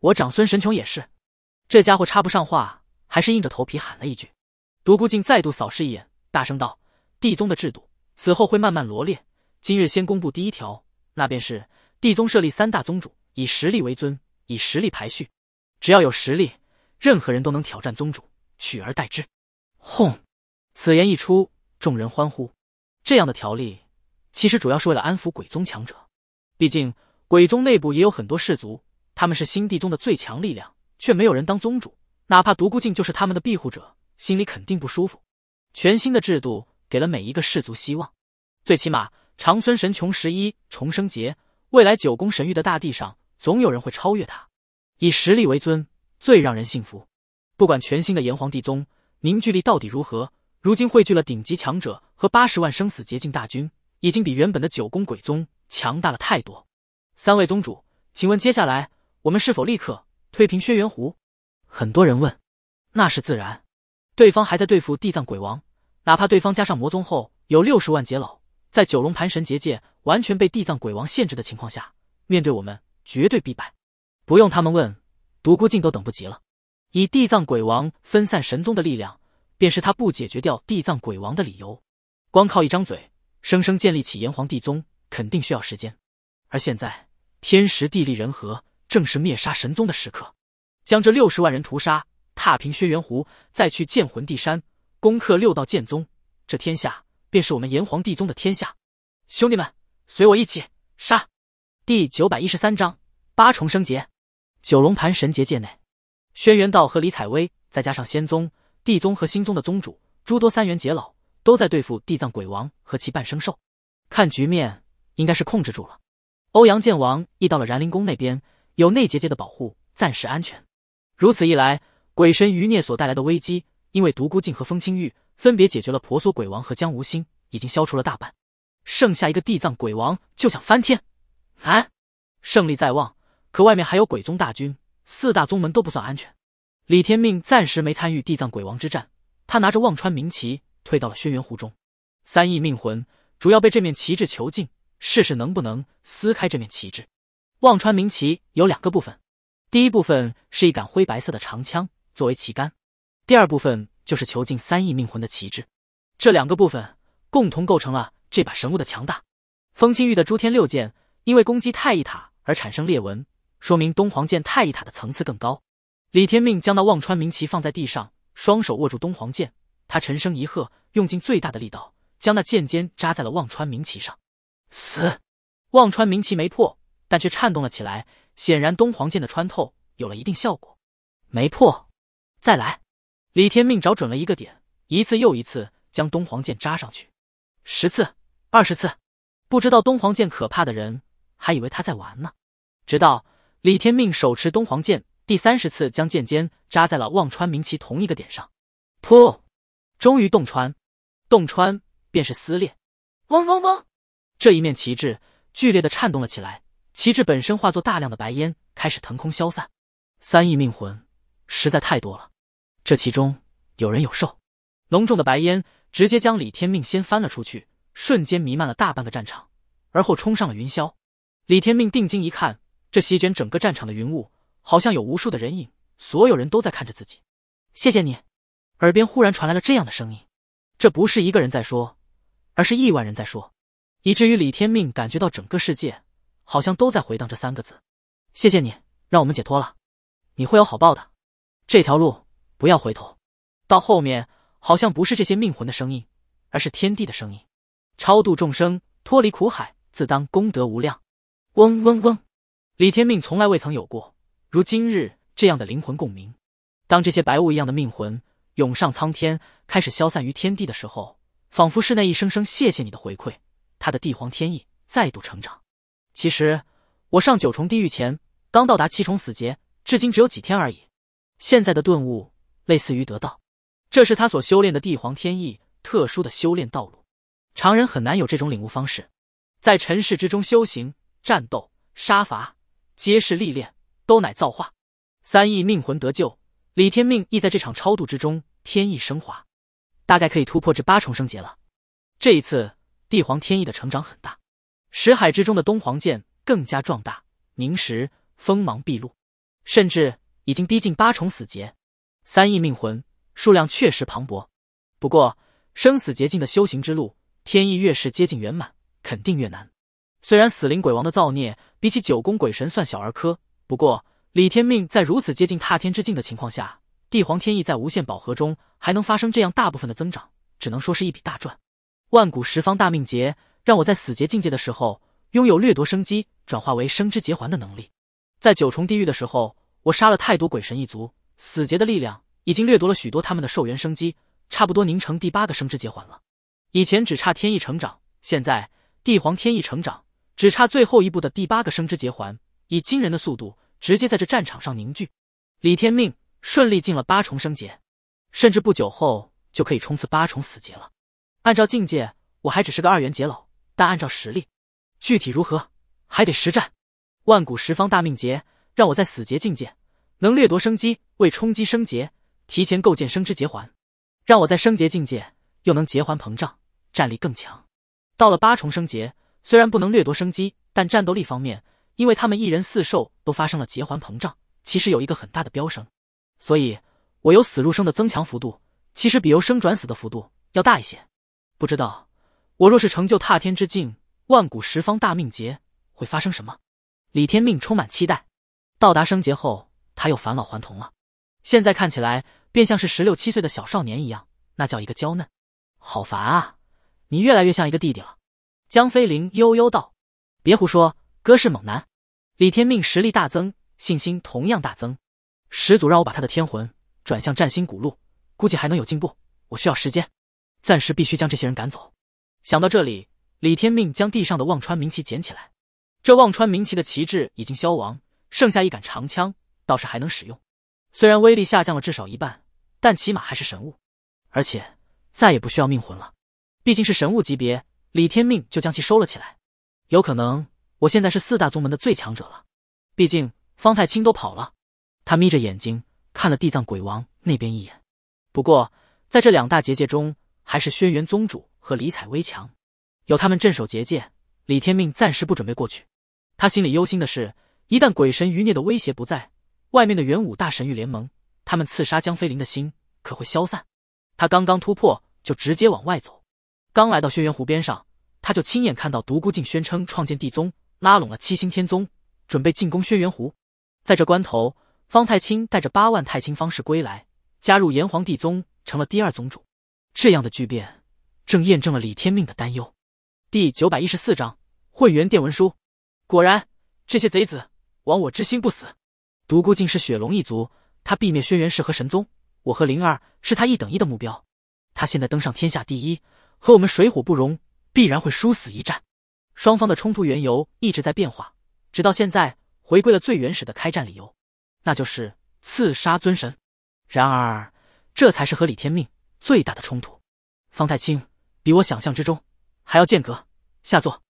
我长孙神琼也是。”这家伙插不上话，还是硬着头皮喊了一句。独孤敬再度扫视一眼，大声道：“帝宗的制度此后会慢慢罗列，今日先公布第一条，那便是帝宗设立三大宗主，以实力为尊，以实力排序，只要有实力，任何人都能挑战宗主。”取而代之，轰！此言一出，众人欢呼。这样的条例其实主要是为了安抚鬼宗强者，毕竟鬼宗内部也有很多氏族，他们是新帝宗的最强力量，却没有人当宗主，哪怕独孤靖就是他们的庇护者，心里肯定不舒服。全新的制度给了每一个氏族希望，最起码长孙神琼十一重生节，未来九宫神域的大地上，总有人会超越他。以实力为尊，最让人信服。不管全新的炎黄帝宗凝聚力到底如何，如今汇聚了顶级强者和八十万生死捷径大军，已经比原本的九宫鬼宗强大了太多。三位宗主，请问接下来我们是否立刻推平轩辕湖？很多人问。那是自然，对方还在对付地藏鬼王，哪怕对方加上魔宗后有六十万劫老，在九龙盘神结界完全被地藏鬼王限制的情况下，面对我们绝对必败。不用他们问，独孤靖都等不及了。以地藏鬼王分散神宗的力量，便是他不解决掉地藏鬼王的理由。光靠一张嘴，生生建立起炎黄帝宗，肯定需要时间。而现在，天时地利人和，正是灭杀神宗的时刻。将这六十万人屠杀，踏平轩辕湖，再去剑魂地山，攻克六道剑宗，这天下便是我们炎黄帝宗的天下。兄弟们，随我一起杀！第九百一十三章八重生劫，九龙盘神劫界内。轩辕道和李采薇，再加上仙宗、地宗和心宗的宗主，诸多三元结老都在对付地藏鬼王和其半生兽。看局面，应该是控制住了。欧阳剑王亦到了燃灵宫那边，有内结界的保护，暂时安全。如此一来，鬼神余孽所带来的危机，因为独孤静和风清玉分别解决了婆娑鬼王和江无心，已经消除了大半。剩下一个地藏鬼王就想翻天，啊！胜利在望，可外面还有鬼宗大军。四大宗门都不算安全，李天命暂时没参与地藏鬼王之战，他拿着忘川明旗退到了轩辕湖中。三亿命魂主要被这面旗帜囚禁，试试能不能撕开这面旗帜。忘川明旗有两个部分，第一部分是一杆灰白色的长枪作为旗杆，第二部分就是囚禁三亿命魂的旗帜。这两个部分共同构成了这把神物的强大。风清玉的诸天六剑因为攻击太乙塔而产生裂纹。说明东皇剑太乙塔的层次更高。李天命将那忘川明旗放在地上，双手握住东皇剑，他沉声一喝，用尽最大的力道，将那剑尖扎在了忘川明旗上。死！忘川明旗没破，但却颤动了起来，显然东皇剑的穿透有了一定效果。没破，再来！李天命找准了一个点，一次又一次将东皇剑扎上去，十次、二十次。不知道东皇剑可怕的人，还以为他在玩呢，直到。李天命手持东皇剑，第三十次将剑尖扎在了忘川明棋同一个点上。噗！终于洞穿，洞穿便是撕裂。嗡嗡嗡！这一面旗帜剧烈的颤动了起来，旗帜本身化作大量的白烟，开始腾空消散。三亿命魂，实在太多了。这其中有人有兽，浓重的白烟直接将李天命掀翻了出去，瞬间弥漫了大半个战场，而后冲上了云霄。李天命定睛一看。这席卷整个战场的云雾，好像有无数的人影，所有人都在看着自己。谢谢你，耳边忽然传来了这样的声音，这不是一个人在说，而是亿万人在说，以至于李天命感觉到整个世界好像都在回荡这三个字：谢谢你，让我们解脱了，你会有好报的。这条路不要回头。到后面，好像不是这些命魂的声音，而是天地的声音：超度众生，脱离苦海，自当功德无量。嗡嗡嗡。李天命从来未曾有过，如今日这样的灵魂共鸣。当这些白雾一样的命魂涌上苍天，开始消散于天地的时候，仿佛是那一声声“谢谢你的回馈”，他的帝皇天意再度成长。其实，我上九重地狱前，刚到达七重死劫，至今只有几天而已。现在的顿悟，类似于得道，这是他所修炼的帝皇天意特殊的修炼道路，常人很难有这种领悟方式。在尘世之中修行、战斗、杀伐。皆是历练，都乃造化。三亿命魂得救，李天命亦在这场超度之中，天意升华，大概可以突破至八重生劫了。这一次，帝皇天意的成长很大，石海之中的东皇剑更加壮大，凝实，锋芒毕露，甚至已经逼近八重死劫。三亿命魂数量确实磅礴，不过生死劫境的修行之路，天意越是接近圆满，肯定越难。虽然死灵鬼王的造孽比起九宫鬼神算小儿科，不过李天命在如此接近踏天之境的情况下，帝皇天意在无限宝盒中还能发生这样大部分的增长，只能说是一笔大赚。万古十方大命劫让我在死劫境界的时候拥有掠夺生机转化为生之结环的能力，在九重地狱的时候，我杀了太多鬼神一族，死劫的力量已经掠夺了许多他们的寿元生机，差不多凝成第八个生之结环了。以前只差天意成长，现在帝皇天意成长。只差最后一步的第八个生之结环，以惊人的速度直接在这战场上凝聚。李天命顺利进了八重生劫，甚至不久后就可以冲刺八重死劫了。按照境界，我还只是个二元劫老，但按照实力，具体如何还得实战。万古十方大命劫让我在死劫境界能掠夺生机，为冲击生劫提前构建生之结环，让我在生劫境界又能结环膨胀，战力更强。到了八重生劫。虽然不能掠夺生机，但战斗力方面，因为他们一人四兽都发生了结环膨胀，其实有一个很大的飙升。所以，我由死入生的增强幅度，其实比由生转死的幅度要大一些。不知道我若是成就踏天之境，万古十方大命劫会发生什么？李天命充满期待。到达生劫后，他又返老还童了，现在看起来便像是十六七岁的小少年一样，那叫一个娇嫩。好烦啊！你越来越像一个弟弟了。江飞凌悠悠道：“别胡说，哥是猛男。”李天命实力大增，信心同样大增。始祖让我把他的天魂转向占星古路，估计还能有进步。我需要时间，暂时必须将这些人赶走。想到这里，李天命将地上的忘川明旗捡起来。这忘川明旗的旗帜已经消亡，剩下一杆长枪倒是还能使用。虽然威力下降了至少一半，但起码还是神物，而且再也不需要命魂了。毕竟是神物级别。李天命就将其收了起来，有可能我现在是四大宗门的最强者了，毕竟方太清都跑了。他眯着眼睛看了地藏鬼王那边一眼，不过在这两大结界中，还是轩辕宗主和李采薇强，有他们镇守结界，李天命暂时不准备过去。他心里忧心的是，一旦鬼神余孽的威胁不在，外面的元武大神域联盟，他们刺杀江飞凌的心可会消散？他刚刚突破就直接往外走，刚来到轩辕湖边上。他就亲眼看到独孤靖宣称创建地宗，拉拢了七星天宗，准备进攻轩辕湖。在这关头，方太清带着八万太清方士归来，加入炎黄帝宗，成了第二宗主。这样的巨变，正验证了李天命的担忧。第九百一十四章混元殿文书。果然，这些贼子亡我之心不死。独孤靖是雪龙一族，他必灭轩辕氏和神宗。我和灵儿是他一等一的目标。他现在登上天下第一，和我们水火不容。必然会殊死一战，双方的冲突缘由一直在变化，直到现在回归了最原始的开战理由，那就是刺杀尊神。然而，这才是和李天命最大的冲突。方太清比我想象之中还要剑阁下座，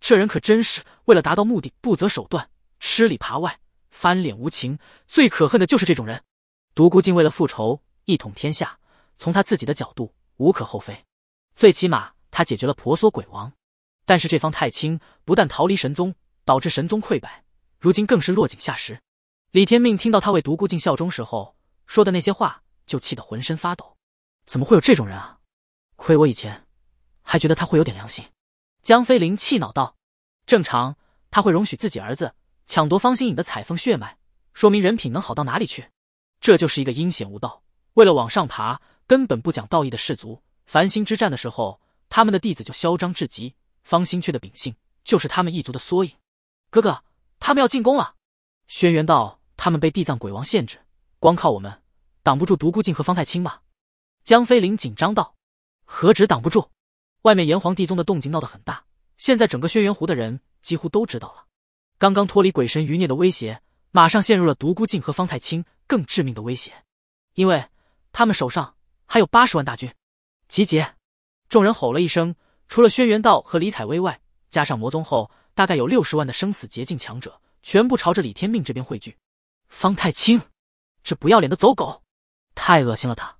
这人可真是为了达到目的不择手段，吃里扒外，翻脸无情。最可恨的就是这种人。独孤靖为了复仇一统天下，从他自己的角度无可厚非，最起码。他解决了婆娑鬼王，但是这方太清不但逃离神宗，导致神宗溃败，如今更是落井下石。李天命听到他为独孤靖效忠时候说的那些话，就气得浑身发抖。怎么会有这种人啊？亏我以前还觉得他会有点良心。江飞凌气恼道：“正常，他会容许自己儿子抢夺方心颖的彩凤血脉，说明人品能好到哪里去？这就是一个阴险无道、为了往上爬根本不讲道义的氏族。繁星之战的时候。”他们的弟子就嚣张至极，方心却的秉性就是他们一族的缩影。哥哥，他们要进攻了。轩辕道，他们被地藏鬼王限制，光靠我们挡不住独孤静和方太清吧？江飞凌紧张道：“何止挡不住，外面炎黄地宗的动静闹得很大，现在整个轩辕湖的人几乎都知道了。刚刚脱离鬼神余孽的威胁，马上陷入了独孤靖和方太清更致命的威胁，因为他们手上还有八十万大军集结。”众人吼了一声，除了轩辕道和李采薇外，加上魔宗后，大概有六十万的生死劫境强者，全部朝着李天命这边汇聚。方太清，这不要脸的走狗，太恶心了！他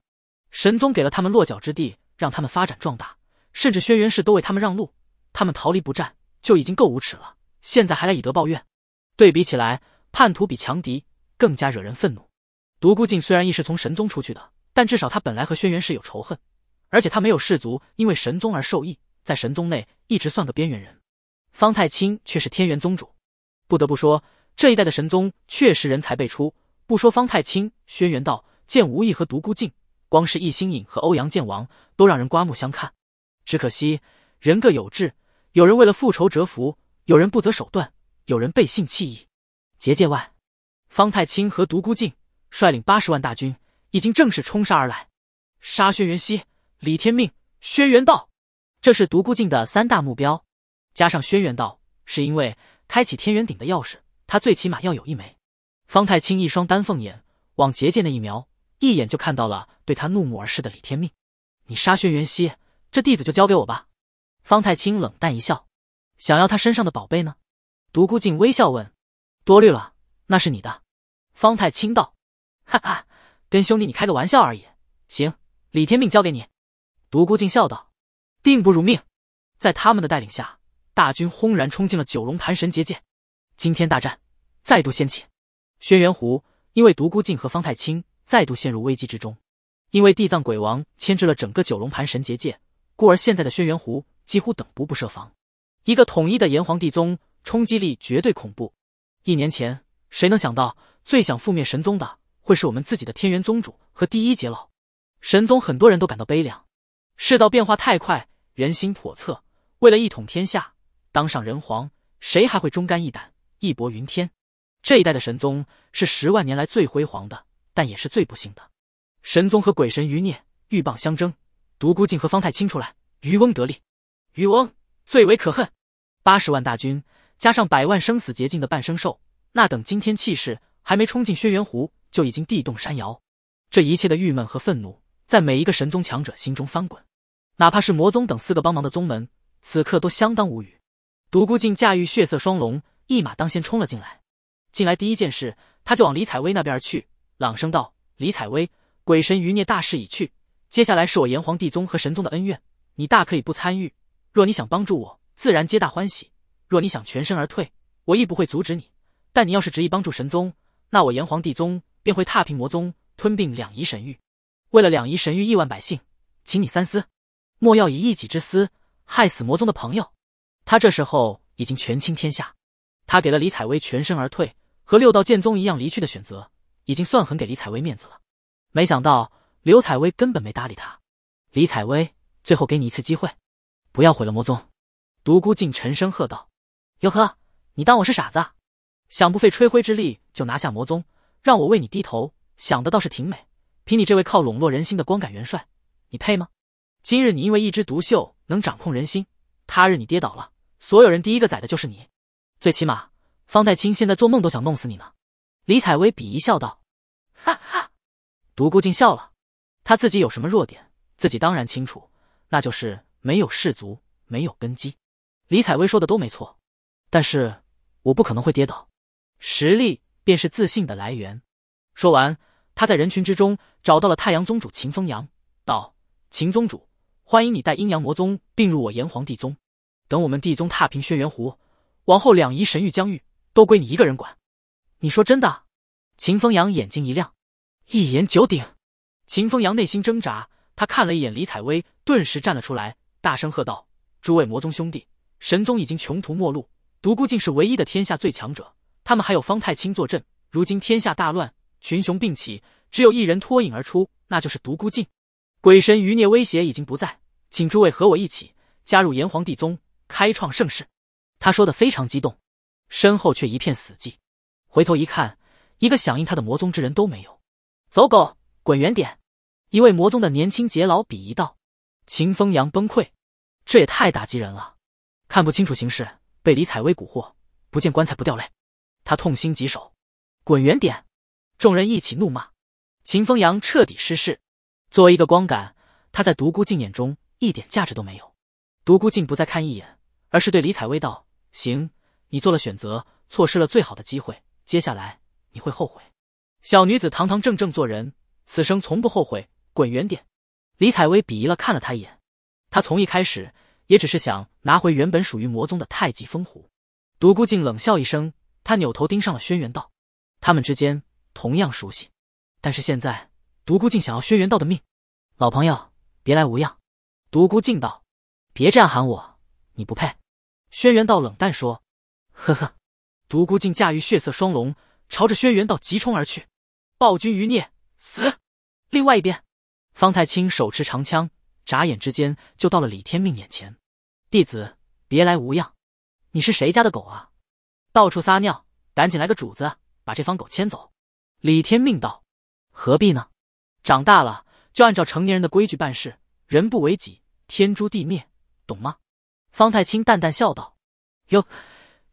神宗给了他们落脚之地，让他们发展壮大，甚至轩辕氏都为他们让路，他们逃离不战就已经够无耻了，现在还来以德报怨。对比起来，叛徒比强敌更加惹人愤怒。独孤靖虽然亦是从神宗出去的，但至少他本来和轩辕氏有仇恨。而且他没有氏族，因为神宗而受益，在神宗内一直算个边缘人。方太清却是天元宗主，不得不说，这一代的神宗确实人才辈出。不说方太清、轩辕道、剑无意和独孤靖，光是易星影和欧阳剑王，都让人刮目相看。只可惜，人各有志，有人为了复仇折服，有人不择手段，有人背信弃义。结界外，方太清和独孤靖率领八十万大军，已经正式冲杀而来，杀轩辕熙。李天命、轩辕道，这是独孤靖的三大目标，加上轩辕道，是因为开启天元顶的钥匙，他最起码要有一枚。方太清一双丹凤眼往结界那一瞄，一眼就看到了对他怒目而视的李天命。你杀轩辕熙，这弟子就交给我吧。方太清冷淡一笑，想要他身上的宝贝呢？独孤靖微笑问：“多虑了，那是你的。”方太清道：“哈哈，跟兄弟你开个玩笑而已。行，李天命交给你。”独孤靖笑道：“定不辱命。”在他们的带领下，大军轰然冲进了九龙盘神结界。惊天大战再度掀起。轩辕湖因为独孤靖和方太清再度陷入危机之中，因为地藏鬼王牵制了整个九龙盘神结界，故而现在的轩辕湖几乎等不不设防。一个统一的炎黄帝宗，冲击力绝对恐怖。一年前，谁能想到最想覆灭神宗的会是我们自己的天元宗主和第一劫老？神宗很多人都感到悲凉。世道变化太快，人心叵测。为了一统天下，当上人皇，谁还会忠肝义胆、义薄云天？这一代的神宗是十万年来最辉煌的，但也是最不幸的。神宗和鬼神余孽鹬蚌相争，独孤靖和方太清出来，渔翁得利。渔翁最为可恨。八十万大军加上百万生死捷境的半生兽，那等惊天气势，还没冲进轩辕湖，就已经地动山摇。这一切的郁闷和愤怒。在每一个神宗强者心中翻滚，哪怕是魔宗等四个帮忙的宗门，此刻都相当无语。独孤靖驾驭血色双龙，一马当先冲了进来。进来第一件事，他就往李采薇那边而去，朗声道：“李采薇，鬼神余孽大势已去，接下来是我炎黄帝宗和神宗的恩怨，你大可以不参与。若你想帮助我，自然皆大欢喜；若你想全身而退，我亦不会阻止你。但你要是执意帮助神宗，那我炎黄帝宗便会踏平魔宗，吞并两仪神域。”为了两仪神域亿万百姓，请你三思，莫要以一己之私害死魔宗的朋友。他这时候已经权倾天下，他给了李采薇全身而退和六道剑宗一样离去的选择，已经算很给李采薇面子了。没想到刘采薇根本没搭理他。李采薇，最后给你一次机会，不要毁了魔宗。独孤静沉声喝道：“哟呵，你当我是傻子？想不费吹灰之力就拿下魔宗，让我为你低头，想的倒是挺美。”凭你这位靠笼络人心的光杆元帅，你配吗？今日你因为一枝独秀能掌控人心，他日你跌倒了，所有人第一个宰的就是你。最起码，方太清现在做梦都想弄死你呢。李采薇鄙夷笑道：“哈哈。”独孤靖笑了，他自己有什么弱点，自己当然清楚，那就是没有氏族，没有根基。李采薇说的都没错，但是我不可能会跌倒，实力便是自信的来源。说完。他在人群之中找到了太阳宗主秦风阳，道：“秦宗主，欢迎你带阴阳魔宗并入我炎黄帝宗。等我们帝宗踏平轩辕湖，往后两仪神域疆域都归你一个人管。”你说真的？秦风阳眼睛一亮，一言九鼎。秦风阳内心挣扎，他看了一眼李采薇，顿时站了出来，大声喝道：“诸位魔宗兄弟，神宗已经穷途末路，独孤竟是唯一的天下最强者，他们还有方太清坐镇，如今天下大乱。”群雄并起，只有一人脱颖而出，那就是独孤靖。鬼神余孽威胁已经不在，请诸位和我一起加入炎黄帝宗，开创盛世。他说的非常激动，身后却一片死寂。回头一看，一个响应他的魔宗之人都没有。走狗，滚远点！一位魔宗的年轻杰老鄙夷道。秦风阳崩溃，这也太打击人了。看不清楚形势，被李采薇蛊惑，不见棺材不掉泪。他痛心疾首，滚远点！众人一起怒骂，秦风阳彻底失势。作为一个光杆，他在独孤靖眼中一点价值都没有。独孤靖不再看一眼，而是对李采薇道：“行，你做了选择，错失了最好的机会，接下来你会后悔。”小女子堂堂正正做人，此生从不后悔。滚远点！李采薇鄙夷了看了他一眼。他从一开始也只是想拿回原本属于魔宗的太极风湖。独孤靖冷笑一声，他扭头盯上了轩辕道，他们之间。同样熟悉，但是现在独孤静想要轩辕道的命。老朋友，别来无恙。独孤静道：“别这样喊我，你不配。”轩辕道冷淡说：“呵呵。”独孤静驾驭血色双龙，朝着轩辕道急冲而去。暴君余孽，死！另外一边，方太清手持长枪，眨眼之间就到了李天命眼前。弟子，别来无恙。你是谁家的狗啊？到处撒尿，赶紧来个主子把这方狗牵走。李天命道：“何必呢？长大了就按照成年人的规矩办事，人不为己，天诛地灭，懂吗？”方太清淡淡笑道：“哟，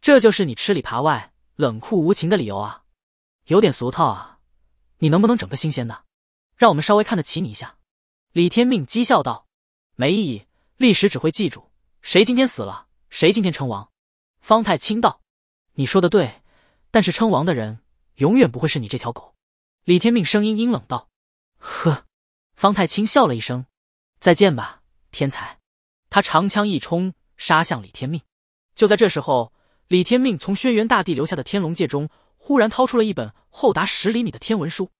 这就是你吃里扒外、冷酷无情的理由啊？有点俗套啊！你能不能整个新鲜的，让我们稍微看得起你一下？”李天命讥笑道：“没意义，历史只会记住谁今天死了，谁今天称王。”方太清道：“你说的对，但是称王的人。”永远不会是你这条狗，李天命声音阴冷道：“呵。”方太清笑了一声：“再见吧，天才。”他长枪一冲，杀向李天命。就在这时候，李天命从轩辕大帝留下的天龙戒中，忽然掏出了一本厚达十厘米的天文书。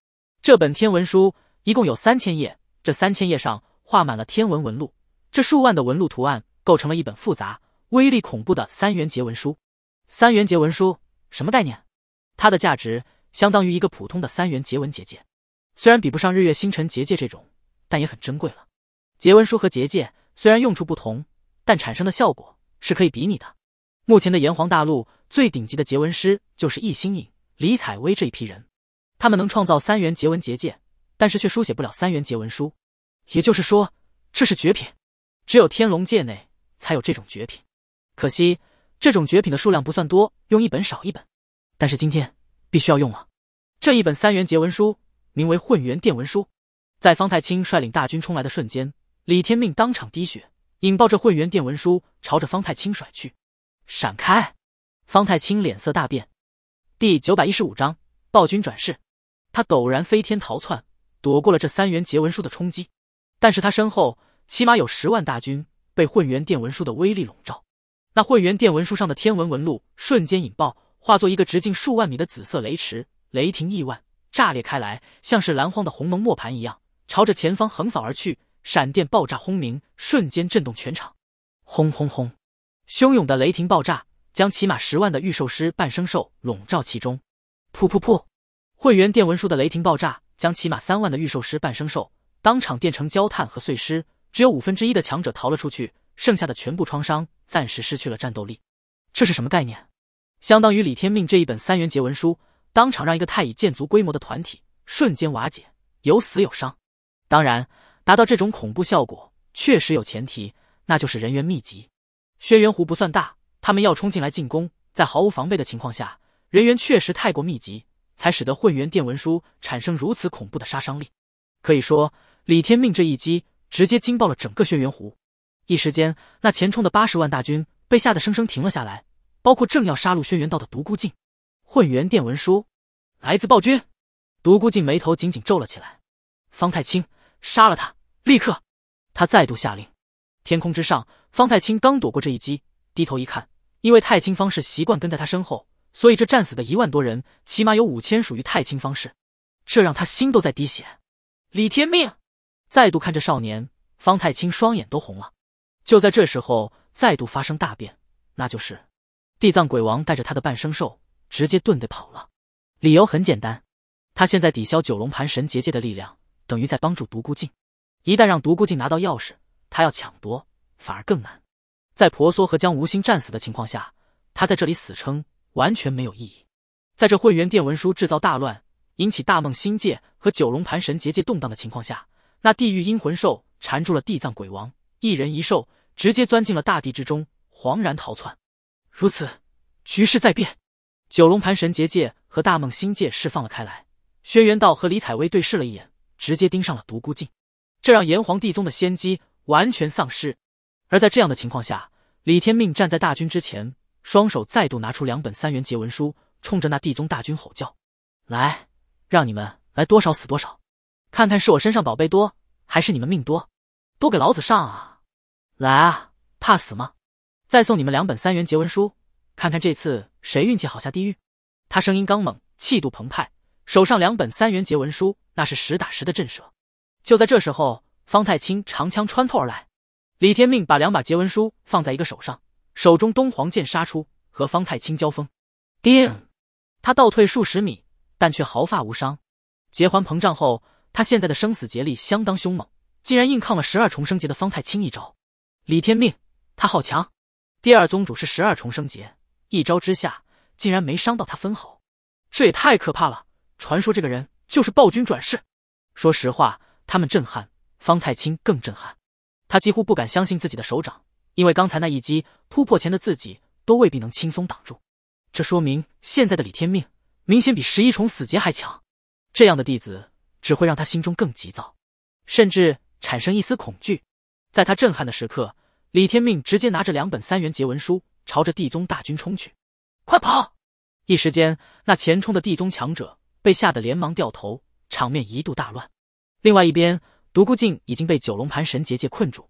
这本天文书一共有三千页，这三千页上画满了天文纹路。这数万的纹路图案，构成了一本复杂、威力恐怖的三元结文书。三元结文书什么概念？它的价值相当于一个普通的三元结纹结界，虽然比不上日月星辰结界这种，但也很珍贵了。结纹书和结界虽然用处不同，但产生的效果是可以比拟的。目前的炎黄大陆最顶级的结纹师就是易星影、李采薇这一批人，他们能创造三元结纹结界，但是却书写不了三元结纹书。也就是说，这是绝品，只有天龙界内才有这种绝品。可惜这种绝品的数量不算多，用一本少一本。但是今天必须要用了。这一本三元结文书名为《混元殿文书》。在方太清率领大军冲来的瞬间，李天命当场滴血，引爆这混元殿文书，朝着方太清甩去。闪开！方太清脸色大变。第九百一十五章暴君转世。他陡然飞天逃窜，躲过了这三元结文书的冲击。但是他身后起码有十万大军被混元殿文书的威力笼罩。那混元殿文书上的天文纹路瞬间引爆。化作一个直径数万米的紫色雷池，雷霆亿万炸裂开来，像是蓝荒的鸿蒙磨盘一样，朝着前方横扫而去。闪电爆炸轰鸣，瞬间震动全场。轰轰轰！汹涌的雷霆爆炸将起码十万的御兽师半生兽笼罩其中。噗噗噗！会员电文书的雷霆爆炸将起码三万的御兽师半生兽当场电成焦炭和碎尸，只有五分之一的强者逃了出去，剩下的全部创伤，暂时失去了战斗力。这是什么概念？相当于李天命这一本三元结文书，当场让一个太乙剑族规模的团体瞬间瓦解，有死有伤。当然，达到这种恐怖效果，确实有前提，那就是人员密集。轩辕湖不算大，他们要冲进来进攻，在毫无防备的情况下，人员确实太过密集，才使得混元殿文书产生如此恐怖的杀伤力。可以说，李天命这一击直接惊爆了整个轩辕湖。一时间，那前冲的八十万大军被吓得生生停了下来。包括正要杀戮轩辕道的独孤靖，混元殿文书来自暴君，独孤靖眉头紧紧皱了起来。方太清杀了他，立刻，他再度下令。天空之上，方太清刚躲过这一击，低头一看，因为太清方氏习惯跟在他身后，所以这战死的一万多人，起码有五千属于太清方氏，这让他心都在滴血。李天命再度看着少年，方太清双眼都红了。就在这时候，再度发生大变，那就是。地藏鬼王带着他的半生兽直接遁地跑了，理由很简单，他现在抵消九龙盘神结界的力量，等于在帮助独孤靖。一旦让独孤靖拿到钥匙，他要抢夺反而更难。在婆娑和江无心战死的情况下，他在这里死撑完全没有意义。在这混元殿文书制造大乱，引起大梦星界和九龙盘神结界动荡的情况下，那地狱阴魂兽缠住了地藏鬼王，一人一兽直接钻进了大地之中，惶然逃窜。如此，局势在变。九龙盘神结界和大梦心界释放了开来。轩辕道和李采薇对视了一眼，直接盯上了独孤靖。这让炎黄帝宗的先机完全丧失。而在这样的情况下，李天命站在大军之前，双手再度拿出两本三元结文书，冲着那帝宗大军吼叫：“来，让你们来多少死多少，看看是我身上宝贝多，还是你们命多？都给老子上啊！来啊，怕死吗？”再送你们两本三元结文书，看看这次谁运气好下地狱。他声音刚猛，气度澎湃，手上两本三元结文书，那是实打实的震慑。就在这时候，方太清长枪穿透而来，李天命把两把结文书放在一个手上，手中东皇剑杀出，和方太清交锋。叮，他倒退数十米，但却毫发无伤。结环膨胀后，他现在的生死劫力相当凶猛，竟然硬抗了十二重生劫的方太清一招。李天命，他好强！第二宗主是十二重生劫，一招之下竟然没伤到他分毫，这也太可怕了！传说这个人就是暴君转世。说实话，他们震撼，方太清更震撼，他几乎不敢相信自己的手掌，因为刚才那一击，突破前的自己都未必能轻松挡住。这说明现在的李天命明显比十一重死劫还强。这样的弟子只会让他心中更急躁，甚至产生一丝恐惧。在他震撼的时刻。李天命直接拿着两本三元结文书，朝着地宗大军冲去，快跑！一时间，那前冲的地宗强者被吓得连忙掉头，场面一度大乱。另外一边，独孤靖已经被九龙盘神结界困住，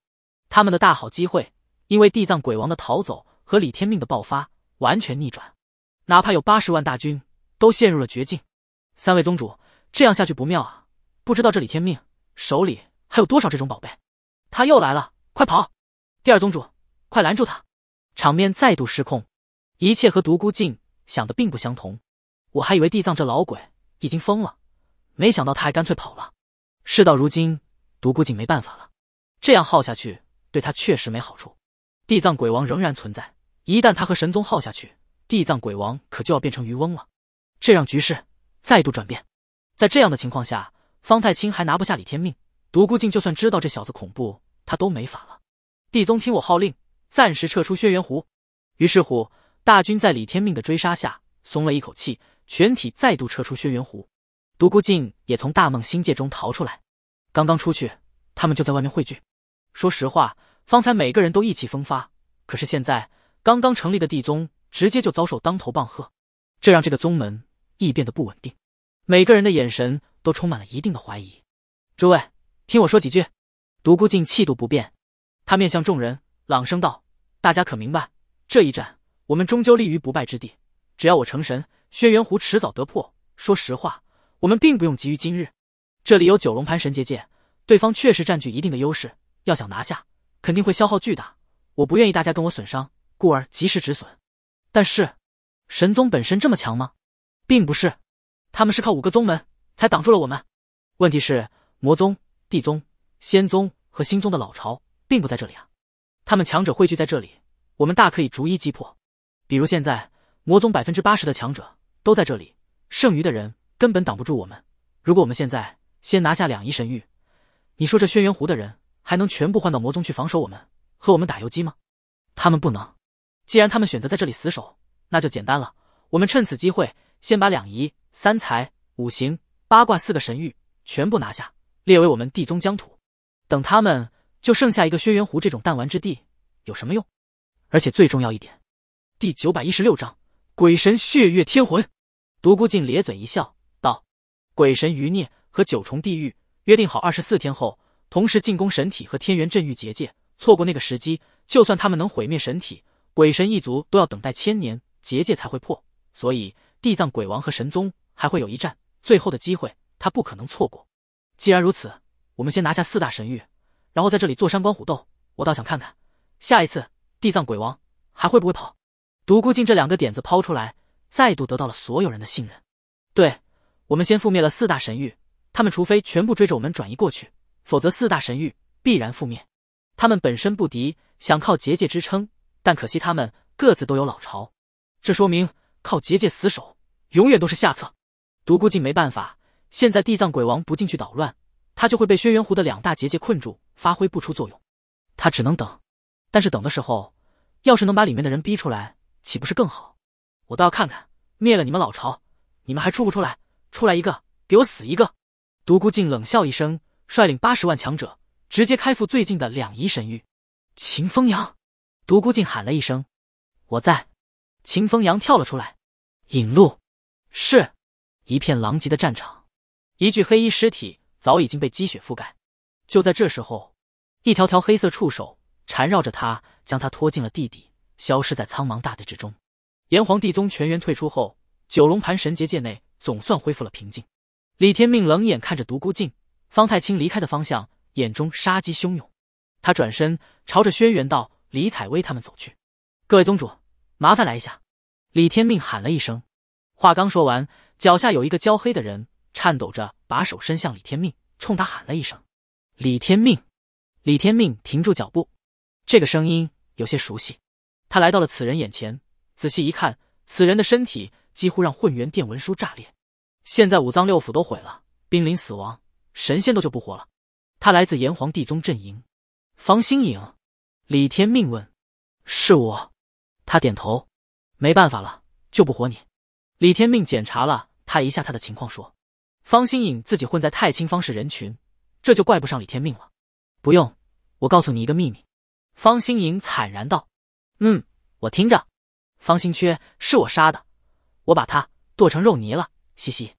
他们的大好机会因为地藏鬼王的逃走和李天命的爆发完全逆转，哪怕有八十万大军都陷入了绝境。三位宗主，这样下去不妙啊！不知道这李天命手里还有多少这种宝贝，他又来了，快跑！第二宗主，快拦住他！场面再度失控，一切和独孤靖想的并不相同。我还以为地藏这老鬼已经疯了，没想到他还干脆跑了。事到如今，独孤靖没办法了，这样耗下去对他确实没好处。地藏鬼王仍然存在，一旦他和神宗耗下去，地藏鬼王可就要变成渔翁了。这让局势再度转变，在这样的情况下，方太清还拿不下李天命，独孤靖就算知道这小子恐怖，他都没法了。帝宗听我号令，暂时撤出轩辕湖。于是乎，大军在李天命的追杀下松了一口气，全体再度撤出轩辕湖。独孤靖也从大梦星界中逃出来。刚刚出去，他们就在外面汇聚。说实话，方才每个人都意气风发，可是现在刚刚成立的帝宗，直接就遭受当头棒喝，这让这个宗门异变得不稳定。每个人的眼神都充满了一定的怀疑。诸位，听我说几句。独孤靖气度不变。他面向众人，朗声道：“大家可明白，这一战我们终究立于不败之地。只要我成神，轩辕湖迟早得破。说实话，我们并不用急于今日。这里有九龙盘神结界，对方确实占据一定的优势。要想拿下，肯定会消耗巨大。我不愿意大家跟我损伤，故而及时止损。但是，神宗本身这么强吗？并不是，他们是靠五个宗门才挡住了我们。问题是，魔宗、地宗、仙宗和星宗的老巢。”并不在这里啊，他们强者汇聚在这里，我们大可以逐一击破。比如现在，魔宗百分之八十的强者都在这里，剩余的人根本挡不住我们。如果我们现在先拿下两仪神域，你说这轩辕湖的人还能全部换到魔宗去防守我们，和我们打游击吗？他们不能。既然他们选择在这里死守，那就简单了，我们趁此机会先把两仪、三才、五行、八卦四个神域全部拿下，列为我们地宗疆土。等他们。就剩下一个轩辕湖这种弹丸之地，有什么用？而且最重要一点，第九百一十六章鬼神血月天魂。独孤靖咧嘴一笑，道：“鬼神余孽和九重地狱约定好，二十四天后同时进攻神体和天元镇狱结界。错过那个时机，就算他们能毁灭神体，鬼神一族都要等待千年结界才会破。所以地藏鬼王和神宗还会有一战，最后的机会他不可能错过。既然如此，我们先拿下四大神域。”然后在这里坐山观虎斗，我倒想看看下一次地藏鬼王还会不会跑。独孤靖这两个点子抛出来，再度得到了所有人的信任。对，我们先覆灭了四大神域，他们除非全部追着我们转移过去，否则四大神域必然覆灭。他们本身不敌，想靠结界支撑，但可惜他们各自都有老巢，这说明靠结界死守永远都是下策。独孤靖没办法，现在地藏鬼王不进去捣乱，他就会被轩辕湖的两大结界困住。发挥不出作用，他只能等。但是等的时候，要是能把里面的人逼出来，岂不是更好？我倒要看看，灭了你们老巢，你们还出不出来？出来一个，给我死一个！独孤靖冷笑一声，率领八十万强者，直接开赴最近的两仪神域。秦风阳，独孤靖喊了一声：“我在。”秦风阳跳了出来，引路。是，一片狼藉的战场，一具黑衣尸体早已经被积雪覆盖。就在这时候。一条条黑色触手缠绕着他，将他拖进了地底，消失在苍茫大地之中。炎黄帝宗全员退出后，九龙盘神劫界内总算恢复了平静。李天命冷眼看着独孤靖、方太清离开的方向，眼中杀机汹涌。他转身朝着轩辕道、李采薇他们走去。“各位宗主，麻烦来一下。”李天命喊了一声。话刚说完，脚下有一个焦黑的人颤抖着把手伸向李天命，冲他喊了一声：“李天命。”李天命停住脚步，这个声音有些熟悉。他来到了此人眼前，仔细一看，此人的身体几乎让混元殿文书炸裂，现在五脏六腑都毁了，濒临死亡，神仙都救不活了。他来自炎黄帝宗阵营，方心影。李天命问：“是我？”他点头。没办法了，救不活你。李天命检查了他一下他的情况，说：“方心影自己混在太清方氏人群，这就怪不上李天命了。”不用，我告诉你一个秘密。”方心颖惨然道，“嗯，我听着。方心缺是我杀的，我把他剁成肉泥了，嘻嘻。”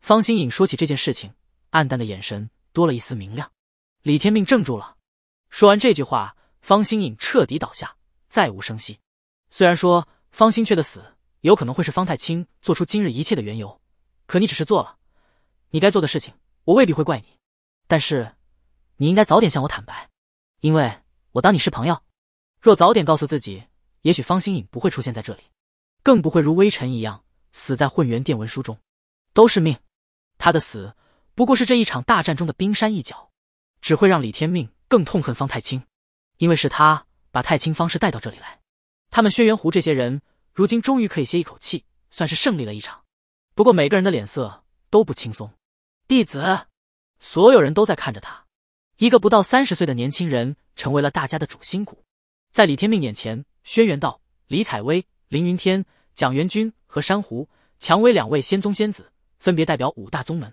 方心颖说起这件事情，暗淡的眼神多了一丝明亮。李天命怔住了。说完这句话，方心颖彻底倒下，再无声息。虽然说方心缺的死有可能会是方太清做出今日一切的缘由，可你只是做了你该做的事情，我未必会怪你。但是。你应该早点向我坦白，因为我当你是朋友。若早点告诉自己，也许方心颖不会出现在这里，更不会如微尘一样死在混元殿文书中。都是命，他的死不过是这一场大战中的冰山一角，只会让李天命更痛恨方太清，因为是他把太清方氏带到这里来。他们轩辕湖这些人，如今终于可以歇一口气，算是胜利了一场。不过每个人的脸色都不轻松。弟子，所有人都在看着他。一个不到三十岁的年轻人成为了大家的主心骨。在李天命眼前，轩辕道、李采薇、凌云天、蒋元军和珊瑚、蔷薇两位仙宗仙子分别代表五大宗门。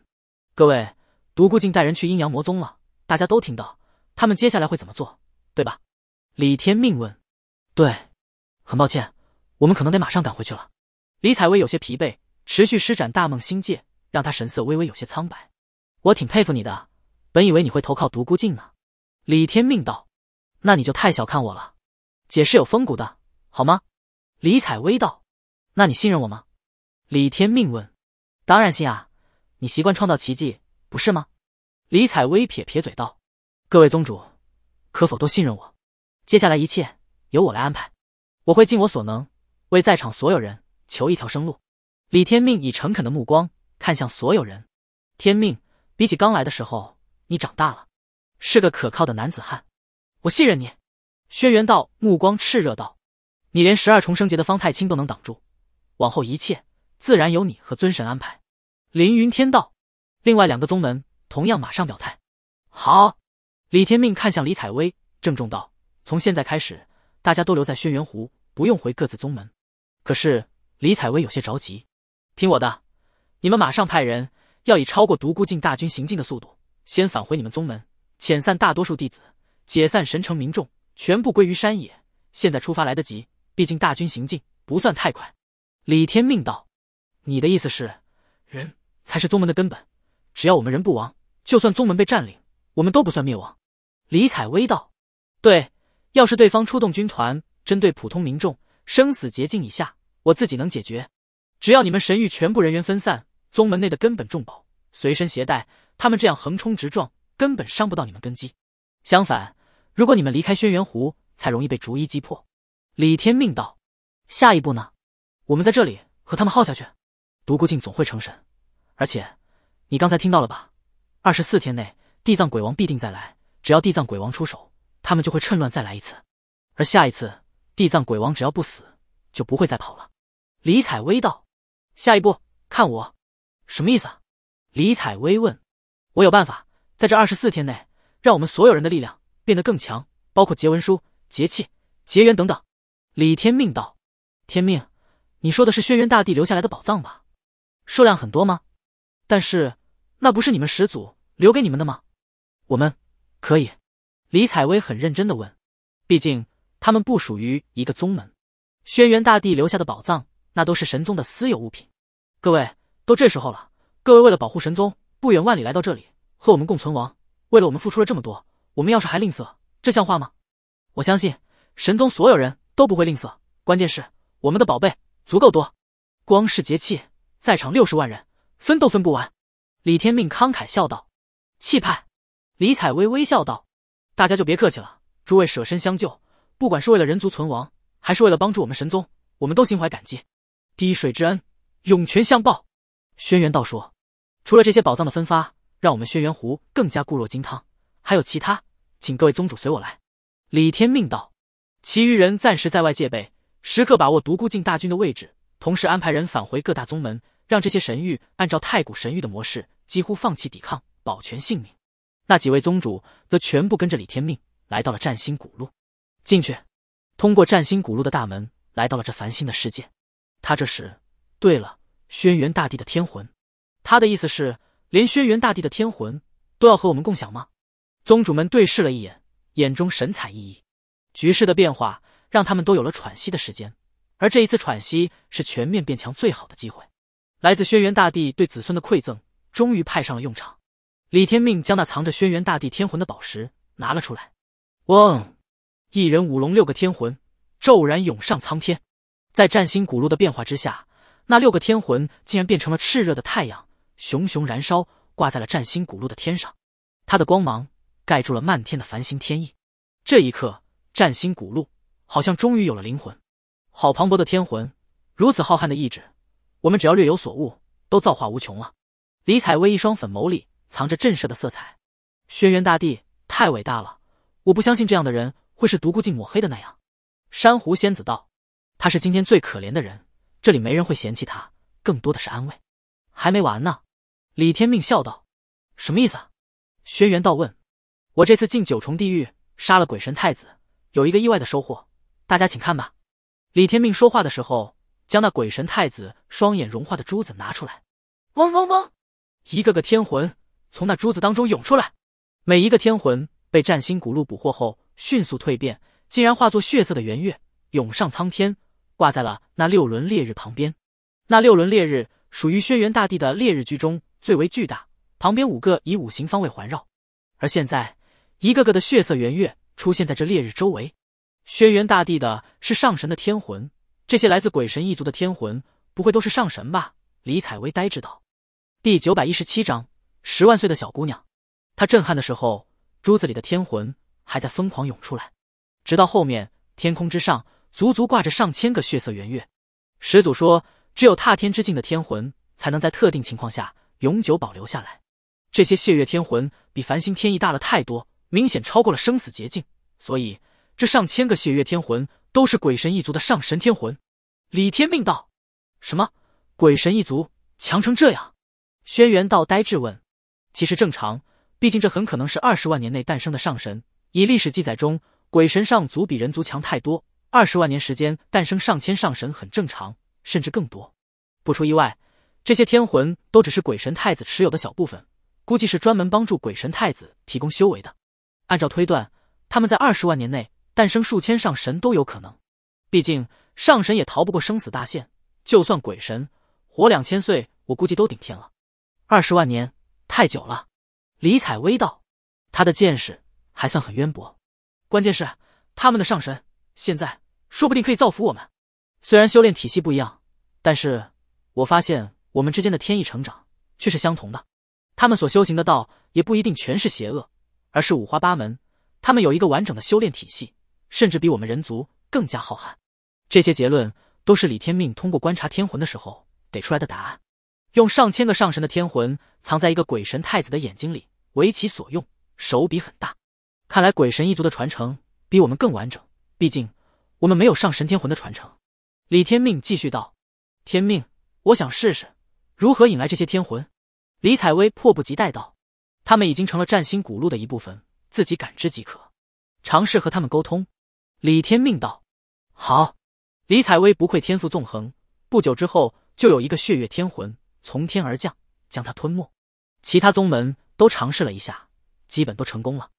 各位，独孤靖带人去阴阳魔宗了，大家都听到他们接下来会怎么做，对吧？李天命问。对，很抱歉，我们可能得马上赶回去了。李采薇有些疲惫，持续施展大梦心界，让她神色微微有些苍白。我挺佩服你的。本以为你会投靠独孤靖呢，李天命道：“那你就太小看我了，姐是有风骨的，好吗？”李采薇道：“那你信任我吗？”李天命问：“当然信啊，你习惯创造奇迹，不是吗？”李采薇撇撇嘴道：“各位宗主，可否都信任我？接下来一切由我来安排，我会尽我所能为在场所有人求一条生路。”李天命以诚恳的目光看向所有人。天命比起刚来的时候。你长大了，是个可靠的男子汉，我信任你。轩辕道目光炽热道：“你连十二重生劫的方太清都能挡住，往后一切自然由你和尊神安排。”凌云天道：“另外两个宗门同样马上表态。”好。李天命看向李采薇，郑重道：“从现在开始，大家都留在轩辕湖，不用回各自宗门。”可是李采薇有些着急：“听我的，你们马上派人，要以超过独孤境大军行进的速度。”先返回你们宗门，遣散大多数弟子，解散神城民众，全部归于山野。现在出发来得及，毕竟大军行进不算太快。李天命道：“你的意思是，人才是宗门的根本，只要我们人不亡，就算宗门被占领，我们都不算灭亡。”李采薇道：“对，要是对方出动军团针对普通民众，生死劫境以下，我自己能解决。只要你们神域全部人员分散，宗门内的根本重宝随身携带。”他们这样横冲直撞，根本伤不到你们根基。相反，如果你们离开轩辕湖，才容易被逐一击破。李天命道：“下一步呢？我们在这里和他们耗下去？独孤靖总会成神，而且你刚才听到了吧？二十四天内，地藏鬼王必定再来。只要地藏鬼王出手，他们就会趁乱再来一次。而下一次，地藏鬼王只要不死，就不会再跑了。”李采薇道：“下一步，看我。”什么意思？啊？李采薇问。我有办法，在这二十四天内，让我们所有人的力量变得更强，包括结文书、结气、结缘等等。李天命道：“天命，你说的是轩辕大帝留下来的宝藏吧？数量很多吗？但是那不是你们始祖留给你们的吗？我们可以。”李采薇很认真的问：“毕竟他们不属于一个宗门，轩辕大帝留下的宝藏，那都是神宗的私有物品。各位，都这时候了，各位为了保护神宗。”不远万里来到这里，和我们共存亡，为了我们付出了这么多，我们要是还吝啬，这像话吗？我相信神宗所有人都不会吝啬，关键是我们的宝贝足够多，光是节气，在场六十万人分都分不完。李天命慷慨笑道：“气派。”李采薇微笑道：“大家就别客气了，诸位舍身相救，不管是为了人族存亡，还是为了帮助我们神宗，我们都心怀感激，滴水之恩，涌泉相报。”轩辕道说。除了这些宝藏的分发，让我们轩辕湖更加固若金汤。还有其他，请各位宗主随我来。”李天命道。其余人暂时在外戒备，时刻把握独孤靖大军的位置，同时安排人返回各大宗门，让这些神域按照太古神域的模式，几乎放弃抵抗，保全性命。那几位宗主则全部跟着李天命来到了占星古路。进去，通过占星古路的大门，来到了这繁星的世界。他这时，对了，轩辕大帝的天魂。他的意思是，连轩辕大帝的天魂都要和我们共享吗？宗主们对视了一眼，眼中神采奕奕。局势的变化让他们都有了喘息的时间，而这一次喘息是全面变强最好的机会。来自轩辕大帝对子孙的馈赠，终于派上了用场。李天命将那藏着轩辕大帝天魂的宝石拿了出来。嗡，一人五龙六个天魂骤然涌上苍天，在占星古路的变化之下，那六个天魂竟然变成了炽热的太阳。熊熊燃烧，挂在了占星古路的天上，它的光芒盖住了漫天的繁星天意。这一刻，占星古路好像终于有了灵魂。好磅礴的天魂，如此浩瀚的意志，我们只要略有所悟，都造化无穷了。李采薇一双粉眸里藏着震慑的色彩。轩辕大帝太伟大了，我不相信这样的人会是独孤靖抹黑的那样。珊瑚仙子道：“他是今天最可怜的人，这里没人会嫌弃他，更多的是安慰。”还没完呢。李天命笑道：“什么意思？”啊？轩辕道问：“我这次进九重地狱，杀了鬼神太子，有一个意外的收获，大家请看吧。”李天命说话的时候，将那鬼神太子双眼融化的珠子拿出来。嗡嗡嗡，一个个天魂从那珠子当中涌出来，每一个天魂被占星古路捕获后，迅速蜕变，竟然化作血色的圆月，涌上苍天，挂在了那六轮烈日旁边。那六轮烈日属于轩辕大帝的烈日居中。最为巨大，旁边五个以五行方位环绕，而现在一个个的血色圆月出现在这烈日周围。轩辕大帝的是上神的天魂，这些来自鬼神一族的天魂，不会都是上神吧？李采薇呆滞道。第九百一十七章十万岁的小姑娘，她震撼的时候，珠子里的天魂还在疯狂涌出来，直到后面天空之上足足挂着上千个血色圆月。始祖说，只有踏天之境的天魂，才能在特定情况下。永久保留下来，这些血月天魂比繁星天意大了太多，明显超过了生死捷径，所以这上千个血月天魂都是鬼神一族的上神天魂。李天命道：“什么？鬼神一族强成这样？”轩辕道呆滞问：“其实正常，毕竟这很可能是二十万年内诞生的上神。以历史记载中，鬼神上族比人族强太多，二十万年时间诞生上千上神很正常，甚至更多。不出意外。”这些天魂都只是鬼神太子持有的小部分，估计是专门帮助鬼神太子提供修为的。按照推断，他们在二十万年内诞生数千上神都有可能。毕竟上神也逃不过生死大限，就算鬼神活两千岁，我估计都顶天了。二十万年太久了。李采薇道：“他的见识还算很渊博，关键是他们的上神现在说不定可以造福我们。虽然修炼体系不一样，但是我发现。”我们之间的天意成长却是相同的，他们所修行的道也不一定全是邪恶，而是五花八门。他们有一个完整的修炼体系，甚至比我们人族更加浩瀚。这些结论都是李天命通过观察天魂的时候得出来的答案。用上千个上神的天魂藏在一个鬼神太子的眼睛里，为其所用，手笔很大。看来鬼神一族的传承比我们更完整，毕竟我们没有上神天魂的传承。李天命继续道：“天命，我想试试。”如何引来这些天魂？李采薇迫不及待道：“他们已经成了占星古路的一部分，自己感知即可，尝试和他们沟通。”李天命道：“好。”李采薇不愧天赋纵横，不久之后就有一个血月天魂从天而降，将他吞没。其他宗门都尝试了一下，基本都成功了。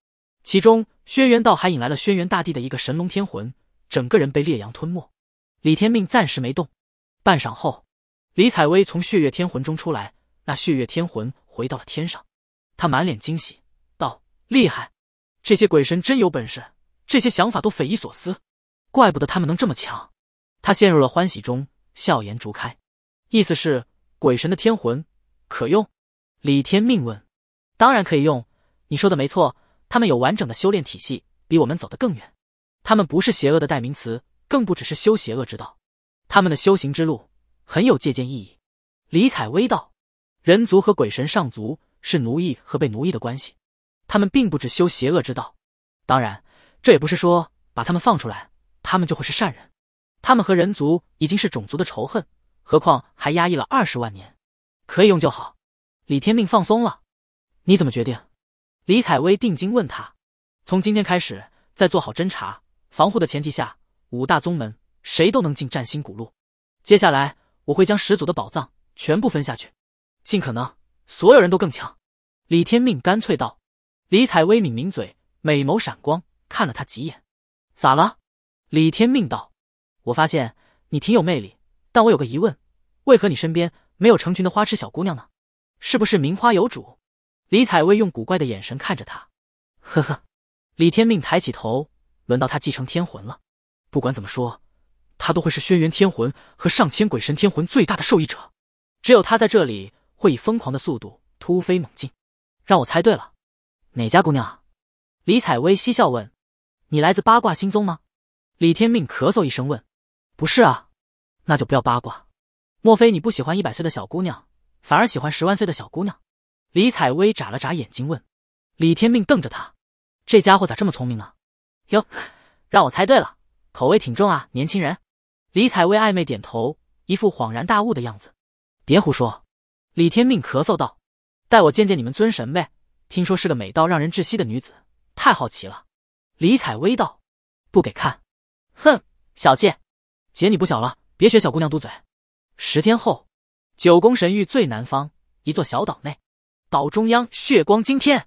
其中轩辕道还引来了轩辕大帝的一个神龙天魂，整个人被烈阳吞没。李天命暂时没动，半晌后。李采薇从血月天魂中出来，那血月天魂回到了天上。他满脸惊喜道：“厉害！这些鬼神真有本事，这些想法都匪夷所思，怪不得他们能这么强。”他陷入了欢喜中，笑颜逐开，意思是鬼神的天魂可用。李天命问：“当然可以用，你说的没错，他们有完整的修炼体系，比我们走得更远。他们不是邪恶的代名词，更不只是修邪恶之道，他们的修行之路。”很有借鉴意义。李采薇道：“人族和鬼神上族是奴役和被奴役的关系，他们并不只修邪恶之道。当然，这也不是说把他们放出来，他们就会是善人。他们和人族已经是种族的仇恨，何况还压抑了二十万年。可以用就好。”李天命放松了。你怎么决定？李采薇定睛问他：“从今天开始，在做好侦查防护的前提下，五大宗门谁都能进占星古路。接下来。”我会将始祖的宝藏全部分下去，尽可能所有人都更强。李天命干脆道。李采薇抿抿嘴，美眸闪光，看了他几眼。咋了？李天命道。我发现你挺有魅力，但我有个疑问，为何你身边没有成群的花痴小姑娘呢？是不是名花有主？李采薇用古怪的眼神看着他。呵呵。李天命抬起头，轮到他继承天魂了。不管怎么说。他都会是轩辕天魂和上千鬼神天魂最大的受益者，只有他在这里会以疯狂的速度突飞猛进。让我猜对了，哪家姑娘？李采薇嬉笑问：“你来自八卦星宗吗？”李天命咳嗽一声问：“不是啊，那就不要八卦。莫非你不喜欢一百岁的小姑娘，反而喜欢十万岁的小姑娘？”李采薇眨了眨眼睛问。李天命瞪着他：“这家伙咋这么聪明呢？”哟，让我猜对了，口味挺重啊，年轻人。李采薇暧昧点头，一副恍然大悟的样子。别胡说！李天命咳嗽道：“带我见见你们尊神呗，听说是个美到让人窒息的女子，太好奇了。”李采薇道：“不给看。”哼，小妾，姐你不小了，别学小姑娘嘟嘴。十天后，九宫神域最南方一座小岛内，岛中央血光惊天，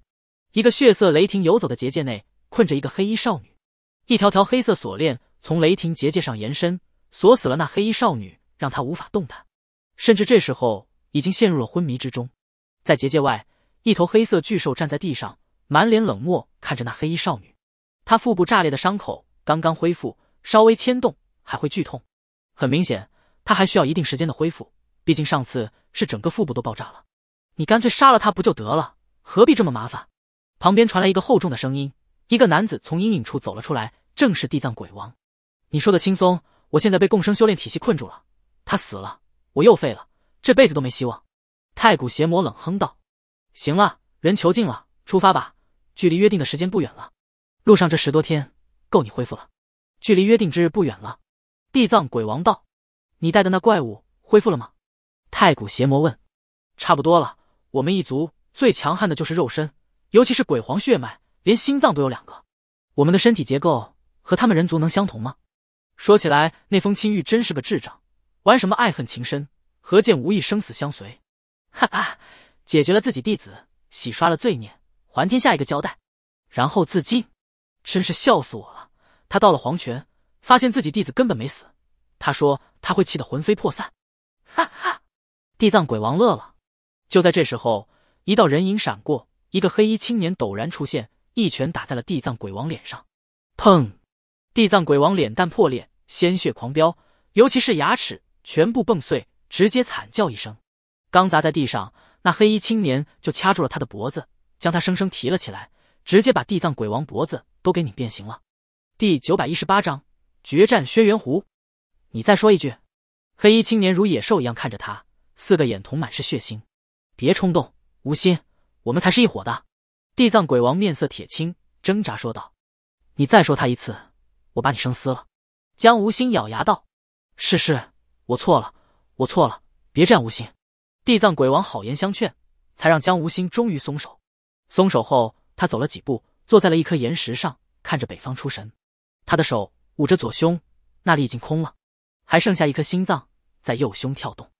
一个血色雷霆游走的结界内困着一个黑衣少女，一条条黑色锁链从雷霆结界上延伸。锁死了那黑衣少女，让她无法动弹，甚至这时候已经陷入了昏迷之中。在结界外，一头黑色巨兽站在地上，满脸冷漠看着那黑衣少女。她腹部炸裂的伤口刚刚恢复，稍微牵动还会剧痛。很明显，他还需要一定时间的恢复，毕竟上次是整个腹部都爆炸了。你干脆杀了他不就得了？何必这么麻烦？旁边传来一个厚重的声音，一个男子从阴影处走了出来，正是地藏鬼王。你说的轻松。我现在被共生修炼体系困住了，他死了，我又废了，这辈子都没希望。太古邪魔冷哼道：“行了，人囚禁了，出发吧，距离约定的时间不远了。路上这十多天够你恢复了，距离约定之日不远了。”地藏鬼王道：“你带的那怪物恢复了吗？”太古邪魔问：“差不多了，我们一族最强悍的就是肉身，尤其是鬼皇血脉，连心脏都有两个。我们的身体结构和他们人族能相同吗？”说起来，那封青玉真是个智障，玩什么爱恨情深，何见无意生死相随？哈哈，解决了自己弟子，洗刷了罪孽，还天下一个交代，然后自尽，真是笑死我了。他到了黄泉，发现自己弟子根本没死，他说他会气得魂飞魄散。哈哈，地藏鬼王乐了。就在这时候，一道人影闪过，一个黑衣青年陡然出现，一拳打在了地藏鬼王脸上，砰！地藏鬼王脸蛋破裂。鲜血狂飙，尤其是牙齿全部蹦碎，直接惨叫一声，刚砸在地上，那黑衣青年就掐住了他的脖子，将他生生提了起来，直接把地藏鬼王脖子都给拧变形了。第九百一十八章决战轩辕湖。你再说一句！黑衣青年如野兽一样看着他，四个眼瞳满是血腥。别冲动，无心，我们才是一伙的。地藏鬼王面色铁青，挣扎说道：“你再说他一次，我把你生撕了。”江无心咬牙道：“是是，我错了，我错了，别这样，无心。”地藏鬼王好言相劝，才让江无心终于松手。松手后，他走了几步，坐在了一颗岩石上，看着北方出神。他的手捂着左胸，那里已经空了，还剩下一颗心脏在右胸跳动。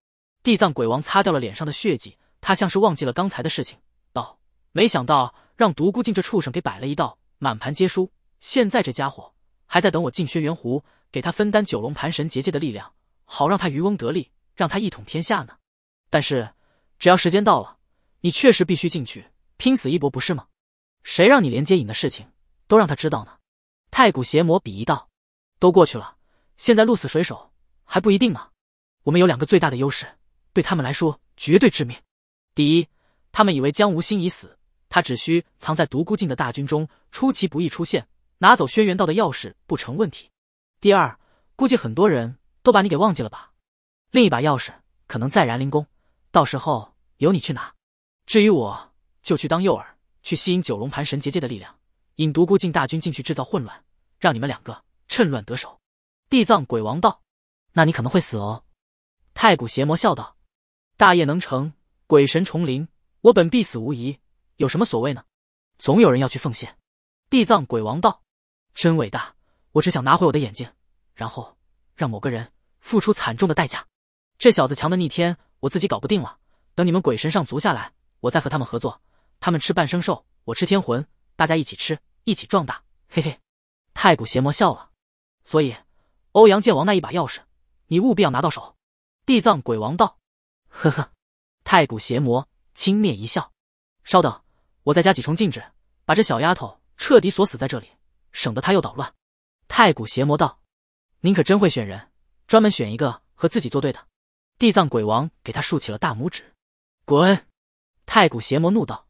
地藏鬼王擦掉了脸上的血迹，他像是忘记了刚才的事情，道：“没想到让独孤靖这畜生给摆了一道，满盘皆输。现在这家伙还在等我进轩辕湖。”给他分担九龙盘神结界的力量，好让他渔翁得利，让他一统天下呢。但是，只要时间到了，你确实必须进去拼死一搏，不是吗？谁让你连接影的事情都让他知道呢？太古邪魔鄙夷道：“都过去了，现在鹿死谁手还不一定呢。我们有两个最大的优势，对他们来说绝对致命。第一，他们以为江无心已死，他只需藏在独孤境的大军中，出其不意出现，拿走轩辕道的钥匙不成问题。”第二，估计很多人都把你给忘记了吧。另一把钥匙可能在燃灵宫，到时候由你去拿。至于我，就去当诱饵，去吸引九龙盘神结界的力量，引独孤靖大军进去制造混乱，让你们两个趁乱得手。地藏鬼王道，那你可能会死哦。太古邪魔笑道：“大业能成，鬼神重临，我本必死无疑，有什么所谓呢？总有人要去奉献。”地藏鬼王道：“真伟大。”我只想拿回我的眼睛，然后让某个人付出惨重的代价。这小子强的逆天，我自己搞不定了。等你们鬼神上足下来，我再和他们合作。他们吃半生兽，我吃天魂，大家一起吃，一起壮大。嘿嘿。太古邪魔笑了。所以，欧阳剑王那一把钥匙，你务必要拿到手。地藏鬼王道。呵呵。太古邪魔轻蔑一笑。稍等，我再加几重禁制，把这小丫头彻底锁死在这里，省得她又捣乱。太古邪魔道，您可真会选人，专门选一个和自己作对的。地藏鬼王给他竖起了大拇指。滚！太古邪魔怒道。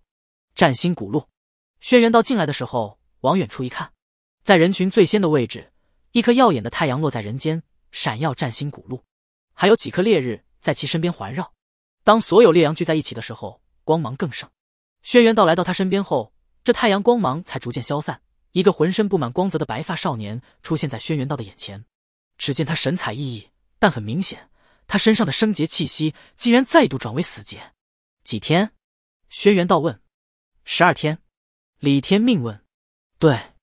占星古路，轩辕道进来的时候，往远处一看，在人群最先的位置，一颗耀眼的太阳落在人间，闪耀占星古路，还有几颗烈日在其身边环绕。当所有烈阳聚在一起的时候，光芒更盛。轩辕道来到他身边后，这太阳光芒才逐渐消散。一个浑身布满光泽的白发少年出现在轩辕道的眼前，只见他神采奕奕，但很明显，他身上的生劫气息竟然再度转为死劫。几天？轩辕道问。十二天。李天命问。对，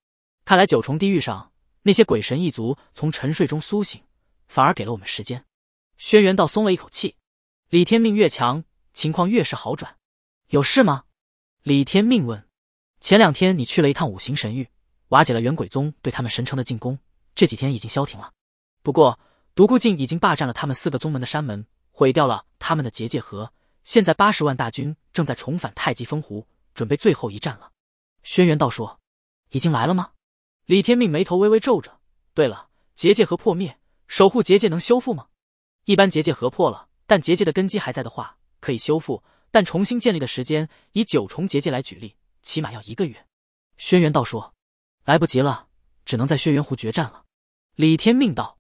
看来九重地狱上那些鬼神一族从沉睡中苏醒，反而给了我们时间。轩辕道松了一口气。李天命越强，情况越是好转。有事吗？李天命问。前两天你去了一趟五行神域。瓦解了元鬼宗对他们神城的进攻，这几天已经消停了。不过，独孤靖已经霸占了他们四个宗门的山门，毁掉了他们的结界河。现在八十万大军正在重返太极风湖，准备最后一战了。轩辕道说：“已经来了吗？”李天命眉头微微皱着。对了，结界河破灭，守护结界能修复吗？一般结界河破了，但结界的根基还在的话，可以修复。但重新建立的时间，以九重结界来举例，起码要一个月。轩辕道说。来不及了，只能在轩辕湖决战了。李天命道：“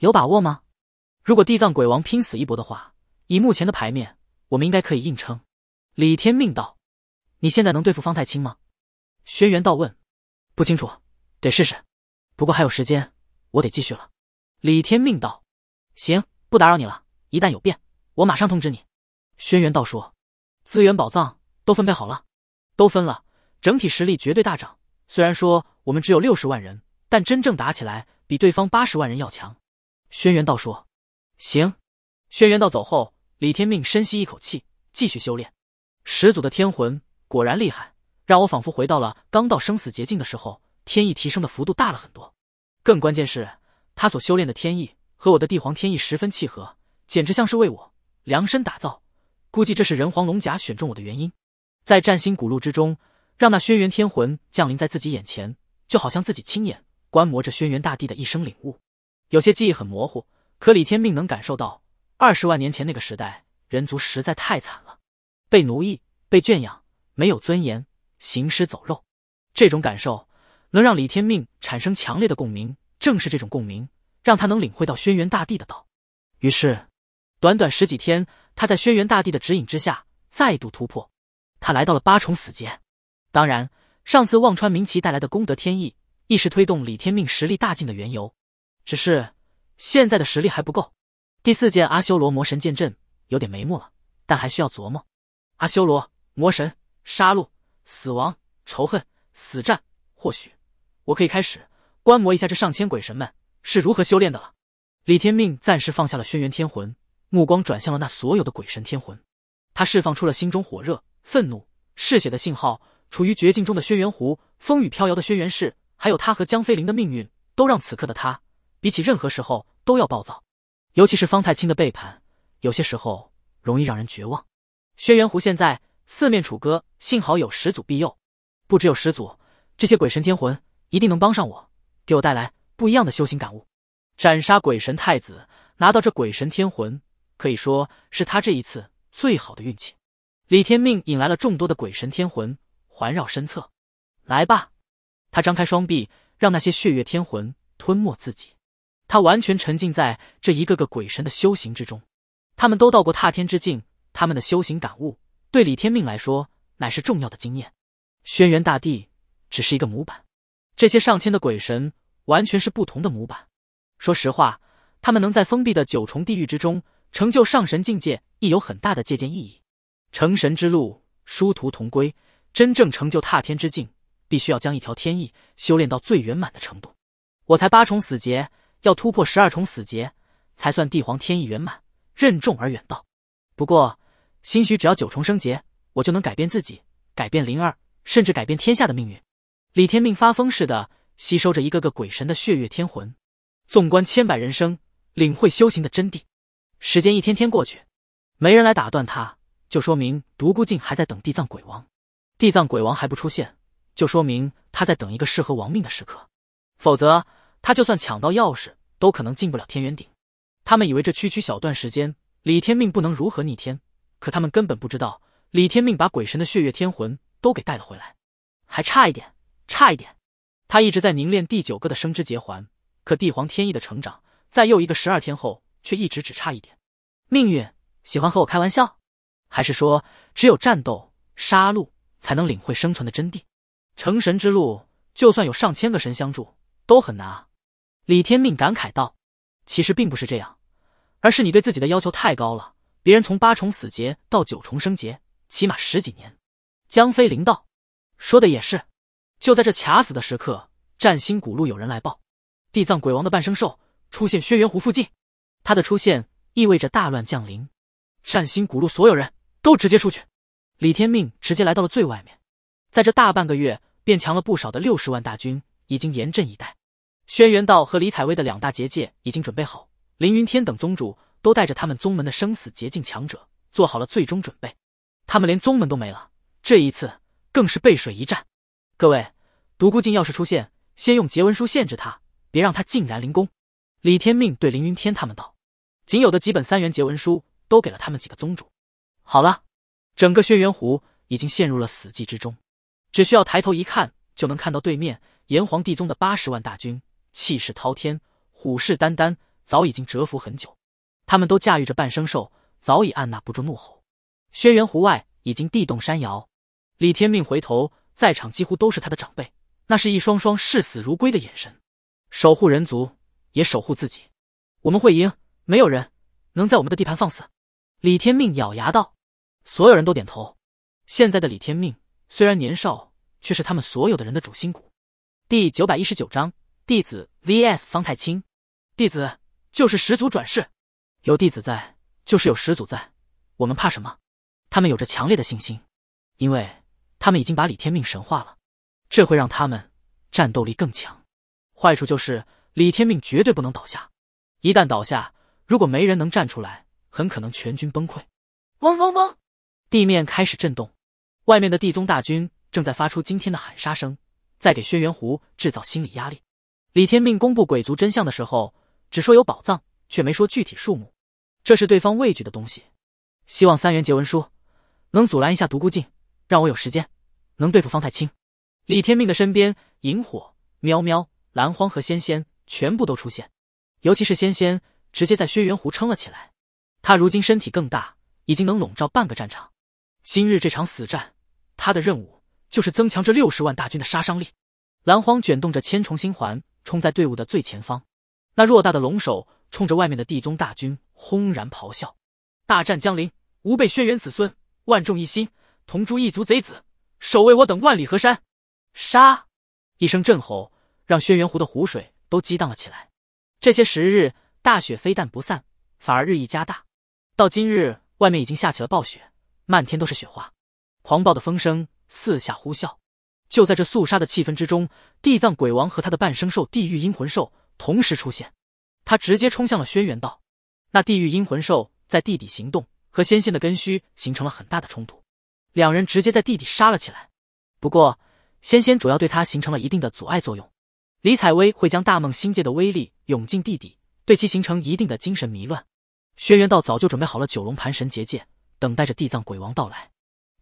有把握吗？如果地藏鬼王拼死一搏的话，以目前的牌面，我们应该可以硬撑。”李天命道：“你现在能对付方太清吗？”轩辕道问：“不清楚，得试试。不过还有时间，我得继续了。”李天命道：“行，不打扰你了。一旦有变，我马上通知你。”轩辕道说：“资源宝藏都分配好了，都分了，整体实力绝对大涨。虽然说。”我们只有六十万人，但真正打起来，比对方八十万人要强。轩辕道说：“行。”轩辕道走后，李天命深吸一口气，继续修炼。始祖的天魂果然厉害，让我仿佛回到了刚到生死捷径的时候，天意提升的幅度大了很多。更关键是，他所修炼的天意和我的帝皇天意十分契合，简直像是为我量身打造。估计这是人皇龙甲选中我的原因。在占星古录之中，让那轩辕天魂降临在自己眼前。就好像自己亲眼观摩着轩辕大帝的一生领悟，有些记忆很模糊，可李天命能感受到二十万年前那个时代，人族实在太惨了，被奴役，被圈养，没有尊严，行尸走肉。这种感受能让李天命产生强烈的共鸣，正是这种共鸣让他能领会到轩辕大帝的道。于是，短短十几天，他在轩辕大帝的指引之下再度突破，他来到了八重死劫。当然。上次忘川明奇带来的功德天意，亦是推动李天命实力大进的缘由，只是现在的实力还不够。第四件阿修罗魔神剑阵有点眉目了，但还需要琢磨。阿修罗、魔神、杀戮、死亡、仇恨、死战，或许我可以开始观摩一下这上千鬼神们是如何修炼的了。李天命暂时放下了轩辕天魂，目光转向了那所有的鬼神天魂，他释放出了心中火热、愤怒、嗜血的信号。处于绝境中的轩辕狐，风雨飘摇的轩辕氏，还有他和江飞凌的命运，都让此刻的他比起任何时候都要暴躁。尤其是方太清的背叛，有些时候容易让人绝望。轩辕狐现在四面楚歌，幸好有始祖庇佑。不只有始祖，这些鬼神天魂一定能帮上我，给我带来不一样的修行感悟。斩杀鬼神太子，拿到这鬼神天魂，可以说是他这一次最好的运气。李天命引来了众多的鬼神天魂。环绕身侧，来吧！他张开双臂，让那些血月天魂吞没自己。他完全沉浸在这一个个鬼神的修行之中。他们都到过踏天之境，他们的修行感悟对李天命来说乃是重要的经验。轩辕大帝只是一个模板，这些上千的鬼神完全是不同的模板。说实话，他们能在封闭的九重地狱之中成就上神境界，亦有很大的借鉴意义。成神之路，殊途同归。真正成就踏天之境，必须要将一条天意修炼到最圆满的程度。我才八重死劫，要突破十二重死劫才算帝皇天意圆满，任重而远道。不过，兴许只要九重生劫，我就能改变自己，改变灵儿，甚至改变天下的命运。李天命发疯似的吸收着一个个鬼神的血月天魂，纵观千百人生，领会修行的真谛。时间一天天过去，没人来打断他，就说明独孤靖还在等地藏鬼王。地藏鬼王还不出现，就说明他在等一个适合亡命的时刻。否则，他就算抢到钥匙，都可能进不了天元顶。他们以为这区区小段时间，李天命不能如何逆天，可他们根本不知道，李天命把鬼神的血月天魂都给带了回来，还差一点，差一点。他一直在凝练第九个的生之结环，可帝皇天意的成长，在又一个十二天后，却一直只差一点。命运喜欢和我开玩笑，还是说只有战斗、杀戮？才能领会生存的真谛，成神之路，就算有上千个神相助，都很难啊！李天命感慨道：“其实并不是这样，而是你对自己的要求太高了。别人从八重死劫到九重生劫，起码十几年。”江飞灵道：“说的也是。”就在这卡死的时刻，占星古路有人来报，地藏鬼王的半生兽出现轩辕湖附近，他的出现意味着大乱降临。占星古路所有人都直接出去。李天命直接来到了最外面，在这大半个月便强了不少的六十万大军已经严阵以待，轩辕道和李采薇的两大结界已经准备好，凌云天等宗主都带着他们宗门的生死结境强者做好了最终准备，他们连宗门都没了，这一次更是背水一战。各位，独孤靖要是出现，先用结文书限制他，别让他竟然临功。李天命对凌云天他们道，仅有的几本三元结文书都给了他们几个宗主。好了。整个轩辕湖已经陷入了死寂之中，只需要抬头一看，就能看到对面炎黄帝宗的八十万大军，气势滔天，虎视眈眈，早已经蛰伏很久。他们都驾驭着半生兽，早已按捺不住怒吼。轩辕湖外已经地动山摇。李天命回头，在场几乎都是他的长辈，那是一双双视死如归的眼神，守护人族，也守护自己。我们会赢，没有人能在我们的地盘放肆。李天命咬牙道。所有人都点头。现在的李天命虽然年少，却是他们所有的人的主心骨。第九百一十九章：弟子 vs 方太清。弟子就是始祖转世，有弟子在，就是有始祖在。我们怕什么？他们有着强烈的信心，因为他们已经把李天命神化了。这会让他们战斗力更强。坏处就是李天命绝对不能倒下，一旦倒下，如果没人能站出来，很可能全军崩溃。嗡嗡嗡。地面开始震动，外面的地宗大军正在发出惊天的喊杀声，在给轩辕狐制造心理压力。李天命公布鬼族真相的时候，只说有宝藏，却没说具体数目，这是对方畏惧的东西。希望三元结文书能阻拦一下独孤靖，让我有时间能对付方太清。李天命的身边，萤火、喵喵、蓝荒和仙仙全部都出现，尤其是仙仙，直接在轩辕狐撑了起来。他如今身体更大，已经能笼罩半个战场。今日这场死战，他的任务就是增强这六十万大军的杀伤力。蓝荒卷动着千重星环，冲在队伍的最前方。那偌大的龙首冲着外面的地宗大军轰然咆哮。大战将临，吾辈轩辕子孙，万众一心，同诛异族贼子，守卫我等万里河山！杀！一声震吼，让轩辕湖的湖水都激荡了起来。这些时日，大雪非但不散，反而日益加大。到今日，外面已经下起了暴雪。漫天都是雪花，狂暴的风声四下呼啸。就在这肃杀的气氛之中，地藏鬼王和他的伴生兽地狱阴魂兽同时出现，他直接冲向了轩辕道。那地狱阴魂兽在地底行动，和仙仙的根须形成了很大的冲突，两人直接在地底杀了起来。不过，仙仙主要对他形成了一定的阻碍作用。李采薇会将大梦星界的威力涌进地底，对其形成一定的精神迷乱。轩辕道早就准备好了九龙盘神结界。等待着地藏鬼王到来，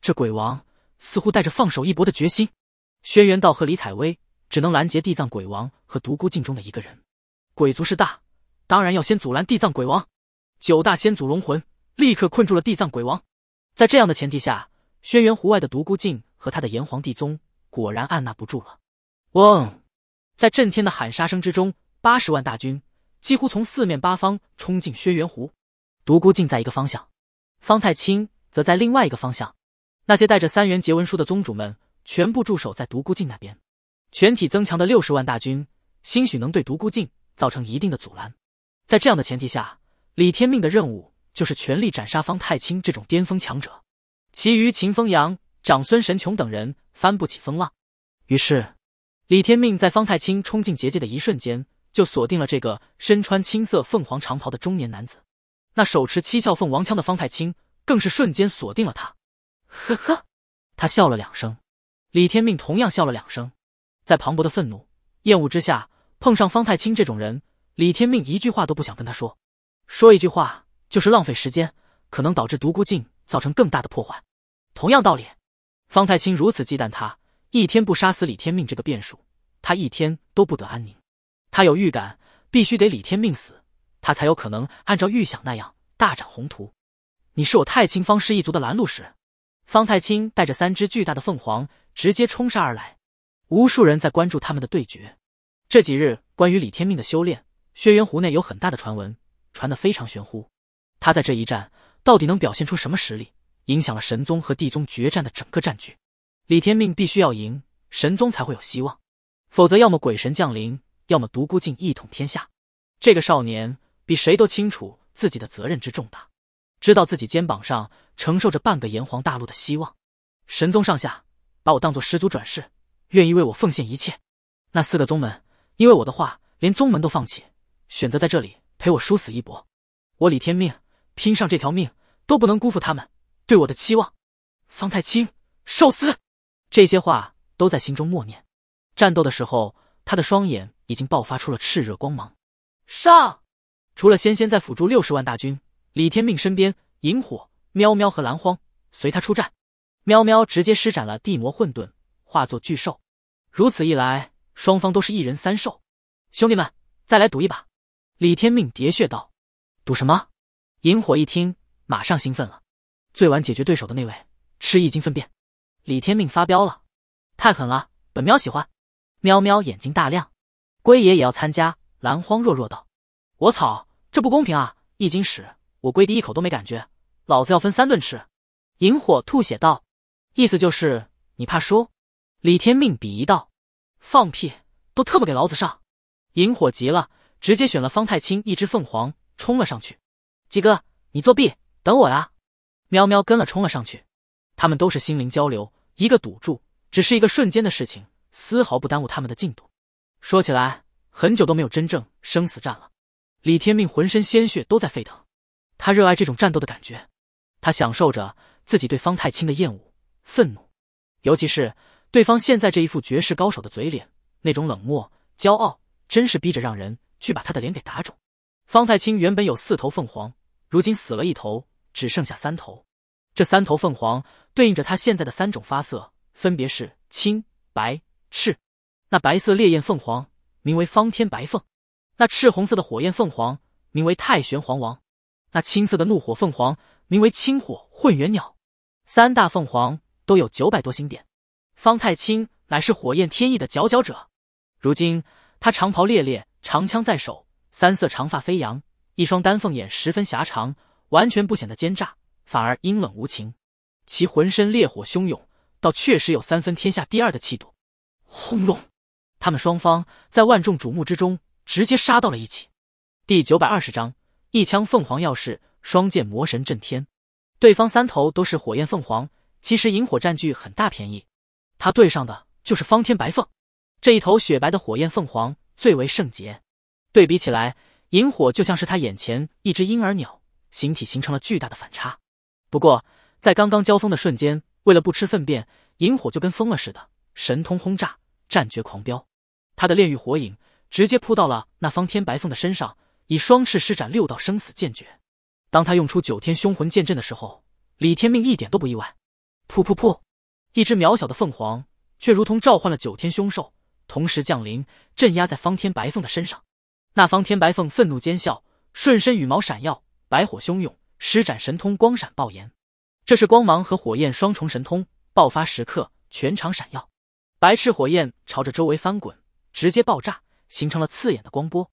这鬼王似乎带着放手一搏的决心。轩辕道和李采薇只能拦截地藏鬼王和独孤靖中的一个人。鬼族势大，当然要先阻拦地藏鬼王。九大先祖龙魂立刻困住了地藏鬼王。在这样的前提下，轩辕湖外的独孤靖和他的炎黄帝宗果然按捺不住了。嗡！在震天的喊杀声之中，八十万大军几乎从四面八方冲进轩辕湖。独孤靖在一个方向。方太清则在另外一个方向，那些带着三元结文书的宗主们全部驻守在独孤靖那边，全体增强的六十万大军，兴许能对独孤靖造成一定的阻拦。在这样的前提下，李天命的任务就是全力斩杀方太清这种巅峰强者，其余秦风阳、长孙神琼等人翻不起风浪。于是，李天命在方太清冲进结界的一瞬间，就锁定了这个身穿青色凤凰长袍的中年男子。那手持七窍凤王枪的方太清更是瞬间锁定了他，呵呵，他笑了两声。李天命同样笑了两声。在磅礴的愤怒、厌恶之下，碰上方太清这种人，李天命一句话都不想跟他说。说一句话就是浪费时间，可能导致独孤镜造成更大的破坏。同样道理，方太清如此忌惮他，一天不杀死李天命这个变数，他一天都不得安宁。他有预感，必须得李天命死。他才有可能按照预想那样大展宏图。你是我太清方氏一族的拦路石，方太清带着三只巨大的凤凰直接冲杀而来。无数人在关注他们的对决。这几日关于李天命的修炼，轩辕湖内有很大的传闻，传得非常玄乎。他在这一战到底能表现出什么实力？影响了神宗和帝宗决战的整个战局。李天命必须要赢，神宗才会有希望。否则，要么鬼神降临，要么独孤靖一统天下。这个少年。比谁都清楚自己的责任之重大，知道自己肩膀上承受着半个炎黄大陆的希望。神宗上下把我当做始祖转世，愿意为我奉献一切。那四个宗门因为我的话，连宗门都放弃，选择在这里陪我殊死一搏。我李天命拼上这条命都不能辜负他们对我的期望。方太清，受死！这些话都在心中默念。战斗的时候，他的双眼已经爆发出了炽热光芒。上！除了仙仙在辅助六十万大军，李天命身边，萤火、喵喵和蓝荒随他出战。喵喵直接施展了地魔混沌，化作巨兽。如此一来，双方都是一人三兽。兄弟们，再来赌一把！李天命喋血道：“赌什么？”萤火一听，马上兴奋了：“最晚解决对手的那位，吃一斤粪便。”李天命发飙了：“太狠了，本喵喜欢！”喵喵眼睛大亮：“龟爷也要参加。”蓝荒弱弱道。我操，这不公平啊！一斤屎，我龟弟一口都没感觉，老子要分三顿吃。萤火吐血道，意思就是你怕输？李天命鄙夷道，放屁，都特么给老子上！萤火急了，直接选了方太清一只凤凰，冲了上去。鸡哥，你作弊，等我呀！喵喵跟了冲了上去。他们都是心灵交流，一个赌注，只是一个瞬间的事情，丝毫不耽误他们的进度。说起来，很久都没有真正生死战了。李天命浑身鲜血都在沸腾，他热爱这种战斗的感觉，他享受着自己对方太清的厌恶、愤怒，尤其是对方现在这一副绝世高手的嘴脸，那种冷漠、骄傲，真是逼着让人去把他的脸给打肿。方太清原本有四头凤凰，如今死了一头，只剩下三头。这三头凤凰对应着他现在的三种发色，分别是青、白、赤。那白色烈焰凤凰名为方天白凤。那赤红色的火焰凤凰名为太玄黄王，那青色的怒火凤凰名为青火混元鸟，三大凤凰都有九百多星点。方太清乃是火焰天意的佼佼者，如今他长袍猎猎，长枪在手，三色长发飞扬，一双丹凤眼十分狭长，完全不显得奸诈，反而阴冷无情。其浑身烈火汹涌，倒确实有三分天下第二的气度。轰隆，他们双方在万众瞩目之中。直接杀到了一起。第九百二十章：一枪凤凰耀世，双剑魔神震天。对方三头都是火焰凤凰，其实萤火占据很大便宜。他对上的就是方天白凤，这一头雪白的火焰凤凰最为圣洁。对比起来，萤火就像是他眼前一只婴儿鸟，形体形成了巨大的反差。不过在刚刚交锋的瞬间，为了不吃粪便，萤火就跟疯了似的，神通轰炸，战绝狂飙。他的炼狱火影。直接扑到了那方天白凤的身上，以双翅施展六道生死剑诀。当他用出九天凶魂剑阵的时候，李天命一点都不意外。噗噗噗！一只渺小的凤凰，却如同召唤了九天凶兽，同时降临，镇压在方天白凤的身上。那方天白凤愤怒尖笑，瞬身羽毛闪耀，白火汹涌，施展神通光闪爆炎。这是光芒和火焰双重神通爆发时刻，全场闪耀，白炽火焰朝着周围翻滚，直接爆炸。形成了刺眼的光波，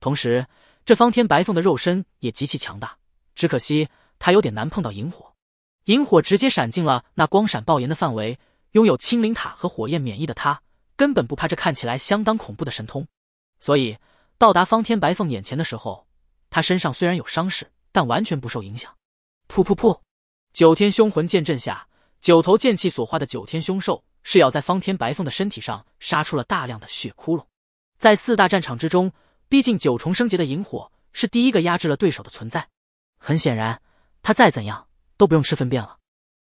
同时，这方天白凤的肉身也极其强大。只可惜它有点难碰到萤火，萤火直接闪进了那光闪爆炎的范围。拥有青灵塔和火焰免疫的他，根本不怕这看起来相当恐怖的神通。所以，到达方天白凤眼前的时候，他身上虽然有伤势，但完全不受影响。噗噗噗！九天凶魂剑阵下，九头剑气所化的九天凶兽，是咬在方天白凤的身体上，杀出了大量的血窟窿。在四大战场之中，逼近九重升劫的萤火是第一个压制了对手的存在。很显然，他再怎样都不用吃粪便了。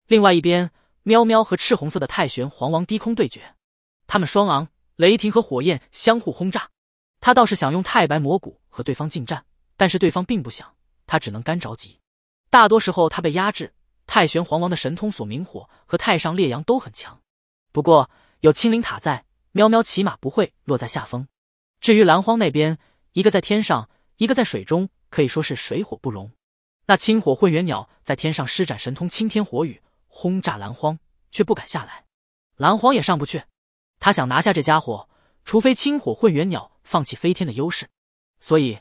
另外一边，喵喵和赤红色的太玄黄王低空对决，他们双昂雷霆和火焰相互轰炸。他倒是想用太白魔骨和对方近战，但是对方并不想，他只能干着急。大多时候他被压制，太玄黄王的神通锁明火和太上烈阳都很强。不过有青灵塔在，喵喵起码不会落在下风。至于蓝荒那边，一个在天上，一个在水中，可以说是水火不容。那青火混元鸟在天上施展神通青天火雨轰炸蓝荒，却不敢下来；蓝荒也上不去。他想拿下这家伙，除非青火混元鸟放弃飞天的优势。所以，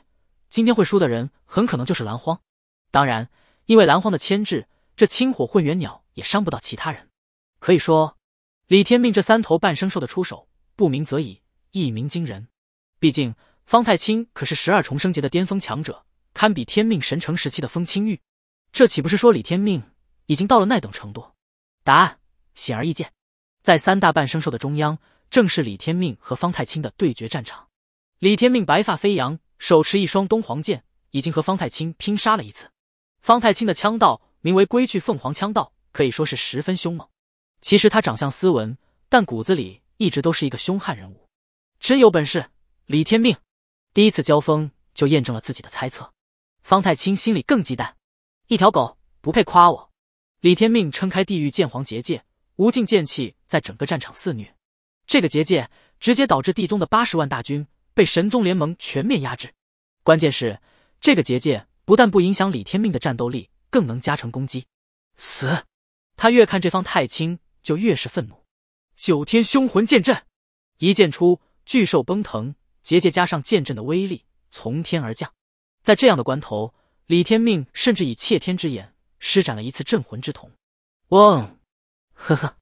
今天会输的人很可能就是蓝荒。当然，因为蓝荒的牵制，这青火混元鸟也伤不到其他人。可以说，李天命这三头半生兽的出手，不鸣则已，一鸣惊人。毕竟，方太清可是十二重生劫的巅峰强者，堪比天命神城时期的风清玉。这岂不是说李天命已经到了那等程度？答案显而易见，在三大半生兽的中央，正是李天命和方太清的对决战场。李天命白发飞扬，手持一双东皇剑，已经和方太清拼杀了一次。方太清的枪道名为“归去凤凰枪道”，可以说是十分凶猛。其实他长相斯文，但骨子里一直都是一个凶悍人物。真有本事！李天命，第一次交锋就验证了自己的猜测。方太清心里更忌惮，一条狗不配夸我。李天命撑开地狱剑皇结界，无尽剑气在整个战场肆虐。这个结界直接导致地宗的八十万大军被神宗联盟全面压制。关键是这个结界不但不影响李天命的战斗力，更能加成攻击。死！他越看这方太清就越是愤怒。九天凶魂剑阵，一剑出，巨兽崩腾。结界加上剑阵的威力从天而降，在这样的关头，李天命甚至以窃天之眼施展了一次镇魂之瞳。哦，呵呵，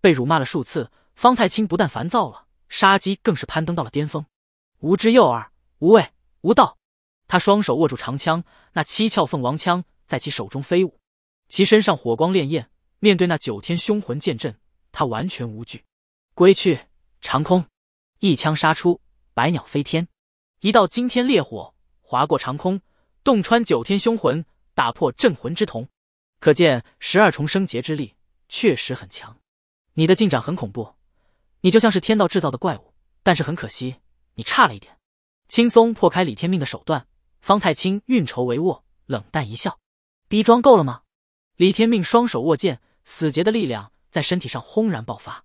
被辱骂了数次，方太清不但烦躁了，杀机更是攀登到了巅峰。无知幼儿，无畏无道。他双手握住长枪，那七窍凤王枪在其手中飞舞，其身上火光潋滟。面对那九天凶魂剑阵，他完全无惧。归去长空，一枪杀出。百鸟飞天，一道惊天烈火划过长空，洞穿九天凶魂，打破镇魂之瞳。可见十二重生劫之力确实很强。你的进展很恐怖，你就像是天道制造的怪物。但是很可惜，你差了一点，轻松破开李天命的手段。方太清运筹帷幄，冷淡一笑：“逼装够了吗？”李天命双手握剑，死劫的力量在身体上轰然爆发。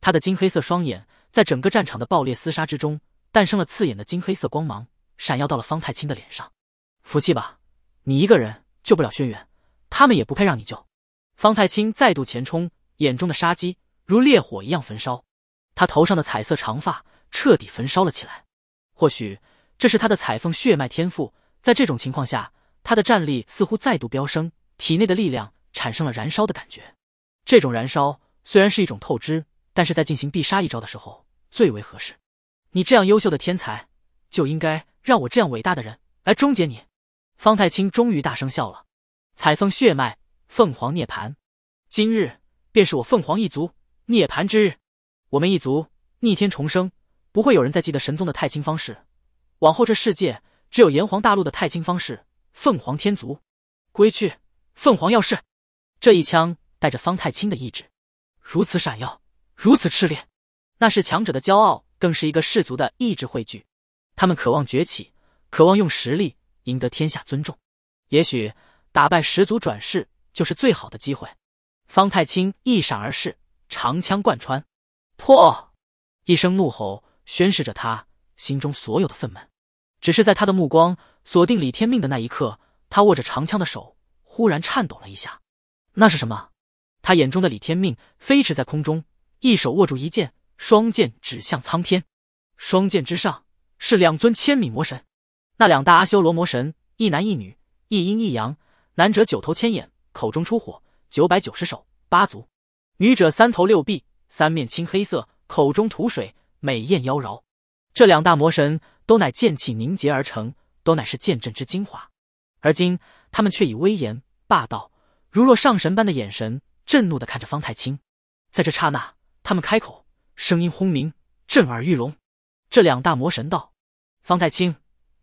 他的金黑色双眼在整个战场的爆裂厮杀之中。诞生了刺眼的金黑色光芒，闪耀到了方太清的脸上。服气吧，你一个人救不了轩辕，他们也不配让你救。方太清再度前冲，眼中的杀机如烈火一样焚烧。他头上的彩色长发彻底焚烧了起来。或许这是他的彩凤血脉天赋，在这种情况下，他的战力似乎再度飙升，体内的力量产生了燃烧的感觉。这种燃烧虽然是一种透支，但是在进行必杀一招的时候最为合适。你这样优秀的天才，就应该让我这样伟大的人来终结你。方太清终于大声笑了。彩凤血脉，凤凰涅槃，今日便是我凤凰一族涅槃之日。我们一族逆天重生，不会有人再记得神宗的太清方式。往后这世界只有炎黄大陆的太清方式，凤凰天族归去。凤凰要事，这一枪带着方太清的意志，如此闪耀，如此炽烈，那是强者的骄傲。更是一个氏族的意志汇聚，他们渴望崛起，渴望用实力赢得天下尊重。也许打败始祖转世就是最好的机会。方太清一闪而逝，长枪贯穿，破！一声怒吼，宣示着他心中所有的愤懑。只是在他的目光锁定李天命的那一刻，他握着长枪的手忽然颤抖了一下。那是什么？他眼中的李天命飞驰在空中，一手握住一剑。双剑指向苍天，双剑之上是两尊千米魔神，那两大阿修罗魔神，一男一女，一阴一阳，男者九头千眼，口中出火，九百九十手八足；女者三头六臂，三面青黑色，口中吐水，美艳妖娆。这两大魔神都乃剑气凝结而成，都乃是剑阵之精华。而今他们却以威严霸道，如若上神般的眼神，震怒的看着方太清。在这刹那，他们开口。声音轰鸣，震耳欲聋。这两大魔神道：“方太清，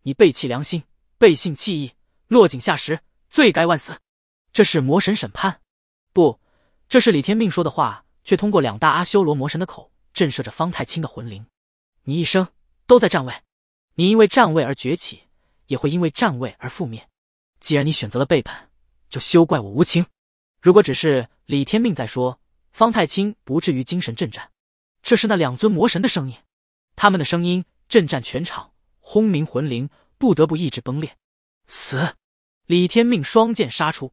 你背弃良心，背信弃义，落井下石，罪该万死。”这是魔神审判？不，这是李天命说的话，却通过两大阿修罗魔神的口，震慑着方太清的魂灵。你一生都在占位，你因为占位而崛起，也会因为占位而覆灭。既然你选择了背叛，就休怪我无情。如果只是李天命在说，方太清不至于精神震颤。这是那两尊魔神的声音，他们的声音震战全场，轰鸣魂灵，不得不意志崩裂。死！李天命双剑杀出，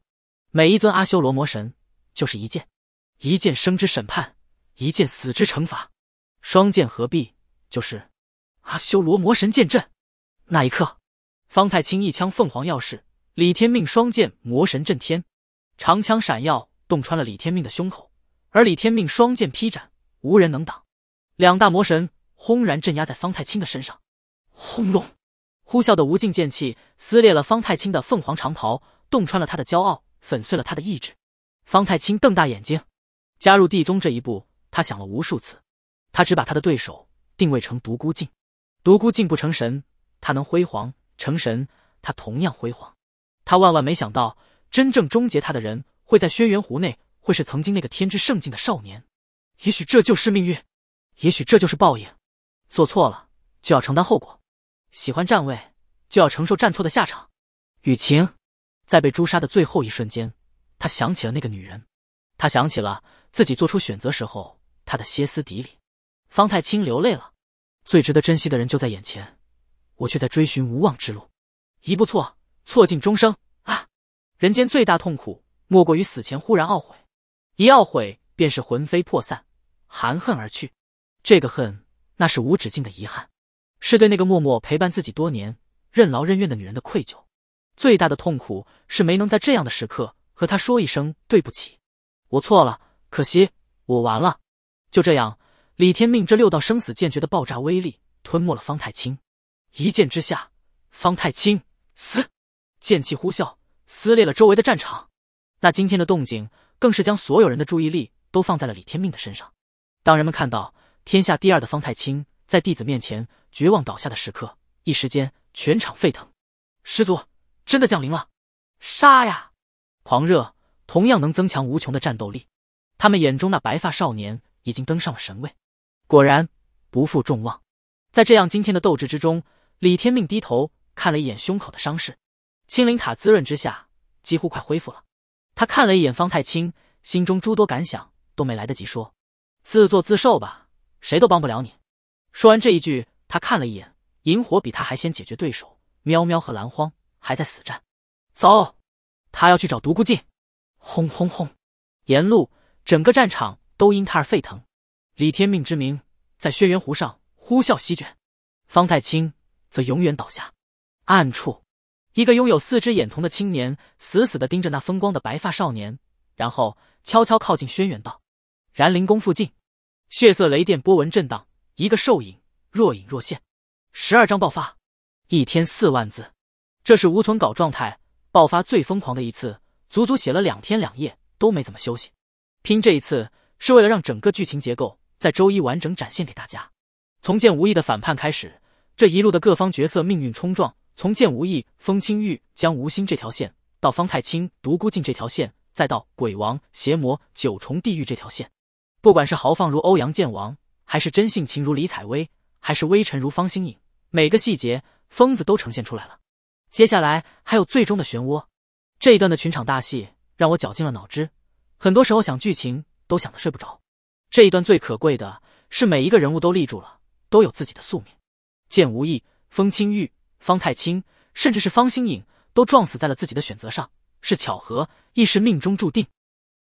每一尊阿修罗魔神就是一剑，一剑生之审判，一剑死之惩罚。双剑合璧就是阿修罗魔神剑阵。那一刻，方太清一枪凤凰耀世，李天命双剑魔神震天，长枪闪耀，洞穿了李天命的胸口，而李天命双剑劈斩。无人能挡，两大魔神轰然镇压在方太清的身上。轰隆！呼啸的无尽剑气撕裂了方太清的凤凰长袍，洞穿了他的骄傲，粉碎了他的意志。方太清瞪大眼睛，加入地宗这一步，他想了无数次。他只把他的对手定位成独孤靖，独孤靖不成神，他能辉煌成神，他同样辉煌。他万万没想到，真正终结他的人会在轩辕湖内，会是曾经那个天之圣境的少年。也许这就是命运，也许这就是报应，做错了就要承担后果，喜欢站位就要承受站错的下场。雨晴在被诛杀的最后一瞬间，他想起了那个女人，他想起了自己做出选择时候她的歇斯底里。方太清流泪了，最值得珍惜的人就在眼前，我却在追寻无望之路，一步错，错尽终生啊！人间最大痛苦莫过于死前忽然懊悔，一懊悔便是魂飞魄散。含恨而去，这个恨，那是无止境的遗憾，是对那个默默陪伴自己多年、任劳任怨的女人的愧疚。最大的痛苦是没能在这样的时刻和她说一声对不起，我错了。可惜我完了。就这样，李天命这六道生死剑诀的爆炸威力吞没了方太清。一剑之下，方太清死。剑气呼啸，撕裂了周围的战场。那今天的动静，更是将所有人的注意力都放在了李天命的身上。当人们看到天下第二的方太清在弟子面前绝望倒下的时刻，一时间全场沸腾。师祖真的降临了！杀呀！狂热同样能增强无穷的战斗力。他们眼中那白发少年已经登上了神位，果然不负众望。在这样今天的斗志之中，李天命低头看了一眼胸口的伤势，青灵塔滋润之下几乎快恢复了。他看了一眼方太清，心中诸多感想都没来得及说。自作自受吧，谁都帮不了你。说完这一句，他看了一眼萤火，比他还先解决对手。喵喵和蓝荒还在死战，走，他要去找独孤靖。轰轰轰！沿路整个战场都因他而沸腾，李天命之名在轩辕湖上呼啸席卷。方太清则永远倒下。暗处，一个拥有四只眼瞳的青年死死地盯着那风光的白发少年，然后悄悄靠近轩辕道。燃灵宫附近，血色雷电波纹震荡，一个兽影若隐若现。十二章爆发，一天四万字，这是无存稿状态爆发最疯狂的一次，足足写了两天两夜都没怎么休息。拼这一次是为了让整个剧情结构在周一完整展现给大家。从剑无意的反叛开始，这一路的各方角色命运冲撞，从剑无意、风清玉将无心这条线，到方太清、独孤靖这条线，再到鬼王、邪魔、九重地狱这条线。不管是豪放如欧阳剑王，还是真性情如李采薇，还是微尘如方星影，每个细节疯子都呈现出来了。接下来还有最终的漩涡，这一段的群场大戏让我绞尽了脑汁，很多时候想剧情都想得睡不着。这一段最可贵的是每一个人物都立住了，都有自己的宿命。剑无意、风清玉、方太清，甚至是方星影，都撞死在了自己的选择上，是巧合，亦是命中注定。